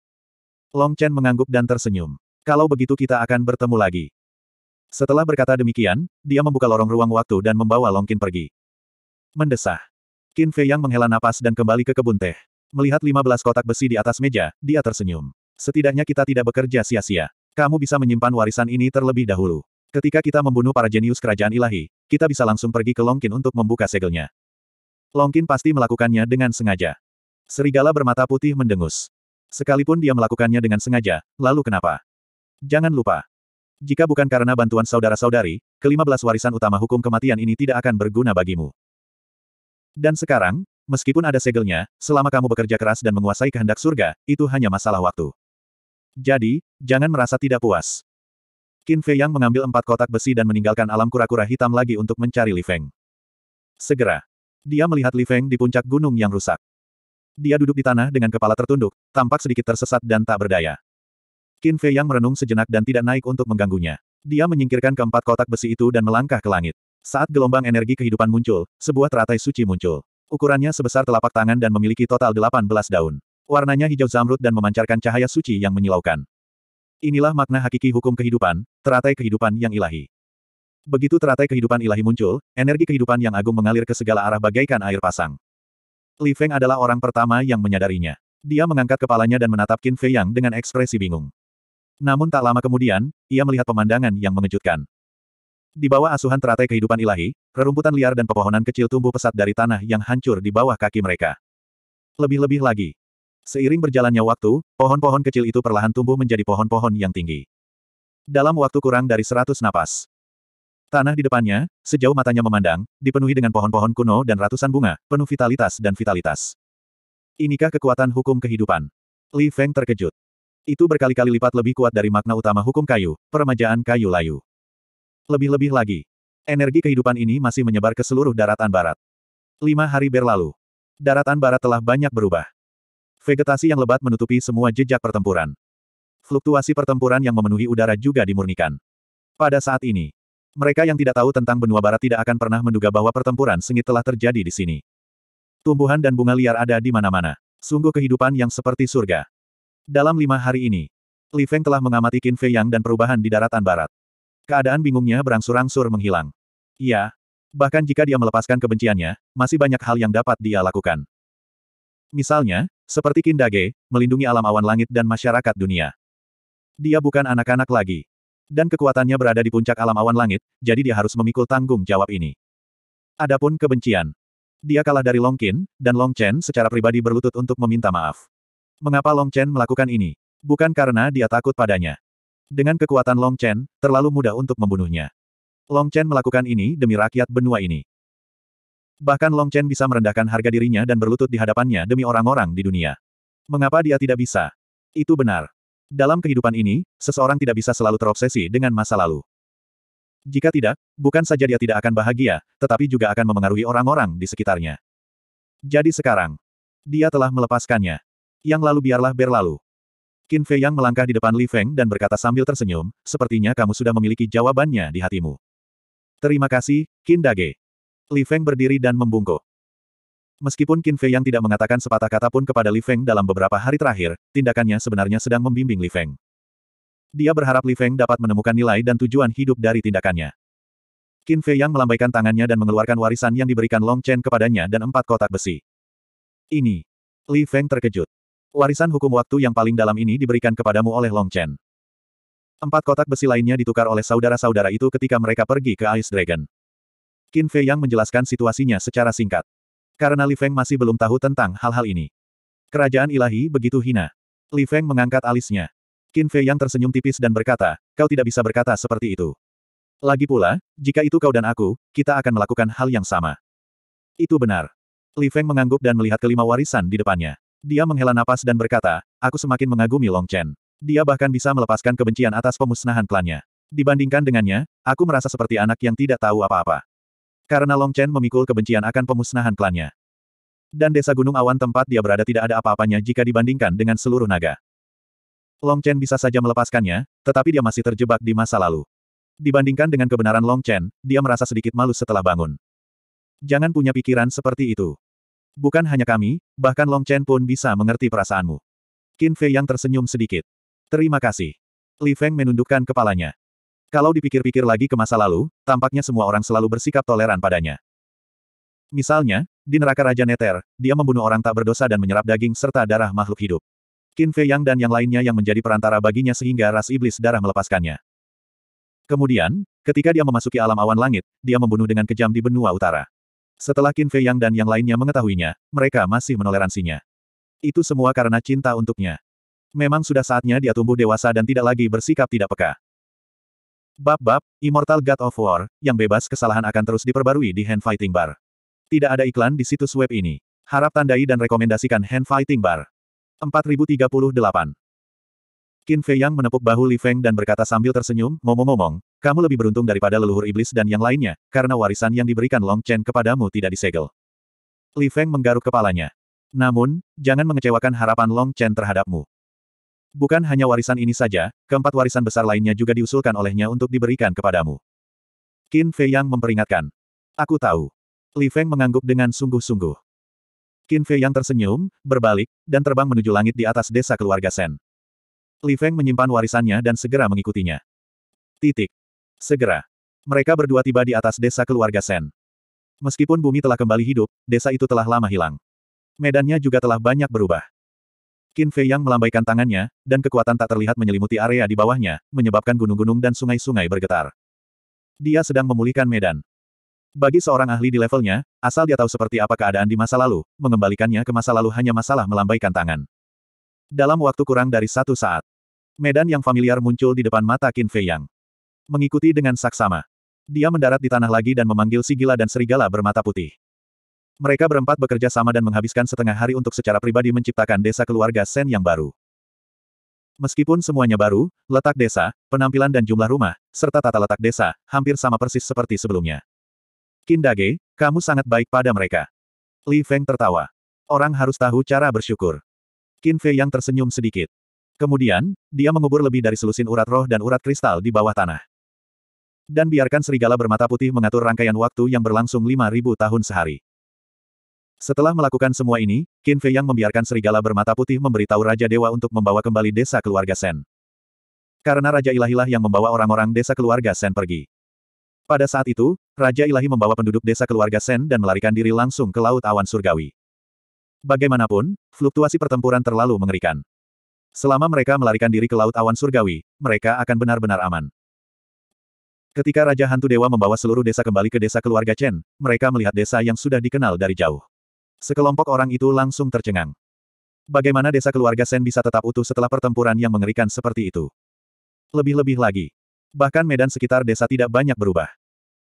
Long Chen mengangguk dan tersenyum. Kalau begitu kita akan bertemu lagi. Setelah berkata demikian, dia membuka lorong ruang waktu dan membawa Long Qin pergi. Mendesah. Qin Fei yang menghela napas dan kembali ke kebun teh. Melihat 15 kotak besi di atas meja, dia tersenyum. Setidaknya kita tidak bekerja sia-sia. Kamu bisa menyimpan warisan ini terlebih dahulu. Ketika kita membunuh para jenius kerajaan ilahi, kita bisa langsung pergi ke Longkin untuk membuka segelnya. Longkin pasti melakukannya dengan sengaja. Serigala bermata putih mendengus. Sekalipun dia melakukannya dengan sengaja, lalu kenapa? Jangan lupa. Jika bukan karena bantuan saudara-saudari, kelima belas warisan utama hukum kematian ini tidak akan berguna bagimu. Dan sekarang, meskipun ada segelnya, selama kamu bekerja keras dan menguasai kehendak surga, itu hanya masalah waktu. Jadi, jangan merasa tidak puas. Qin Fei Yang mengambil empat kotak besi dan meninggalkan alam kura-kura hitam lagi untuk mencari Li Feng. Segera, dia melihat Li Feng di puncak gunung yang rusak. Dia duduk di tanah dengan kepala tertunduk, tampak sedikit tersesat dan tak berdaya. Qin Fei Yang merenung sejenak dan tidak naik untuk mengganggunya. Dia menyingkirkan keempat kotak besi itu dan melangkah ke langit. Saat gelombang energi kehidupan muncul, sebuah teratai suci muncul. Ukurannya sebesar telapak tangan dan memiliki total 18 daun. Warnanya hijau zamrud dan memancarkan cahaya suci yang menyilaukan. Inilah makna hakiki hukum kehidupan, teratai kehidupan yang ilahi. Begitu teratai kehidupan ilahi muncul, energi kehidupan yang agung mengalir ke segala arah bagaikan air pasang. Li Feng adalah orang pertama yang menyadarinya. Dia mengangkat kepalanya dan menatap Qin Fei Yang dengan ekspresi bingung. Namun tak lama kemudian, ia melihat pemandangan yang mengejutkan. Di bawah asuhan teratai kehidupan ilahi, rerumputan liar dan pepohonan kecil tumbuh pesat dari tanah yang hancur di bawah kaki mereka. Lebih-lebih lagi. Seiring berjalannya waktu, pohon-pohon kecil itu perlahan tumbuh menjadi pohon-pohon yang tinggi. Dalam waktu kurang dari seratus napas. Tanah di depannya, sejauh matanya memandang, dipenuhi dengan pohon-pohon kuno dan ratusan bunga, penuh vitalitas dan vitalitas. Inikah kekuatan hukum kehidupan? Li Feng terkejut. Itu berkali-kali lipat lebih kuat dari makna utama hukum kayu, peremajaan kayu layu. Lebih-lebih lagi, energi kehidupan ini masih menyebar ke seluruh daratan barat. Lima hari berlalu. Daratan barat telah banyak berubah. Vegetasi yang lebat menutupi semua jejak pertempuran. Fluktuasi pertempuran yang memenuhi udara juga dimurnikan. Pada saat ini, mereka yang tidak tahu tentang benua barat tidak akan pernah menduga bahwa pertempuran sengit telah terjadi di sini. Tumbuhan dan bunga liar ada di mana-mana. Sungguh kehidupan yang seperti surga. Dalam lima hari ini, Li Feng telah mengamati Qin Fei Yang dan perubahan di daratan barat. Keadaan bingungnya berangsur-angsur menghilang. Iya. Bahkan jika dia melepaskan kebenciannya, masih banyak hal yang dapat dia lakukan. Misalnya, seperti Kindage, melindungi alam awan langit dan masyarakat dunia. Dia bukan anak-anak lagi. Dan kekuatannya berada di puncak alam awan langit, jadi dia harus memikul tanggung jawab ini. Adapun kebencian. Dia kalah dari Long Qin, dan Long Chen secara pribadi berlutut untuk meminta maaf. Mengapa Long Chen melakukan ini? Bukan karena dia takut padanya. Dengan kekuatan Long Chen, terlalu mudah untuk membunuhnya. Long Chen melakukan ini demi rakyat benua ini. Bahkan Long Chen bisa merendahkan harga dirinya dan berlutut di hadapannya demi orang-orang di dunia. Mengapa dia tidak bisa? Itu benar. Dalam kehidupan ini, seseorang tidak bisa selalu terobsesi dengan masa lalu. Jika tidak, bukan saja dia tidak akan bahagia, tetapi juga akan memengaruhi orang-orang di sekitarnya. Jadi sekarang, dia telah melepaskannya. Yang lalu biarlah berlalu. Qin Fei Yang melangkah di depan Li Feng dan berkata sambil tersenyum, sepertinya kamu sudah memiliki jawabannya di hatimu. Terima kasih, Qin Dage. Li Feng berdiri dan membungkuk. Meskipun Qin Fei Yang tidak mengatakan sepatah kata pun kepada Li Feng dalam beberapa hari terakhir, tindakannya sebenarnya sedang membimbing Li Feng. Dia berharap Li Feng dapat menemukan nilai dan tujuan hidup dari tindakannya. Qin Fei Yang melambaikan tangannya dan mengeluarkan warisan yang diberikan Long Chen kepadanya dan empat kotak besi. Ini. Li Feng terkejut. Warisan hukum waktu yang paling dalam ini diberikan kepadamu oleh Long Chen. Empat kotak besi lainnya ditukar oleh saudara-saudara itu ketika mereka pergi ke Ice Dragon. Qin Fei Yang menjelaskan situasinya secara singkat. Karena Li Feng masih belum tahu tentang hal-hal ini. Kerajaan ilahi begitu hina. Li Feng mengangkat alisnya. Qin Fei Yang tersenyum tipis dan berkata, kau tidak bisa berkata seperti itu. Lagi pula, jika itu kau dan aku, kita akan melakukan hal yang sama. Itu benar. Li Feng mengangguk dan melihat kelima warisan di depannya. Dia menghela napas dan berkata, aku semakin mengagumi Long Chen. Dia bahkan bisa melepaskan kebencian atas pemusnahan klannya. Dibandingkan dengannya, aku merasa seperti anak yang tidak tahu apa-apa. Karena Long Chen memikul kebencian akan pemusnahan klannya. Dan desa gunung awan tempat dia berada tidak ada apa-apanya jika dibandingkan dengan seluruh naga. Long Chen bisa saja melepaskannya, tetapi dia masih terjebak di masa lalu. Dibandingkan dengan kebenaran Long Chen, dia merasa sedikit malu setelah bangun. Jangan punya pikiran seperti itu bukan hanya kami, bahkan Long Chen pun bisa mengerti perasaanmu. Qin Fei yang tersenyum sedikit. Terima kasih. Li Feng menundukkan kepalanya. Kalau dipikir-pikir lagi ke masa lalu, tampaknya semua orang selalu bersikap toleran padanya. Misalnya, di neraka Raja Neter, dia membunuh orang tak berdosa dan menyerap daging serta darah makhluk hidup. Qin Fei Yang dan yang lainnya yang menjadi perantara baginya sehingga ras iblis darah melepaskannya. Kemudian, ketika dia memasuki alam awan langit, dia membunuh dengan kejam di benua utara. Setelah Qin Fei Yang dan yang lainnya mengetahuinya, mereka masih menoleransinya. Itu semua karena cinta untuknya. Memang sudah saatnya dia tumbuh dewasa dan tidak lagi bersikap tidak peka. Bab-bab, Immortal God of War, yang bebas kesalahan akan terus diperbarui di Hand Fighting Bar. Tidak ada iklan di situs web ini. Harap tandai dan rekomendasikan Hand Fighting Bar. 4038 Qin Fei Yang menepuk bahu Li Feng dan berkata sambil tersenyum, ngomong-ngomong, kamu lebih beruntung daripada leluhur iblis dan yang lainnya, karena warisan yang diberikan Long Chen kepadamu tidak disegel. Li Feng menggaruk kepalanya. Namun, jangan mengecewakan harapan Long Chen terhadapmu. Bukan hanya warisan ini saja, keempat warisan besar lainnya juga diusulkan olehnya untuk diberikan kepadamu. Qin Fei Yang memperingatkan. Aku tahu. Li Feng mengangguk dengan sungguh-sungguh. Qin Fei Yang tersenyum, berbalik, dan terbang menuju langit di atas desa keluarga Sen. Li Feng menyimpan warisannya dan segera mengikutinya. Titik. Segera. Mereka berdua tiba di atas desa keluarga Sen. Meskipun bumi telah kembali hidup, desa itu telah lama hilang. Medannya juga telah banyak berubah. Qin Fei Yang melambaikan tangannya, dan kekuatan tak terlihat menyelimuti area di bawahnya, menyebabkan gunung-gunung dan sungai-sungai bergetar. Dia sedang memulihkan medan. Bagi seorang ahli di levelnya, asal dia tahu seperti apa keadaan di masa lalu, mengembalikannya ke masa lalu hanya masalah melambaikan tangan. Dalam waktu kurang dari satu saat, medan yang familiar muncul di depan mata Qin Fei Yang. Mengikuti dengan saksama. Dia mendarat di tanah lagi dan memanggil si gila dan Serigala bermata putih. Mereka berempat bekerja sama dan menghabiskan setengah hari untuk secara pribadi menciptakan desa keluarga Sen yang baru. Meskipun semuanya baru, letak desa, penampilan dan jumlah rumah, serta tata letak desa, hampir sama persis seperti sebelumnya. Kindage, kamu sangat baik pada mereka. Li Feng tertawa. Orang harus tahu cara bersyukur. Qin Fei yang tersenyum sedikit. Kemudian, dia mengubur lebih dari selusin urat roh dan urat kristal di bawah tanah. Dan biarkan serigala bermata putih mengatur rangkaian waktu yang berlangsung 5.000 tahun sehari. Setelah melakukan semua ini, Qin Fei yang membiarkan serigala bermata putih memberitahu Raja Dewa untuk membawa kembali desa keluarga Sen. Karena Raja Ilahilah yang membawa orang-orang desa keluarga Sen pergi. Pada saat itu, Raja Ilahi membawa penduduk desa keluarga Sen dan melarikan diri langsung ke Laut Awan Surgawi. Bagaimanapun, fluktuasi pertempuran terlalu mengerikan. Selama mereka melarikan diri ke Laut Awan Surgawi, mereka akan benar-benar aman. Ketika Raja Hantu Dewa membawa seluruh desa kembali ke desa keluarga Chen, mereka melihat desa yang sudah dikenal dari jauh. Sekelompok orang itu langsung tercengang. Bagaimana desa keluarga Sen bisa tetap utuh setelah pertempuran yang mengerikan seperti itu? Lebih-lebih lagi. Bahkan medan sekitar desa tidak banyak berubah.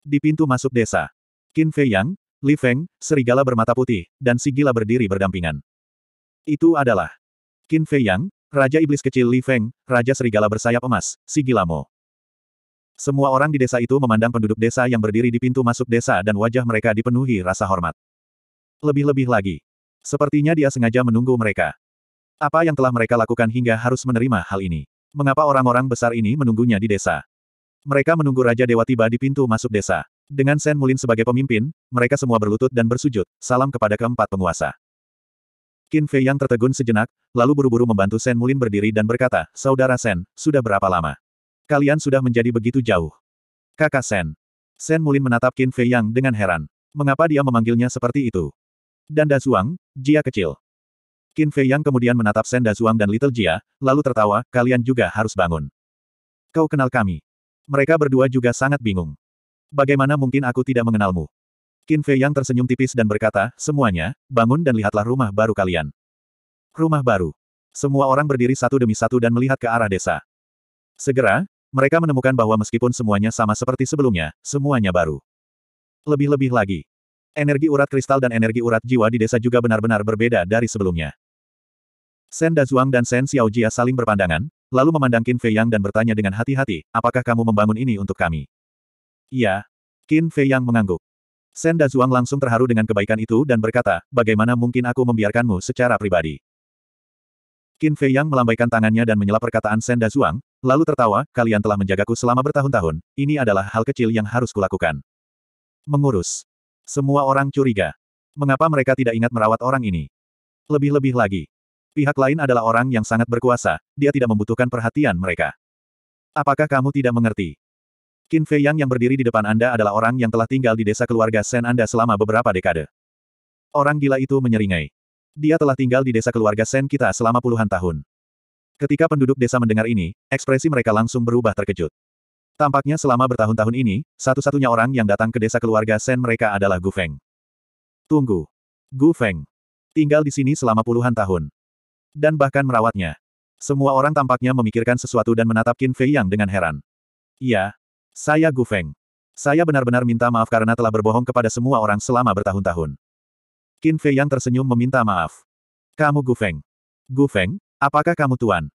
Di pintu masuk desa, Qin Fei Yang, Li Feng, serigala bermata putih, dan si gila berdiri berdampingan. Itu adalah Qin Fei Yang, Raja Iblis Kecil Li Feng, Raja Serigala Bersayap Emas, si gila Mo. Semua orang di desa itu memandang penduduk desa yang berdiri di pintu masuk desa dan wajah mereka dipenuhi rasa hormat. Lebih-lebih lagi. Sepertinya dia sengaja menunggu mereka. Apa yang telah mereka lakukan hingga harus menerima hal ini? Mengapa orang-orang besar ini menunggunya di desa? Mereka menunggu Raja Dewa tiba di pintu masuk desa. Dengan Sen Mulin sebagai pemimpin, mereka semua berlutut dan bersujud, salam kepada keempat penguasa. Qin Fei yang tertegun sejenak, lalu buru-buru membantu Sen Mulin berdiri dan berkata, Saudara Sen, sudah berapa lama? Kalian sudah menjadi begitu jauh. Kakak Sen. Sen Mulin menatap Qin Fei yang dengan heran. Mengapa dia memanggilnya seperti itu? Dan Dazuang, Jia kecil. Qin Fei yang kemudian menatap Sen Dazuang dan Little Jia, lalu tertawa, kalian juga harus bangun. Kau kenal kami. Mereka berdua juga sangat bingung. Bagaimana mungkin aku tidak mengenalmu? Qin Fei Yang tersenyum tipis dan berkata, semuanya, bangun dan lihatlah rumah baru kalian. Rumah baru. Semua orang berdiri satu demi satu dan melihat ke arah desa. Segera, mereka menemukan bahwa meskipun semuanya sama seperti sebelumnya, semuanya baru. Lebih-lebih lagi. Energi urat kristal dan energi urat jiwa di desa juga benar-benar berbeda dari sebelumnya. Sen Dazuang dan Sen Xiaojia saling berpandangan, lalu memandang Qin Fei Yang dan bertanya dengan hati-hati, apakah kamu membangun ini untuk kami? Iya. Qin Fei yang mengangguk. Da Zhuang langsung terharu dengan kebaikan itu dan berkata, bagaimana mungkin aku membiarkanmu secara pribadi. Qin Fei yang melambaikan tangannya dan menyela perkataan Senda Zhuang, lalu tertawa, kalian telah menjagaku selama bertahun-tahun, ini adalah hal kecil yang harus kulakukan. Mengurus. Semua orang curiga. Mengapa mereka tidak ingat merawat orang ini? Lebih-lebih lagi. Pihak lain adalah orang yang sangat berkuasa, dia tidak membutuhkan perhatian mereka. Apakah kamu tidak mengerti? Qin Fei Yang yang berdiri di depan Anda adalah orang yang telah tinggal di desa keluarga Sen Anda selama beberapa dekade. Orang gila itu menyeringai. Dia telah tinggal di desa keluarga Sen kita selama puluhan tahun. Ketika penduduk desa mendengar ini, ekspresi mereka langsung berubah terkejut. Tampaknya selama bertahun-tahun ini, satu-satunya orang yang datang ke desa keluarga Sen mereka adalah Gu Feng. Tunggu. Gu Feng. Tinggal di sini selama puluhan tahun. Dan bahkan merawatnya. Semua orang tampaknya memikirkan sesuatu dan menatap Qin Fei Yang dengan heran. Iya, saya Gu Feng. Saya benar-benar minta maaf karena telah berbohong kepada semua orang selama bertahun-tahun. Qin Fei yang tersenyum meminta maaf. Kamu Gu Feng. Gu Feng, apakah kamu tuan?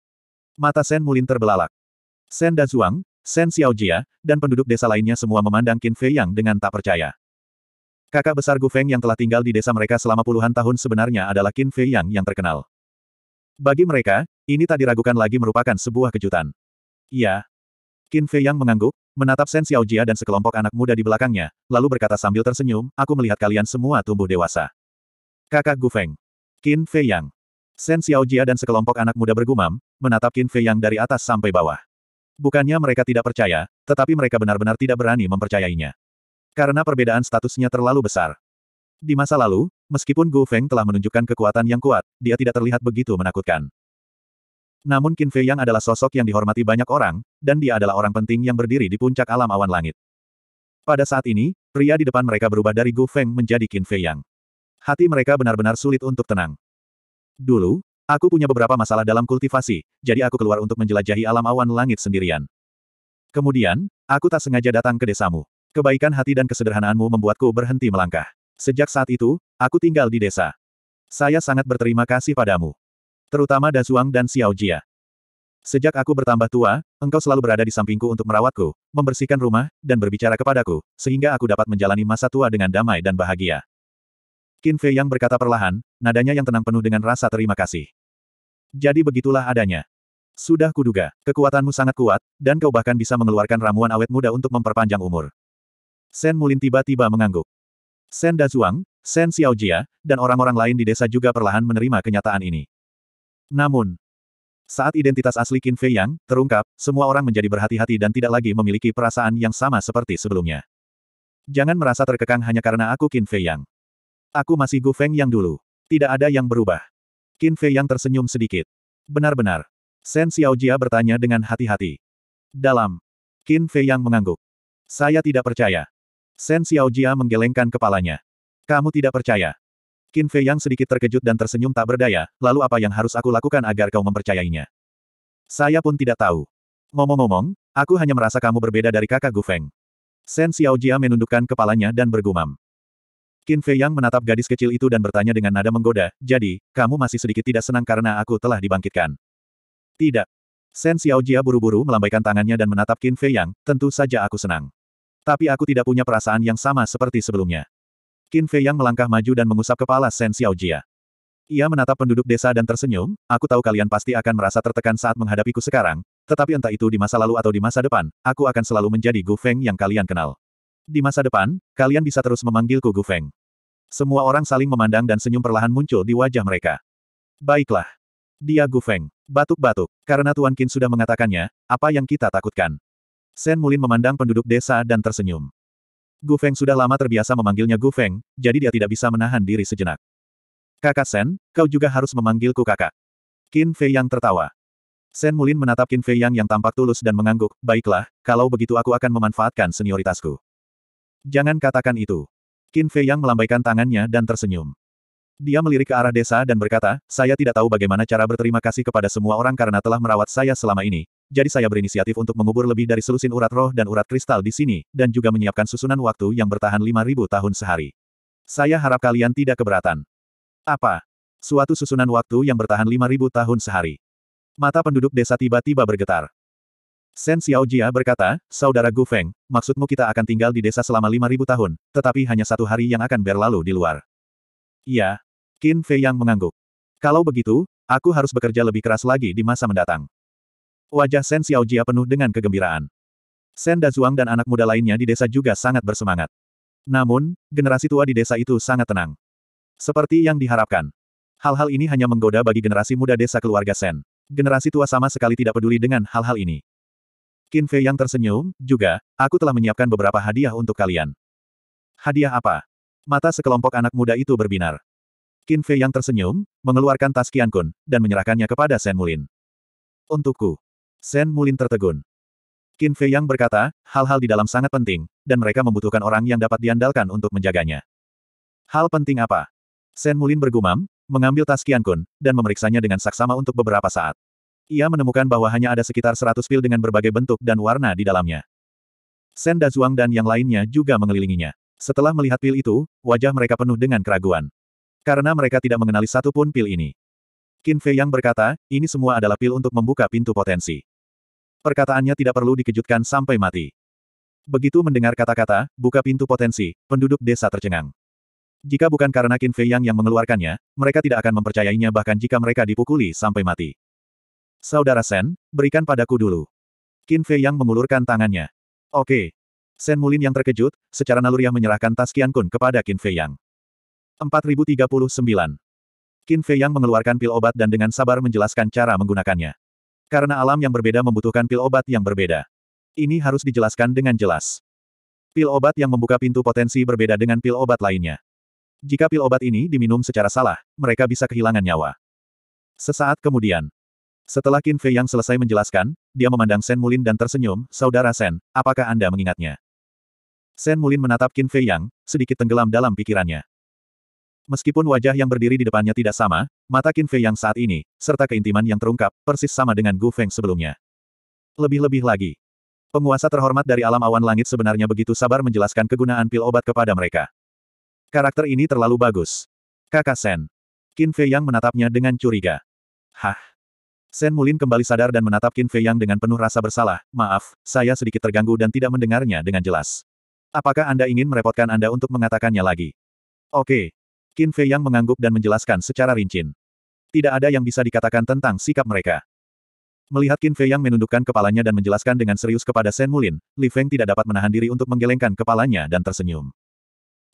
Mata Sen Mulin terbelalak. Sen Dazuang, Sen Xiaojia, dan penduduk desa lainnya semua memandang Qin Fei yang dengan tak percaya. Kakak besar Gu Feng yang telah tinggal di desa mereka selama puluhan tahun sebenarnya adalah Qin Fei yang yang terkenal. Bagi mereka, ini tak diragukan lagi merupakan sebuah kejutan. Iya. Qin Fei yang mengangguk, Menatap Sen Jia dan sekelompok anak muda di belakangnya, lalu berkata sambil tersenyum, aku melihat kalian semua tumbuh dewasa. Kakak Gu Feng. Qin Fei Yang. Sen Jia dan sekelompok anak muda bergumam, menatap Qin Fei Yang dari atas sampai bawah. Bukannya mereka tidak percaya, tetapi mereka benar-benar tidak berani mempercayainya. Karena perbedaan statusnya terlalu besar. Di masa lalu, meskipun Gu Feng telah menunjukkan kekuatan yang kuat, dia tidak terlihat begitu menakutkan. Namun Qin Fei Yang adalah sosok yang dihormati banyak orang, dan dia adalah orang penting yang berdiri di puncak alam awan langit. Pada saat ini, pria di depan mereka berubah dari Gu Feng menjadi Qin Fei Yang. Hati mereka benar-benar sulit untuk tenang. Dulu, aku punya beberapa masalah dalam kultivasi, jadi aku keluar untuk menjelajahi alam awan langit sendirian. Kemudian, aku tak sengaja datang ke desamu. Kebaikan hati dan kesederhanaanmu membuatku berhenti melangkah. Sejak saat itu, aku tinggal di desa. Saya sangat berterima kasih padamu. Terutama Dazuang dan Xiao Jia. Sejak aku bertambah tua, engkau selalu berada di sampingku untuk merawatku, membersihkan rumah, dan berbicara kepadaku, sehingga aku dapat menjalani masa tua dengan damai dan bahagia. Qin Fei yang berkata perlahan, nadanya yang tenang penuh dengan rasa terima kasih. Jadi begitulah adanya. Sudah kuduga, kekuatanmu sangat kuat, dan kau bahkan bisa mengeluarkan ramuan awet muda untuk memperpanjang umur. Sen Mulin tiba-tiba mengangguk. Sen Dazuang, Sen Xiaojia, dan orang-orang lain di desa juga perlahan menerima kenyataan ini. Namun, saat identitas asli Qin Fei Yang terungkap, semua orang menjadi berhati-hati dan tidak lagi memiliki perasaan yang sama seperti sebelumnya. Jangan merasa terkekang hanya karena aku Qin Fei Yang. Aku masih Gu Feng yang dulu. Tidak ada yang berubah. Qin Fei Yang tersenyum sedikit. Benar-benar. Shen Jia bertanya dengan hati-hati. Dalam. Qin Fei Yang mengangguk. Saya tidak percaya. Shen Jia menggelengkan kepalanya. Kamu tidak percaya. Qin Fei yang sedikit terkejut dan tersenyum tak berdaya, lalu apa yang harus aku lakukan agar kau mempercayainya? Saya pun tidak tahu. Ngomong-ngomong, aku hanya merasa kamu berbeda dari kakak Gu Feng. Shen Jia menundukkan kepalanya dan bergumam. Qin Fei Yang menatap gadis kecil itu dan bertanya dengan nada menggoda, jadi, kamu masih sedikit tidak senang karena aku telah dibangkitkan. Tidak. Shen Jia buru-buru melambaikan tangannya dan menatap Qin Fei Yang, tentu saja aku senang. Tapi aku tidak punya perasaan yang sama seperti sebelumnya. Qin Fei Yang melangkah maju dan mengusap kepala Shen Jia. Ia menatap penduduk desa dan tersenyum, aku tahu kalian pasti akan merasa tertekan saat menghadapiku sekarang, tetapi entah itu di masa lalu atau di masa depan, aku akan selalu menjadi Gu Feng yang kalian kenal. Di masa depan, kalian bisa terus memanggilku Gu Feng. Semua orang saling memandang dan senyum perlahan muncul di wajah mereka. Baiklah. Dia Gu Feng. Batuk-batuk. Karena Tuan Qin sudah mengatakannya, apa yang kita takutkan? Sen Mulin memandang penduduk desa dan tersenyum. Gu Feng sudah lama terbiasa memanggilnya Gu Feng, jadi dia tidak bisa menahan diri sejenak. Kakak Sen, kau juga harus memanggilku kakak. Qin Fei Yang tertawa. Sen Mulin menatap Qin Fei Yang yang tampak tulus dan mengangguk, baiklah, kalau begitu aku akan memanfaatkan senioritasku. Jangan katakan itu. Qin Fei Yang melambaikan tangannya dan tersenyum. Dia melirik ke arah desa dan berkata, saya tidak tahu bagaimana cara berterima kasih kepada semua orang karena telah merawat saya selama ini. Jadi saya berinisiatif untuk mengubur lebih dari selusin urat roh dan urat kristal di sini, dan juga menyiapkan susunan waktu yang bertahan 5.000 tahun sehari. Saya harap kalian tidak keberatan. Apa? Suatu susunan waktu yang bertahan 5.000 tahun sehari. Mata penduduk desa tiba-tiba bergetar. Sen Jia berkata, Saudara Gu Feng, maksudmu kita akan tinggal di desa selama 5.000 tahun, tetapi hanya satu hari yang akan berlalu di luar. Iya. Qin Fei yang mengangguk. Kalau begitu, aku harus bekerja lebih keras lagi di masa mendatang. Wajah Sen Jia penuh dengan kegembiraan. Sen Zhuang dan anak muda lainnya di desa juga sangat bersemangat. Namun, generasi tua di desa itu sangat tenang. Seperti yang diharapkan. Hal-hal ini hanya menggoda bagi generasi muda desa keluarga Sen. Generasi tua sama sekali tidak peduli dengan hal-hal ini. Qin Fei yang tersenyum, juga, aku telah menyiapkan beberapa hadiah untuk kalian. Hadiah apa? Mata sekelompok anak muda itu berbinar. Qin Fei yang tersenyum, mengeluarkan tas Qian Kun, dan menyerahkannya kepada Shen Mulin. Untukku. Shen Mulin tertegun. Qin Fei yang berkata, hal-hal di dalam sangat penting, dan mereka membutuhkan orang yang dapat diandalkan untuk menjaganya. Hal penting apa? Shen Mulin bergumam, mengambil tas Qian Kun, dan memeriksanya dengan saksama untuk beberapa saat. Ia menemukan bahwa hanya ada sekitar 100 pil dengan berbagai bentuk dan warna di dalamnya. Sen Dazuang dan yang lainnya juga mengelilinginya. Setelah melihat pil itu, wajah mereka penuh dengan keraguan. Karena mereka tidak mengenali satupun pil ini. Qin Fei yang berkata, ini semua adalah pil untuk membuka pintu potensi. Perkataannya tidak perlu dikejutkan sampai mati. Begitu mendengar kata-kata, buka pintu potensi, penduduk desa tercengang. Jika bukan karena Qin Fei Yang yang mengeluarkannya, mereka tidak akan mempercayainya bahkan jika mereka dipukuli sampai mati. Saudara Sen, berikan padaku dulu. Qin Fei Yang mengulurkan tangannya. Oke, Sen Mulin yang terkejut, secara naluriah menyerahkan tas Qian Kun kepada Qin Fei Yang. 4039. Qin Fei Yang mengeluarkan pil obat dan dengan sabar menjelaskan cara menggunakannya. Karena alam yang berbeda membutuhkan pil obat yang berbeda. Ini harus dijelaskan dengan jelas. Pil obat yang membuka pintu potensi berbeda dengan pil obat lainnya. Jika pil obat ini diminum secara salah, mereka bisa kehilangan nyawa. Sesaat kemudian, setelah Qin Fei yang selesai menjelaskan, dia memandang Sen Mulin dan tersenyum, Saudara Sen, apakah Anda mengingatnya? Sen Mulin menatap Qin Fei Yang, sedikit tenggelam dalam pikirannya. Meskipun wajah yang berdiri di depannya tidak sama, mata Qin Fei Yang saat ini, serta keintiman yang terungkap, persis sama dengan Gu Feng sebelumnya. Lebih-lebih lagi, penguasa terhormat dari alam awan langit sebenarnya begitu sabar menjelaskan kegunaan pil obat kepada mereka. Karakter ini terlalu bagus. Kakak Sen. Qin Fei Yang menatapnya dengan curiga. Hah? Sen Mulin kembali sadar dan menatap Qin Fei Yang dengan penuh rasa bersalah, maaf, saya sedikit terganggu dan tidak mendengarnya dengan jelas. Apakah Anda ingin merepotkan Anda untuk mengatakannya lagi? Oke. Qin Fei Yang mengangguk dan menjelaskan secara rinci. Tidak ada yang bisa dikatakan tentang sikap mereka. Melihat Qin Fei Yang menundukkan kepalanya dan menjelaskan dengan serius kepada Shen Mulin, Li Feng tidak dapat menahan diri untuk menggelengkan kepalanya dan tersenyum.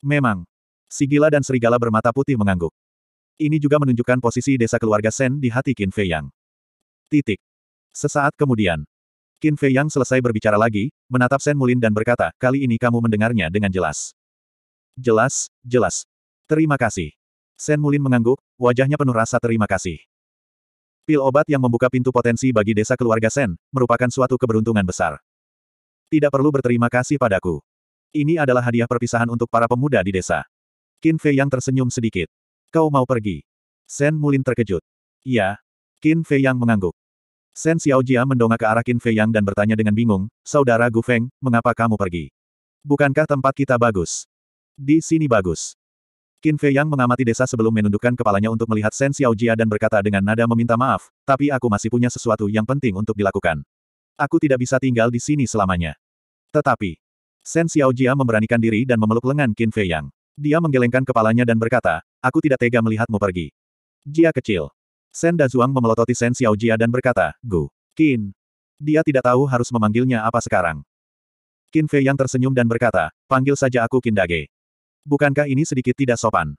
Memang. Si gila dan serigala bermata putih mengangguk. Ini juga menunjukkan posisi desa keluarga Shen di hati Qin Fei Yang. Titik. Sesaat kemudian, Qin Fei Yang selesai berbicara lagi, menatap Shen Mulin dan berkata, kali ini kamu mendengarnya dengan jelas. Jelas, jelas. Terima kasih. Shen Mulin mengangguk, wajahnya penuh rasa terima kasih. Pil obat yang membuka pintu potensi bagi desa keluarga Shen merupakan suatu keberuntungan besar. Tidak perlu berterima kasih padaku. Ini adalah hadiah perpisahan untuk para pemuda di desa. Qin Fei Yang tersenyum sedikit. Kau mau pergi? Shen Mulin terkejut. Iya. Qin Fei Yang mengangguk. Shen Xiaojia mendongak ke arah Qin Fei Yang dan bertanya dengan bingung, Saudara Gu Feng, mengapa kamu pergi? Bukankah tempat kita bagus? Di sini bagus. Qin Fei Yang mengamati desa sebelum menundukkan kepalanya untuk melihat Shen Xiaojia dan berkata dengan nada meminta maaf, tapi aku masih punya sesuatu yang penting untuk dilakukan. Aku tidak bisa tinggal di sini selamanya. Tetapi, Shen Xiaojia memberanikan diri dan memeluk lengan Qin Fei Yang. Dia menggelengkan kepalanya dan berkata, aku tidak tega melihatmu pergi. Jia kecil, Shen Dazuang memelototi Shen Xiaojia dan berkata, Gu. Qin. Dia tidak tahu harus memanggilnya apa sekarang. Qin Fei yang tersenyum dan berkata, panggil saja aku Qin Kindage. Bukankah ini sedikit tidak sopan?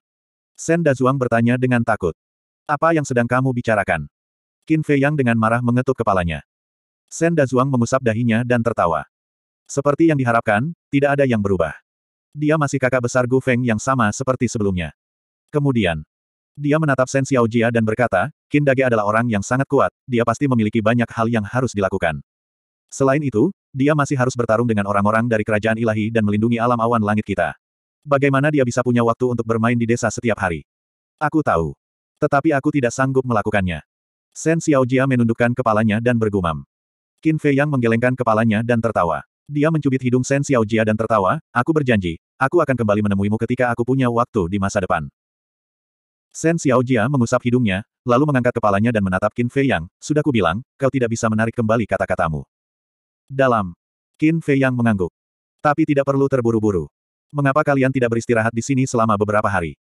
Shen Dazuang bertanya dengan takut. Apa yang sedang kamu bicarakan? Qin Fei yang dengan marah mengetuk kepalanya. Shen Dazuang mengusap dahinya dan tertawa. Seperti yang diharapkan, tidak ada yang berubah. Dia masih kakak besar Gu Feng yang sama seperti sebelumnya. Kemudian, dia menatap Shen Jia dan berkata, "Kin Dage adalah orang yang sangat kuat, dia pasti memiliki banyak hal yang harus dilakukan. Selain itu, dia masih harus bertarung dengan orang-orang dari kerajaan ilahi dan melindungi alam awan langit kita. Bagaimana dia bisa punya waktu untuk bermain di desa setiap hari? Aku tahu. Tetapi aku tidak sanggup melakukannya. Shen Jia menundukkan kepalanya dan bergumam. Qin Fei Yang menggelengkan kepalanya dan tertawa. Dia mencubit hidung Shen Jia dan tertawa, aku berjanji, aku akan kembali menemuimu ketika aku punya waktu di masa depan. Shen Jia mengusap hidungnya, lalu mengangkat kepalanya dan menatap Qin Fei Yang, sudah kubilang, kau tidak bisa menarik kembali kata-katamu. Dalam. Qin Fei Yang mengangguk. Tapi tidak perlu terburu-buru. Mengapa kalian tidak beristirahat di sini selama beberapa hari?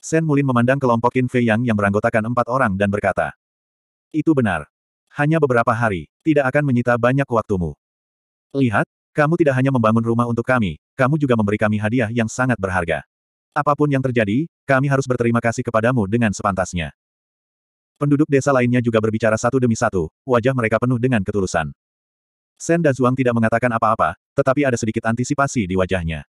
Shen Mulin memandang kelompok Qin Fei Yang yang beranggotakan empat orang dan berkata. Itu benar. Hanya beberapa hari, tidak akan menyita banyak waktumu. Lihat, kamu tidak hanya membangun rumah untuk kami, kamu juga memberi kami hadiah yang sangat berharga. Apapun yang terjadi, kami harus berterima kasih kepadamu dengan sepantasnya. Penduduk desa lainnya juga berbicara satu demi satu, wajah mereka penuh dengan ketulusan. Sen dan Zhuang tidak mengatakan apa-apa, tetapi ada sedikit antisipasi di wajahnya.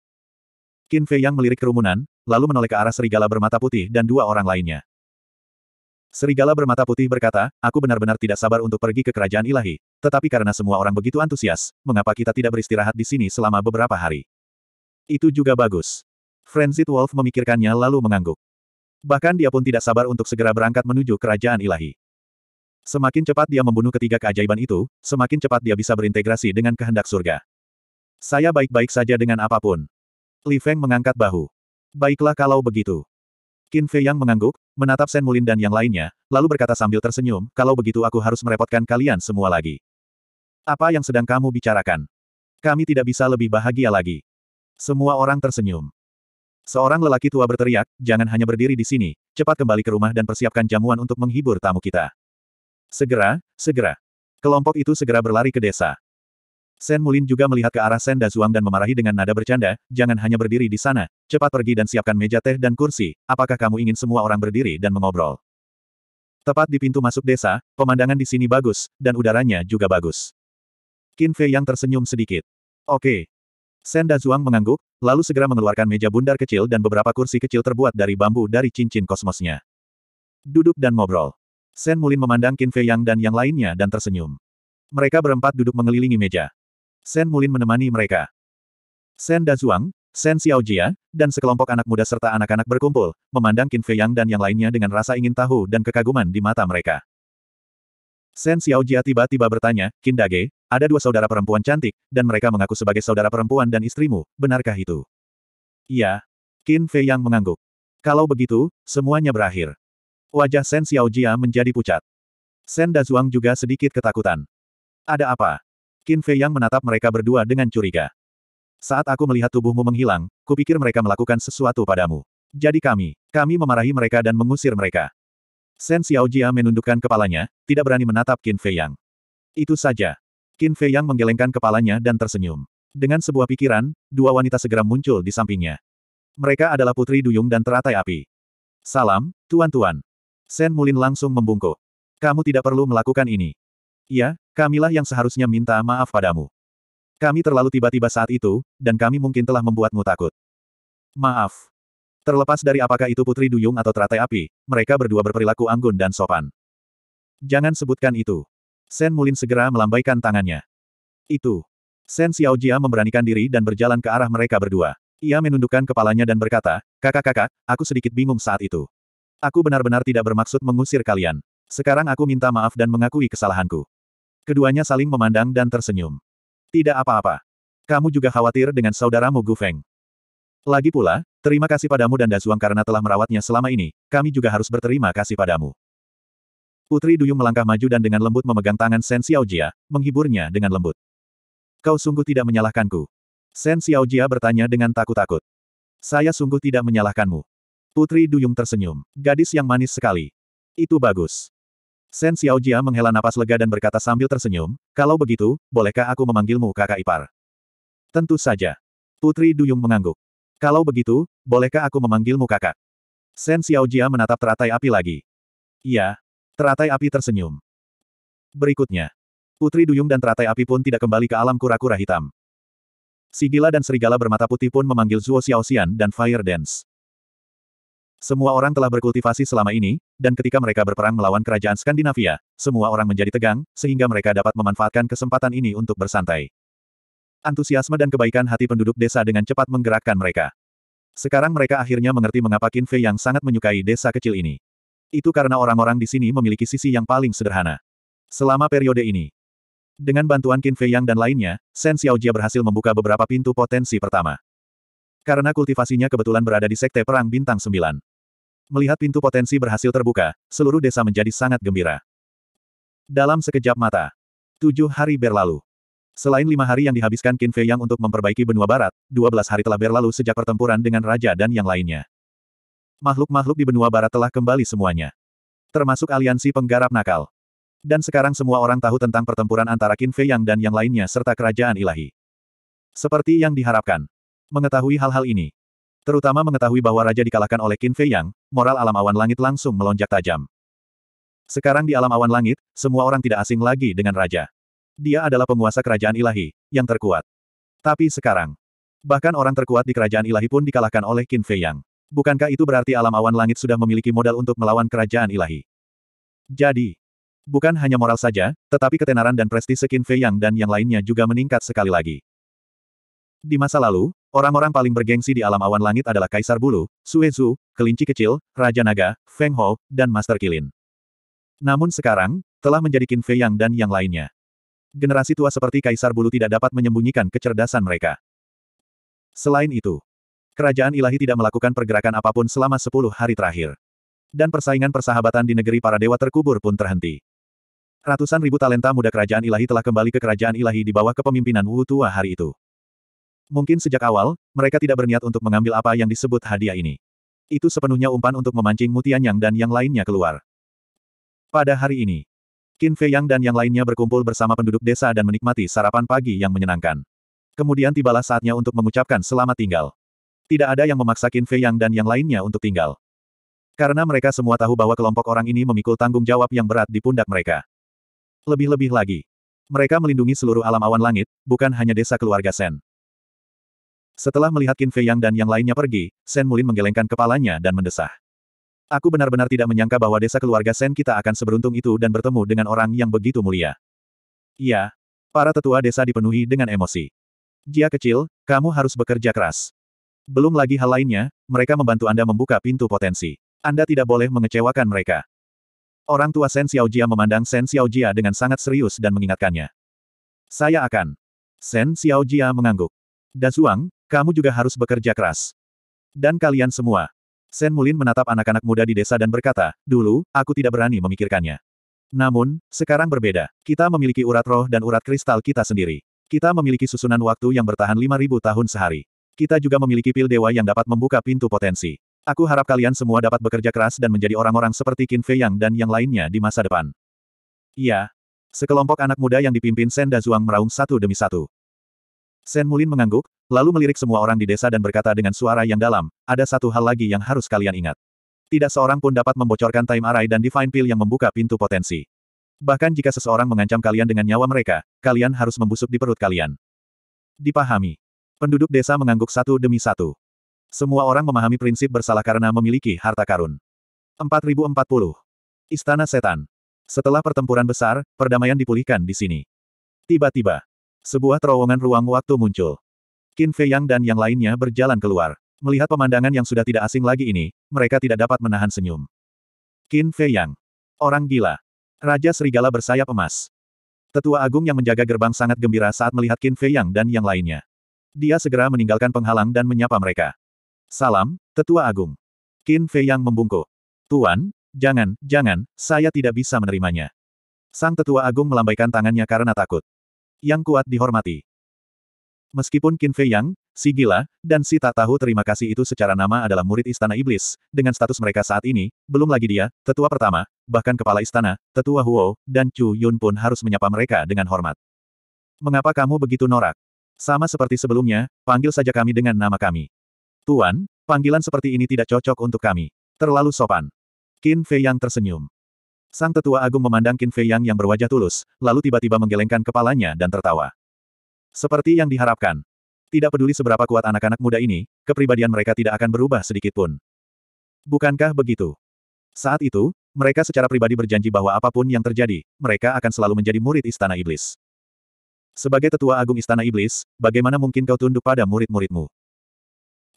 Qin Fei yang melirik kerumunan, lalu menoleh ke arah serigala bermata putih dan dua orang lainnya. Serigala bermata putih berkata, aku benar-benar tidak sabar untuk pergi ke kerajaan ilahi. Tetapi karena semua orang begitu antusias, mengapa kita tidak beristirahat di sini selama beberapa hari? Itu juga bagus. Frenzied Wolf memikirkannya lalu mengangguk. Bahkan dia pun tidak sabar untuk segera berangkat menuju kerajaan ilahi. Semakin cepat dia membunuh ketiga keajaiban itu, semakin cepat dia bisa berintegrasi dengan kehendak surga. Saya baik-baik saja dengan apapun. Li Feng mengangkat bahu. Baiklah kalau begitu. Qin Fei Yang mengangguk, menatap Shen Mulin dan yang lainnya, lalu berkata sambil tersenyum, kalau begitu aku harus merepotkan kalian semua lagi. Apa yang sedang kamu bicarakan? Kami tidak bisa lebih bahagia lagi. Semua orang tersenyum. Seorang lelaki tua berteriak, jangan hanya berdiri di sini, cepat kembali ke rumah dan persiapkan jamuan untuk menghibur tamu kita. Segera, segera. Kelompok itu segera berlari ke desa. Sen Mulin juga melihat ke arah Sen Dazuang dan memarahi dengan nada bercanda, jangan hanya berdiri di sana, cepat pergi dan siapkan meja teh dan kursi, apakah kamu ingin semua orang berdiri dan mengobrol? Tepat di pintu masuk desa, pemandangan di sini bagus, dan udaranya juga bagus. Qin Fei yang tersenyum sedikit. Oke, Da Zhuang mengangguk, lalu segera mengeluarkan meja bundar kecil dan beberapa kursi kecil terbuat dari bambu dari cincin kosmosnya. Duduk dan ngobrol. Sen Mulin memandang Qin Fei Yang dan yang lainnya dan tersenyum. Mereka berempat duduk mengelilingi meja. Sen Mulin menemani mereka. Sen Zhuang, Sen Jia, dan sekelompok anak muda serta anak-anak berkumpul, memandang Qin Fei Yang dan yang lainnya dengan rasa ingin tahu dan kekaguman di mata mereka. Sen Jia tiba-tiba bertanya, Qin Dage, ada dua saudara perempuan cantik, dan mereka mengaku sebagai saudara perempuan dan istrimu, benarkah itu? Iya. Qin Fei yang mengangguk. Kalau begitu, semuanya berakhir. Wajah Shen Jia menjadi pucat. Shen Zhuang juga sedikit ketakutan. Ada apa? Qin Fei yang menatap mereka berdua dengan curiga. Saat aku melihat tubuhmu menghilang, kupikir mereka melakukan sesuatu padamu. Jadi kami, kami memarahi mereka dan mengusir mereka. Shen Jia menundukkan kepalanya, tidak berani menatap Qin Fei Yang. Itu saja, Qin Fei Yang menggelengkan kepalanya dan tersenyum. Dengan sebuah pikiran, dua wanita segera muncul di sampingnya. Mereka adalah Putri Duyung dan Teratai Api. Salam, Tuan-Tuan. Sen Mulin langsung membungkuk. Kamu tidak perlu melakukan ini. Ya, kamilah yang seharusnya minta maaf padamu. Kami terlalu tiba-tiba saat itu, dan kami mungkin telah membuatmu takut. Maaf. Terlepas dari apakah itu Putri Duyung atau Teratai Api, mereka berdua berperilaku anggun dan sopan. Jangan sebutkan itu. Sen Mulin segera melambaikan tangannya. Itu. Sen Xiaojia memberanikan diri dan berjalan ke arah mereka berdua. Ia menundukkan kepalanya dan berkata, kakak-kakak, aku sedikit bingung saat itu. Aku benar-benar tidak bermaksud mengusir kalian. Sekarang aku minta maaf dan mengakui kesalahanku. Keduanya saling memandang dan tersenyum. Tidak apa-apa. Kamu juga khawatir dengan saudaramu Gu Feng. Lagi pula, terima kasih padamu dan Dazuang karena telah merawatnya selama ini, kami juga harus berterima kasih padamu. Putri Duyung melangkah maju dan dengan lembut memegang tangan Shen Xiaojia, menghiburnya dengan lembut. Kau sungguh tidak menyalahkanku. Shen Xiaojia bertanya dengan takut-takut. Saya sungguh tidak menyalahkanmu. Putri Duyung tersenyum. Gadis yang manis sekali. Itu bagus. Shen Xiaojia menghela napas lega dan berkata sambil tersenyum, kalau begitu, bolehkah aku memanggilmu kakak ipar? Tentu saja. Putri Duyung mengangguk. Kalau begitu, bolehkah aku memanggilmu kakak? Shen Xiaojia menatap teratai api lagi. Iya, Teratai api tersenyum. Berikutnya. Putri Duyung dan teratai api pun tidak kembali ke alam kura-kura hitam. Sigila dan serigala bermata putih pun memanggil Zuo Xiaoxian dan Fire Dance. Semua orang telah berkultivasi selama ini, dan ketika mereka berperang melawan kerajaan Skandinavia, semua orang menjadi tegang, sehingga mereka dapat memanfaatkan kesempatan ini untuk bersantai. Antusiasme dan kebaikan hati penduduk desa dengan cepat menggerakkan mereka. Sekarang mereka akhirnya mengerti mengapa Qin Fei yang sangat menyukai desa kecil ini. Itu karena orang-orang di sini memiliki sisi yang paling sederhana. Selama periode ini, dengan bantuan Qin Fei Yang dan lainnya, Shen Xiaojia berhasil membuka beberapa pintu potensi pertama. Karena kultivasinya kebetulan berada di Sekte Perang Bintang Sembilan, Melihat pintu potensi berhasil terbuka, seluruh desa menjadi sangat gembira. Dalam sekejap mata, tujuh hari berlalu. Selain lima hari yang dihabiskan Qin Fei Yang untuk memperbaiki benua barat, dua belas hari telah berlalu sejak pertempuran dengan raja dan yang lainnya. Makhluk-makhluk di benua barat telah kembali semuanya. Termasuk aliansi penggarap nakal. Dan sekarang semua orang tahu tentang pertempuran antara Qin Fei Yang dan yang lainnya serta kerajaan ilahi. Seperti yang diharapkan. Mengetahui hal-hal ini. Terutama mengetahui bahwa raja dikalahkan oleh Qin Fei Yang, moral alam awan langit langsung melonjak tajam. Sekarang di alam awan langit, semua orang tidak asing lagi dengan raja. Dia adalah penguasa kerajaan ilahi, yang terkuat. Tapi sekarang, Bahkan orang terkuat di kerajaan ilahi pun dikalahkan oleh Qin Fei Yang. Bukankah itu berarti alam awan langit sudah memiliki modal untuk melawan kerajaan ilahi? Jadi, bukan hanya moral saja, tetapi ketenaran dan prestise Qin Fei Yang dan yang lainnya juga meningkat sekali lagi. Di masa lalu, orang-orang paling bergengsi di alam awan langit adalah Kaisar Bulu, Sue Zhu, Kelinci Kecil, Raja Naga, Feng Ho, dan Master Kilin. Namun sekarang, telah menjadi Qin Fei Yang dan yang lainnya. Generasi tua seperti Kaisar Bulu tidak dapat menyembunyikan kecerdasan mereka. Selain itu, kerajaan ilahi tidak melakukan pergerakan apapun selama sepuluh hari terakhir. Dan persaingan persahabatan di negeri para dewa terkubur pun terhenti. Ratusan ribu talenta muda kerajaan ilahi telah kembali ke kerajaan ilahi di bawah kepemimpinan Wu Tua hari itu. Mungkin sejak awal, mereka tidak berniat untuk mengambil apa yang disebut hadiah ini. Itu sepenuhnya umpan untuk memancing Mutian Yang dan yang lainnya keluar. Pada hari ini, Qin Fei Yang dan yang lainnya berkumpul bersama penduduk desa dan menikmati sarapan pagi yang menyenangkan. Kemudian tibalah saatnya untuk mengucapkan selamat tinggal. Tidak ada yang memaksa Qin Fei Yang dan yang lainnya untuk tinggal. Karena mereka semua tahu bahwa kelompok orang ini memikul tanggung jawab yang berat di pundak mereka. Lebih-lebih lagi. Mereka melindungi seluruh alam awan langit, bukan hanya desa keluarga Sen. Setelah melihat Qin Fei Yang dan yang lainnya pergi, Sen Mulin menggelengkan kepalanya dan mendesah. Aku benar-benar tidak menyangka bahwa desa keluarga Sen kita akan seberuntung itu dan bertemu dengan orang yang begitu mulia. Iya. Para tetua desa dipenuhi dengan emosi. Jia kecil, kamu harus bekerja keras. Belum lagi hal lainnya, mereka membantu Anda membuka pintu potensi. Anda tidak boleh mengecewakan mereka. Orang tua Sen Xiaojia memandang Sen Xiaojia dengan sangat serius dan mengingatkannya. Saya akan. Sen Xiaojia mengangguk. Dazuang, kamu juga harus bekerja keras. Dan kalian semua. Sen Mulin menatap anak-anak muda di desa dan berkata, dulu, aku tidak berani memikirkannya. Namun, sekarang berbeda. Kita memiliki urat roh dan urat kristal kita sendiri. Kita memiliki susunan waktu yang bertahan 5.000 tahun sehari. Kita juga memiliki pil dewa yang dapat membuka pintu potensi. Aku harap kalian semua dapat bekerja keras dan menjadi orang-orang seperti Qin Fei Yang dan yang lainnya di masa depan. Iya. Sekelompok anak muda yang dipimpin Da Zhuang meraung satu demi satu. Shen Mulin mengangguk, lalu melirik semua orang di desa dan berkata dengan suara yang dalam, ada satu hal lagi yang harus kalian ingat. Tidak seorang pun dapat membocorkan time array dan divine pill yang membuka pintu potensi. Bahkan jika seseorang mengancam kalian dengan nyawa mereka, kalian harus membusuk di perut kalian. Dipahami. Penduduk desa mengangguk satu demi satu. Semua orang memahami prinsip bersalah karena memiliki harta karun. 4040. Istana Setan. Setelah pertempuran besar, perdamaian dipulihkan di sini. Tiba-tiba, sebuah terowongan ruang waktu muncul. Qin Fei Yang dan yang lainnya berjalan keluar. Melihat pemandangan yang sudah tidak asing lagi ini, mereka tidak dapat menahan senyum. Qin Fei Yang. Orang gila. Raja Serigala bersayap emas. Tetua Agung yang menjaga gerbang sangat gembira saat melihat Qin Fei Yang dan yang lainnya. Dia segera meninggalkan penghalang dan menyapa mereka. Salam, Tetua Agung. Qin Fei yang membungkuk. Tuan, jangan, jangan, saya tidak bisa menerimanya. Sang Tetua Agung melambaikan tangannya karena takut. Yang kuat dihormati. Meskipun Qin Fei Yang, si gila, dan si tak tahu terima kasih itu secara nama adalah murid Istana Iblis, dengan status mereka saat ini, belum lagi dia, tetua pertama, bahkan kepala istana, tetua Huo, dan Chu Yun pun harus menyapa mereka dengan hormat. Mengapa kamu begitu norak? Sama seperti sebelumnya, panggil saja kami dengan nama kami. Tuan, panggilan seperti ini tidak cocok untuk kami. Terlalu sopan. Qin Fei Yang tersenyum. Sang tetua agung memandang Qin Fei Yang yang berwajah tulus, lalu tiba-tiba menggelengkan kepalanya dan tertawa. Seperti yang diharapkan. Tidak peduli seberapa kuat anak-anak muda ini, kepribadian mereka tidak akan berubah sedikitpun. Bukankah begitu? Saat itu, mereka secara pribadi berjanji bahwa apapun yang terjadi, mereka akan selalu menjadi murid Istana Iblis. Sebagai tetua agung istana iblis, bagaimana mungkin kau tunduk pada murid-muridmu?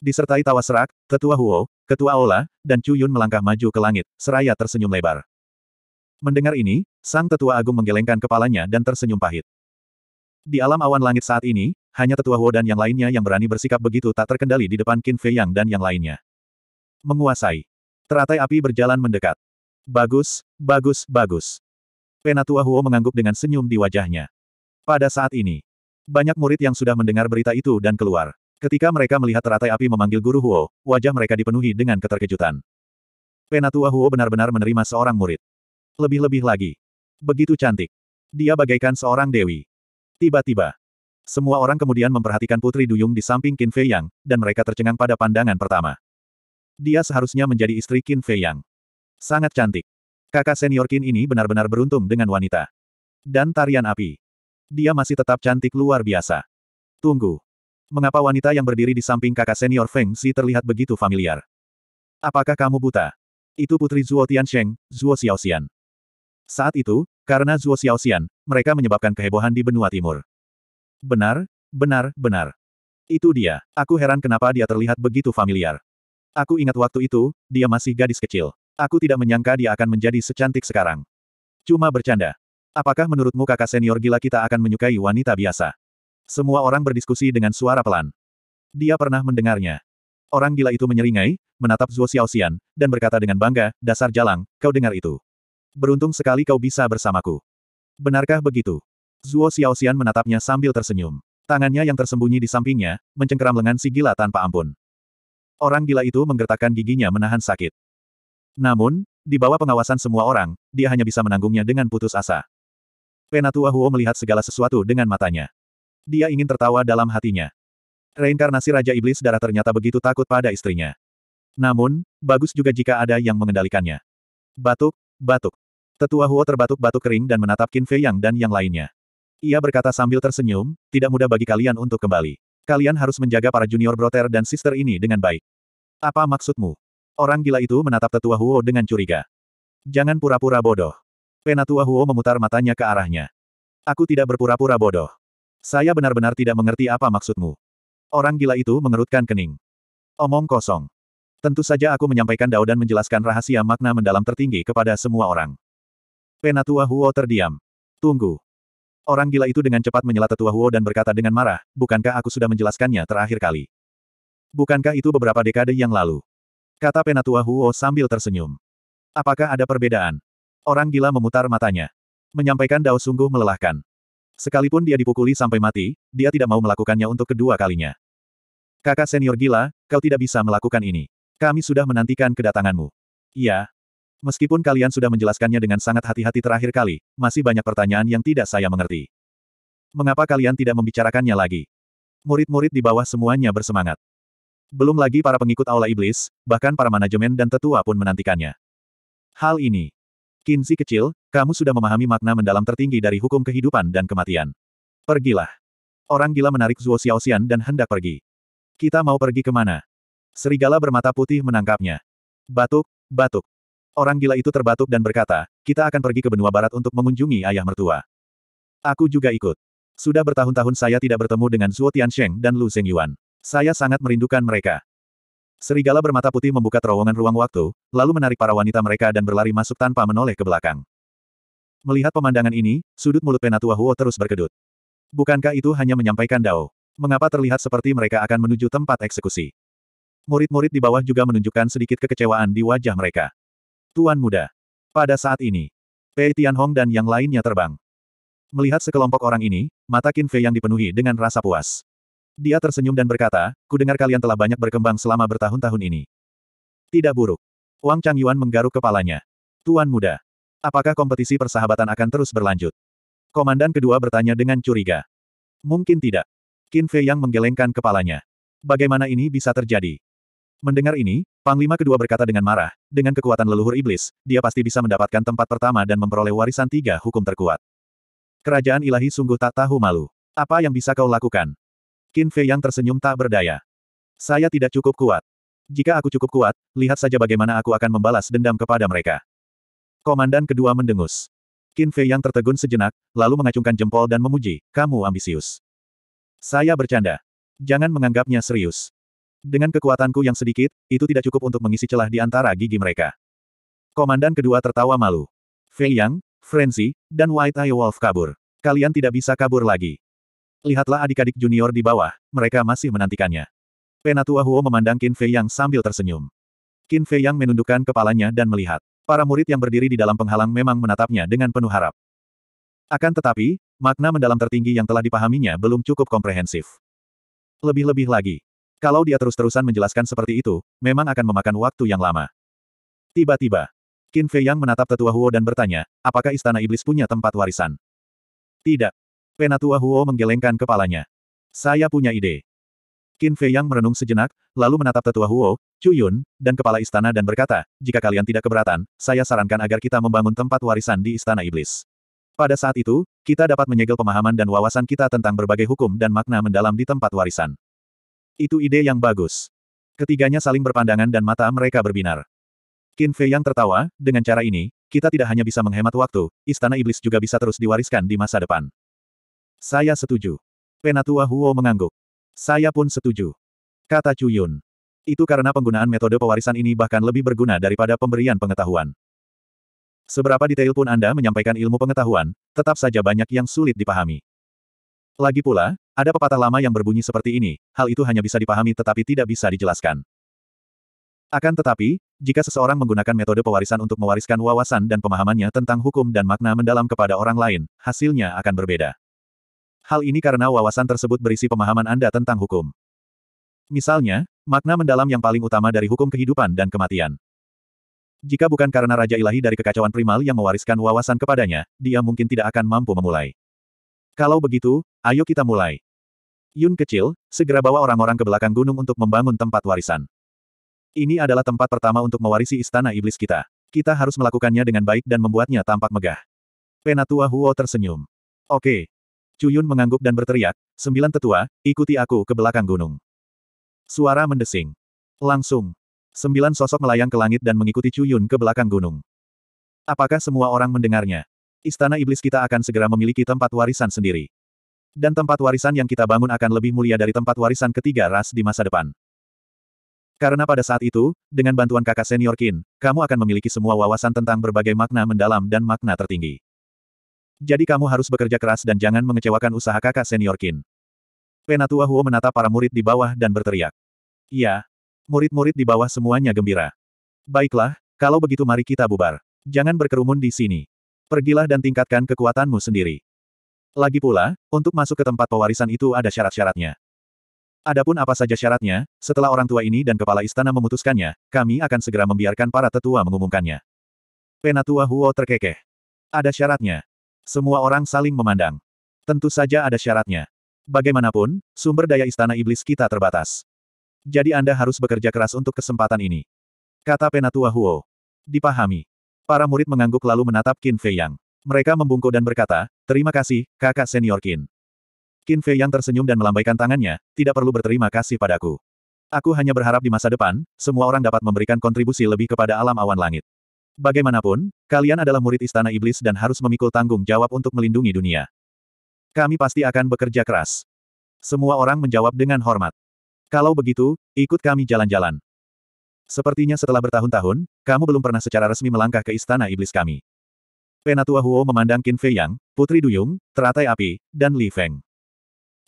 Disertai tawa serak, tetua Huo, ketua Aula, dan Chu Yun melangkah maju ke langit, seraya tersenyum lebar. Mendengar ini, sang tetua agung menggelengkan kepalanya dan tersenyum pahit. Di alam awan langit saat ini, hanya tetua Huo dan yang lainnya yang berani bersikap begitu tak terkendali di depan Qin Fei Yang dan yang lainnya. Menguasai. Teratai api berjalan mendekat. Bagus, bagus, bagus. Penatua Huo mengangguk dengan senyum di wajahnya. Pada saat ini, banyak murid yang sudah mendengar berita itu dan keluar. Ketika mereka melihat teratai api memanggil guru Huo, wajah mereka dipenuhi dengan keterkejutan. Penatua Huo benar-benar menerima seorang murid. Lebih-lebih lagi. Begitu cantik. Dia bagaikan seorang dewi. Tiba-tiba, semua orang kemudian memperhatikan Putri Duyung di samping Qin Fei Yang, dan mereka tercengang pada pandangan pertama. Dia seharusnya menjadi istri Qin Fei Yang. Sangat cantik. Kakak senior Qin ini benar-benar beruntung dengan wanita. Dan tarian api dia masih tetap cantik luar biasa. Tunggu. Mengapa wanita yang berdiri di samping kakak senior Feng Xi terlihat begitu familiar? Apakah kamu buta? Itu putri Zhuo Tiansheng, Zhuo Xiaoxian. Saat itu, karena Zhuo Xiaoxian, mereka menyebabkan kehebohan di benua timur. Benar, benar, benar. Itu dia. Aku heran kenapa dia terlihat begitu familiar. Aku ingat waktu itu, dia masih gadis kecil. Aku tidak menyangka dia akan menjadi secantik sekarang. Cuma bercanda. Apakah menurutmu kakak senior gila kita akan menyukai wanita biasa? Semua orang berdiskusi dengan suara pelan. Dia pernah mendengarnya. Orang gila itu menyeringai, menatap Zuo Xiaoxian, dan berkata dengan bangga, dasar jalang, kau dengar itu. Beruntung sekali kau bisa bersamaku. Benarkah begitu? Zuo Xiaoxian menatapnya sambil tersenyum. Tangannya yang tersembunyi di sampingnya, mencengkeram lengan si gila tanpa ampun. Orang gila itu menggertakkan giginya menahan sakit. Namun, di bawah pengawasan semua orang, dia hanya bisa menanggungnya dengan putus asa. Penatua Huo melihat segala sesuatu dengan matanya. Dia ingin tertawa dalam hatinya. Reinkarnasi Raja Iblis darah ternyata begitu takut pada istrinya. Namun, bagus juga jika ada yang mengendalikannya. Batuk, batuk. Tetua Huo terbatuk-batuk kering dan menatap Qin Fei Yang dan yang lainnya. Ia berkata sambil tersenyum, tidak mudah bagi kalian untuk kembali. Kalian harus menjaga para junior brother dan sister ini dengan baik. Apa maksudmu? Orang gila itu menatap tetua Huo dengan curiga. Jangan pura-pura bodoh. Penatua Huo memutar matanya ke arahnya. Aku tidak berpura-pura bodoh. Saya benar-benar tidak mengerti apa maksudmu. Orang gila itu mengerutkan kening. Omong kosong. Tentu saja aku menyampaikan Dao dan menjelaskan rahasia makna mendalam tertinggi kepada semua orang. Penatua Huo terdiam. Tunggu. Orang gila itu dengan cepat menyela tetua Huo dan berkata dengan marah, bukankah aku sudah menjelaskannya terakhir kali? Bukankah itu beberapa dekade yang lalu? Kata Penatua Huo sambil tersenyum. Apakah ada perbedaan? Orang gila memutar matanya. Menyampaikan Dao sungguh melelahkan. Sekalipun dia dipukuli sampai mati, dia tidak mau melakukannya untuk kedua kalinya. Kakak senior gila, kau tidak bisa melakukan ini. Kami sudah menantikan kedatanganmu. Iya. Meskipun kalian sudah menjelaskannya dengan sangat hati-hati terakhir kali, masih banyak pertanyaan yang tidak saya mengerti. Mengapa kalian tidak membicarakannya lagi? Murid-murid di bawah semuanya bersemangat. Belum lagi para pengikut Aula Iblis, bahkan para manajemen dan tetua pun menantikannya. Hal ini Kinzi kecil, kamu sudah memahami makna mendalam tertinggi dari hukum kehidupan dan kematian. Pergilah. Orang gila menarik Zuo Xiaoxian dan hendak pergi. Kita mau pergi kemana? Serigala bermata putih menangkapnya. Batuk, batuk. Orang gila itu terbatuk dan berkata, kita akan pergi ke benua barat untuk mengunjungi ayah mertua. Aku juga ikut. Sudah bertahun-tahun saya tidak bertemu dengan Zuo Tiansheng dan Lu Zhengyuan. Saya sangat merindukan mereka. Serigala bermata putih membuka terowongan ruang waktu, lalu menarik para wanita mereka dan berlari masuk tanpa menoleh ke belakang. Melihat pemandangan ini, sudut mulut Penatua Huo terus berkedut. Bukankah itu hanya menyampaikan Dao? Mengapa terlihat seperti mereka akan menuju tempat eksekusi? Murid-murid di bawah juga menunjukkan sedikit kekecewaan di wajah mereka. Tuan muda. Pada saat ini, Pei Tianhong dan yang lainnya terbang. Melihat sekelompok orang ini, mata Qin Fei yang dipenuhi dengan rasa puas. Dia tersenyum dan berkata, "Ku dengar kalian telah banyak berkembang selama bertahun-tahun ini. Tidak buruk. Wang Changyuan menggaruk kepalanya. Tuan muda. Apakah kompetisi persahabatan akan terus berlanjut? Komandan kedua bertanya dengan curiga. Mungkin tidak. Qin Fei yang menggelengkan kepalanya. Bagaimana ini bisa terjadi? Mendengar ini, Panglima kedua berkata dengan marah, dengan kekuatan leluhur iblis, dia pasti bisa mendapatkan tempat pertama dan memperoleh warisan tiga hukum terkuat. Kerajaan ilahi sungguh tak tahu malu. Apa yang bisa kau lakukan? Qin Fei yang tersenyum tak berdaya. Saya tidak cukup kuat. Jika aku cukup kuat, lihat saja bagaimana aku akan membalas dendam kepada mereka. Komandan kedua mendengus. Qin Fei yang tertegun sejenak, lalu mengacungkan jempol dan memuji, kamu ambisius. Saya bercanda. Jangan menganggapnya serius. Dengan kekuatanku yang sedikit, itu tidak cukup untuk mengisi celah di antara gigi mereka. Komandan kedua tertawa malu. Fei Yang, Frenzy, dan White Eye Wolf kabur. Kalian tidak bisa kabur lagi. Lihatlah adik-adik junior di bawah, mereka masih menantikannya. Penatua Huo memandang Qin Fei Yang sambil tersenyum. Qin Fei Yang menundukkan kepalanya dan melihat. Para murid yang berdiri di dalam penghalang memang menatapnya dengan penuh harap. Akan tetapi, makna mendalam tertinggi yang telah dipahaminya belum cukup komprehensif. Lebih-lebih lagi, kalau dia terus-terusan menjelaskan seperti itu, memang akan memakan waktu yang lama. Tiba-tiba, Qin Fei Yang menatap tetua Huo dan bertanya, apakah istana iblis punya tempat warisan? Tidak. Penatua Huo menggelengkan kepalanya. Saya punya ide. Qin Fei Yang merenung sejenak, lalu menatap tetua Huo, Chu Yun, dan kepala istana dan berkata, jika kalian tidak keberatan, saya sarankan agar kita membangun tempat warisan di Istana Iblis. Pada saat itu, kita dapat menyegel pemahaman dan wawasan kita tentang berbagai hukum dan makna mendalam di tempat warisan. Itu ide yang bagus. Ketiganya saling berpandangan dan mata mereka berbinar. Qin Fei Yang tertawa, dengan cara ini, kita tidak hanya bisa menghemat waktu, Istana Iblis juga bisa terus diwariskan di masa depan. Saya setuju. Penatua Huo mengangguk. Saya pun setuju. Kata Cuyun. Itu karena penggunaan metode pewarisan ini bahkan lebih berguna daripada pemberian pengetahuan. Seberapa detail pun Anda menyampaikan ilmu pengetahuan, tetap saja banyak yang sulit dipahami. Lagi pula, ada pepatah lama yang berbunyi seperti ini, hal itu hanya bisa dipahami tetapi tidak bisa dijelaskan. Akan tetapi, jika seseorang menggunakan metode pewarisan untuk mewariskan wawasan dan pemahamannya tentang hukum dan makna mendalam kepada orang lain, hasilnya akan berbeda. Hal ini karena wawasan tersebut berisi pemahaman Anda tentang hukum. Misalnya, makna mendalam yang paling utama dari hukum kehidupan dan kematian. Jika bukan karena Raja Ilahi dari kekacauan primal yang mewariskan wawasan kepadanya, dia mungkin tidak akan mampu memulai. Kalau begitu, ayo kita mulai. Yun kecil, segera bawa orang-orang ke belakang gunung untuk membangun tempat warisan. Ini adalah tempat pertama untuk mewarisi istana iblis kita. Kita harus melakukannya dengan baik dan membuatnya tampak megah. Penatua Huo tersenyum. Oke, Cuyun mengangguk dan berteriak, Sembilan tetua, ikuti aku ke belakang gunung. Suara mendesing. Langsung. Sembilan sosok melayang ke langit dan mengikuti Cuyun ke belakang gunung. Apakah semua orang mendengarnya? Istana Iblis kita akan segera memiliki tempat warisan sendiri. Dan tempat warisan yang kita bangun akan lebih mulia dari tempat warisan ketiga ras di masa depan. Karena pada saat itu, dengan bantuan kakak senior Kin, kamu akan memiliki semua wawasan tentang berbagai makna mendalam dan makna tertinggi. Jadi kamu harus bekerja keras dan jangan mengecewakan usaha kakak senior Qin. Penatua Huo menatap para murid di bawah dan berteriak. Ya, Murid-murid di bawah semuanya gembira. Baiklah, kalau begitu mari kita bubar. Jangan berkerumun di sini. Pergilah dan tingkatkan kekuatanmu sendiri. Lagi pula, untuk masuk ke tempat pewarisan itu ada syarat-syaratnya. Adapun apa saja syaratnya, setelah orang tua ini dan kepala istana memutuskannya, kami akan segera membiarkan para tetua mengumumkannya. Penatua Huo terkekeh. Ada syaratnya. Semua orang saling memandang. Tentu saja ada syaratnya. Bagaimanapun, sumber daya istana iblis kita terbatas. Jadi Anda harus bekerja keras untuk kesempatan ini. Kata Penatua Huo. Dipahami. Para murid mengangguk lalu menatap Qin Fei Yang. Mereka membungkuk dan berkata, terima kasih, kakak senior Qin. Qin Fei Yang tersenyum dan melambaikan tangannya, tidak perlu berterima kasih padaku. Aku hanya berharap di masa depan, semua orang dapat memberikan kontribusi lebih kepada alam awan langit. Bagaimanapun, kalian adalah murid istana iblis dan harus memikul tanggung jawab untuk melindungi dunia. Kami pasti akan bekerja keras. Semua orang menjawab dengan hormat. Kalau begitu, ikut kami jalan-jalan. Sepertinya setelah bertahun-tahun, kamu belum pernah secara resmi melangkah ke istana iblis kami. Penatua Huo memandang Qin Fei Yang, Putri Duyung, Teratai Api, dan Li Feng.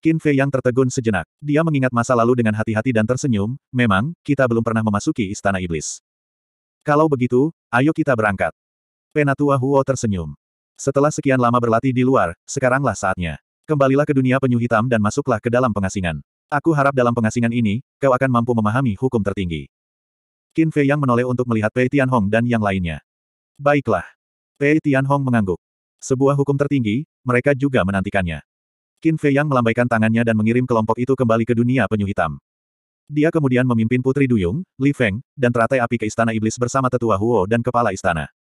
Qin Fei Yang tertegun sejenak. Dia mengingat masa lalu dengan hati-hati dan tersenyum, memang, kita belum pernah memasuki istana iblis. Kalau begitu, ayo kita berangkat. Penatua Huo tersenyum. Setelah sekian lama berlatih di luar, sekaranglah saatnya. Kembalilah ke dunia penyu hitam dan masuklah ke dalam pengasingan. Aku harap dalam pengasingan ini, kau akan mampu memahami hukum tertinggi. Qin Fei yang menoleh untuk melihat Pei Tianhong dan yang lainnya. Baiklah. Pei Tianhong mengangguk. Sebuah hukum tertinggi, mereka juga menantikannya. Qin Fei yang melambaikan tangannya dan mengirim kelompok itu kembali ke dunia penyu hitam. Dia kemudian memimpin Putri Duyung, Li Feng, dan teratai api ke Istana Iblis bersama Tetua Huo dan Kepala Istana.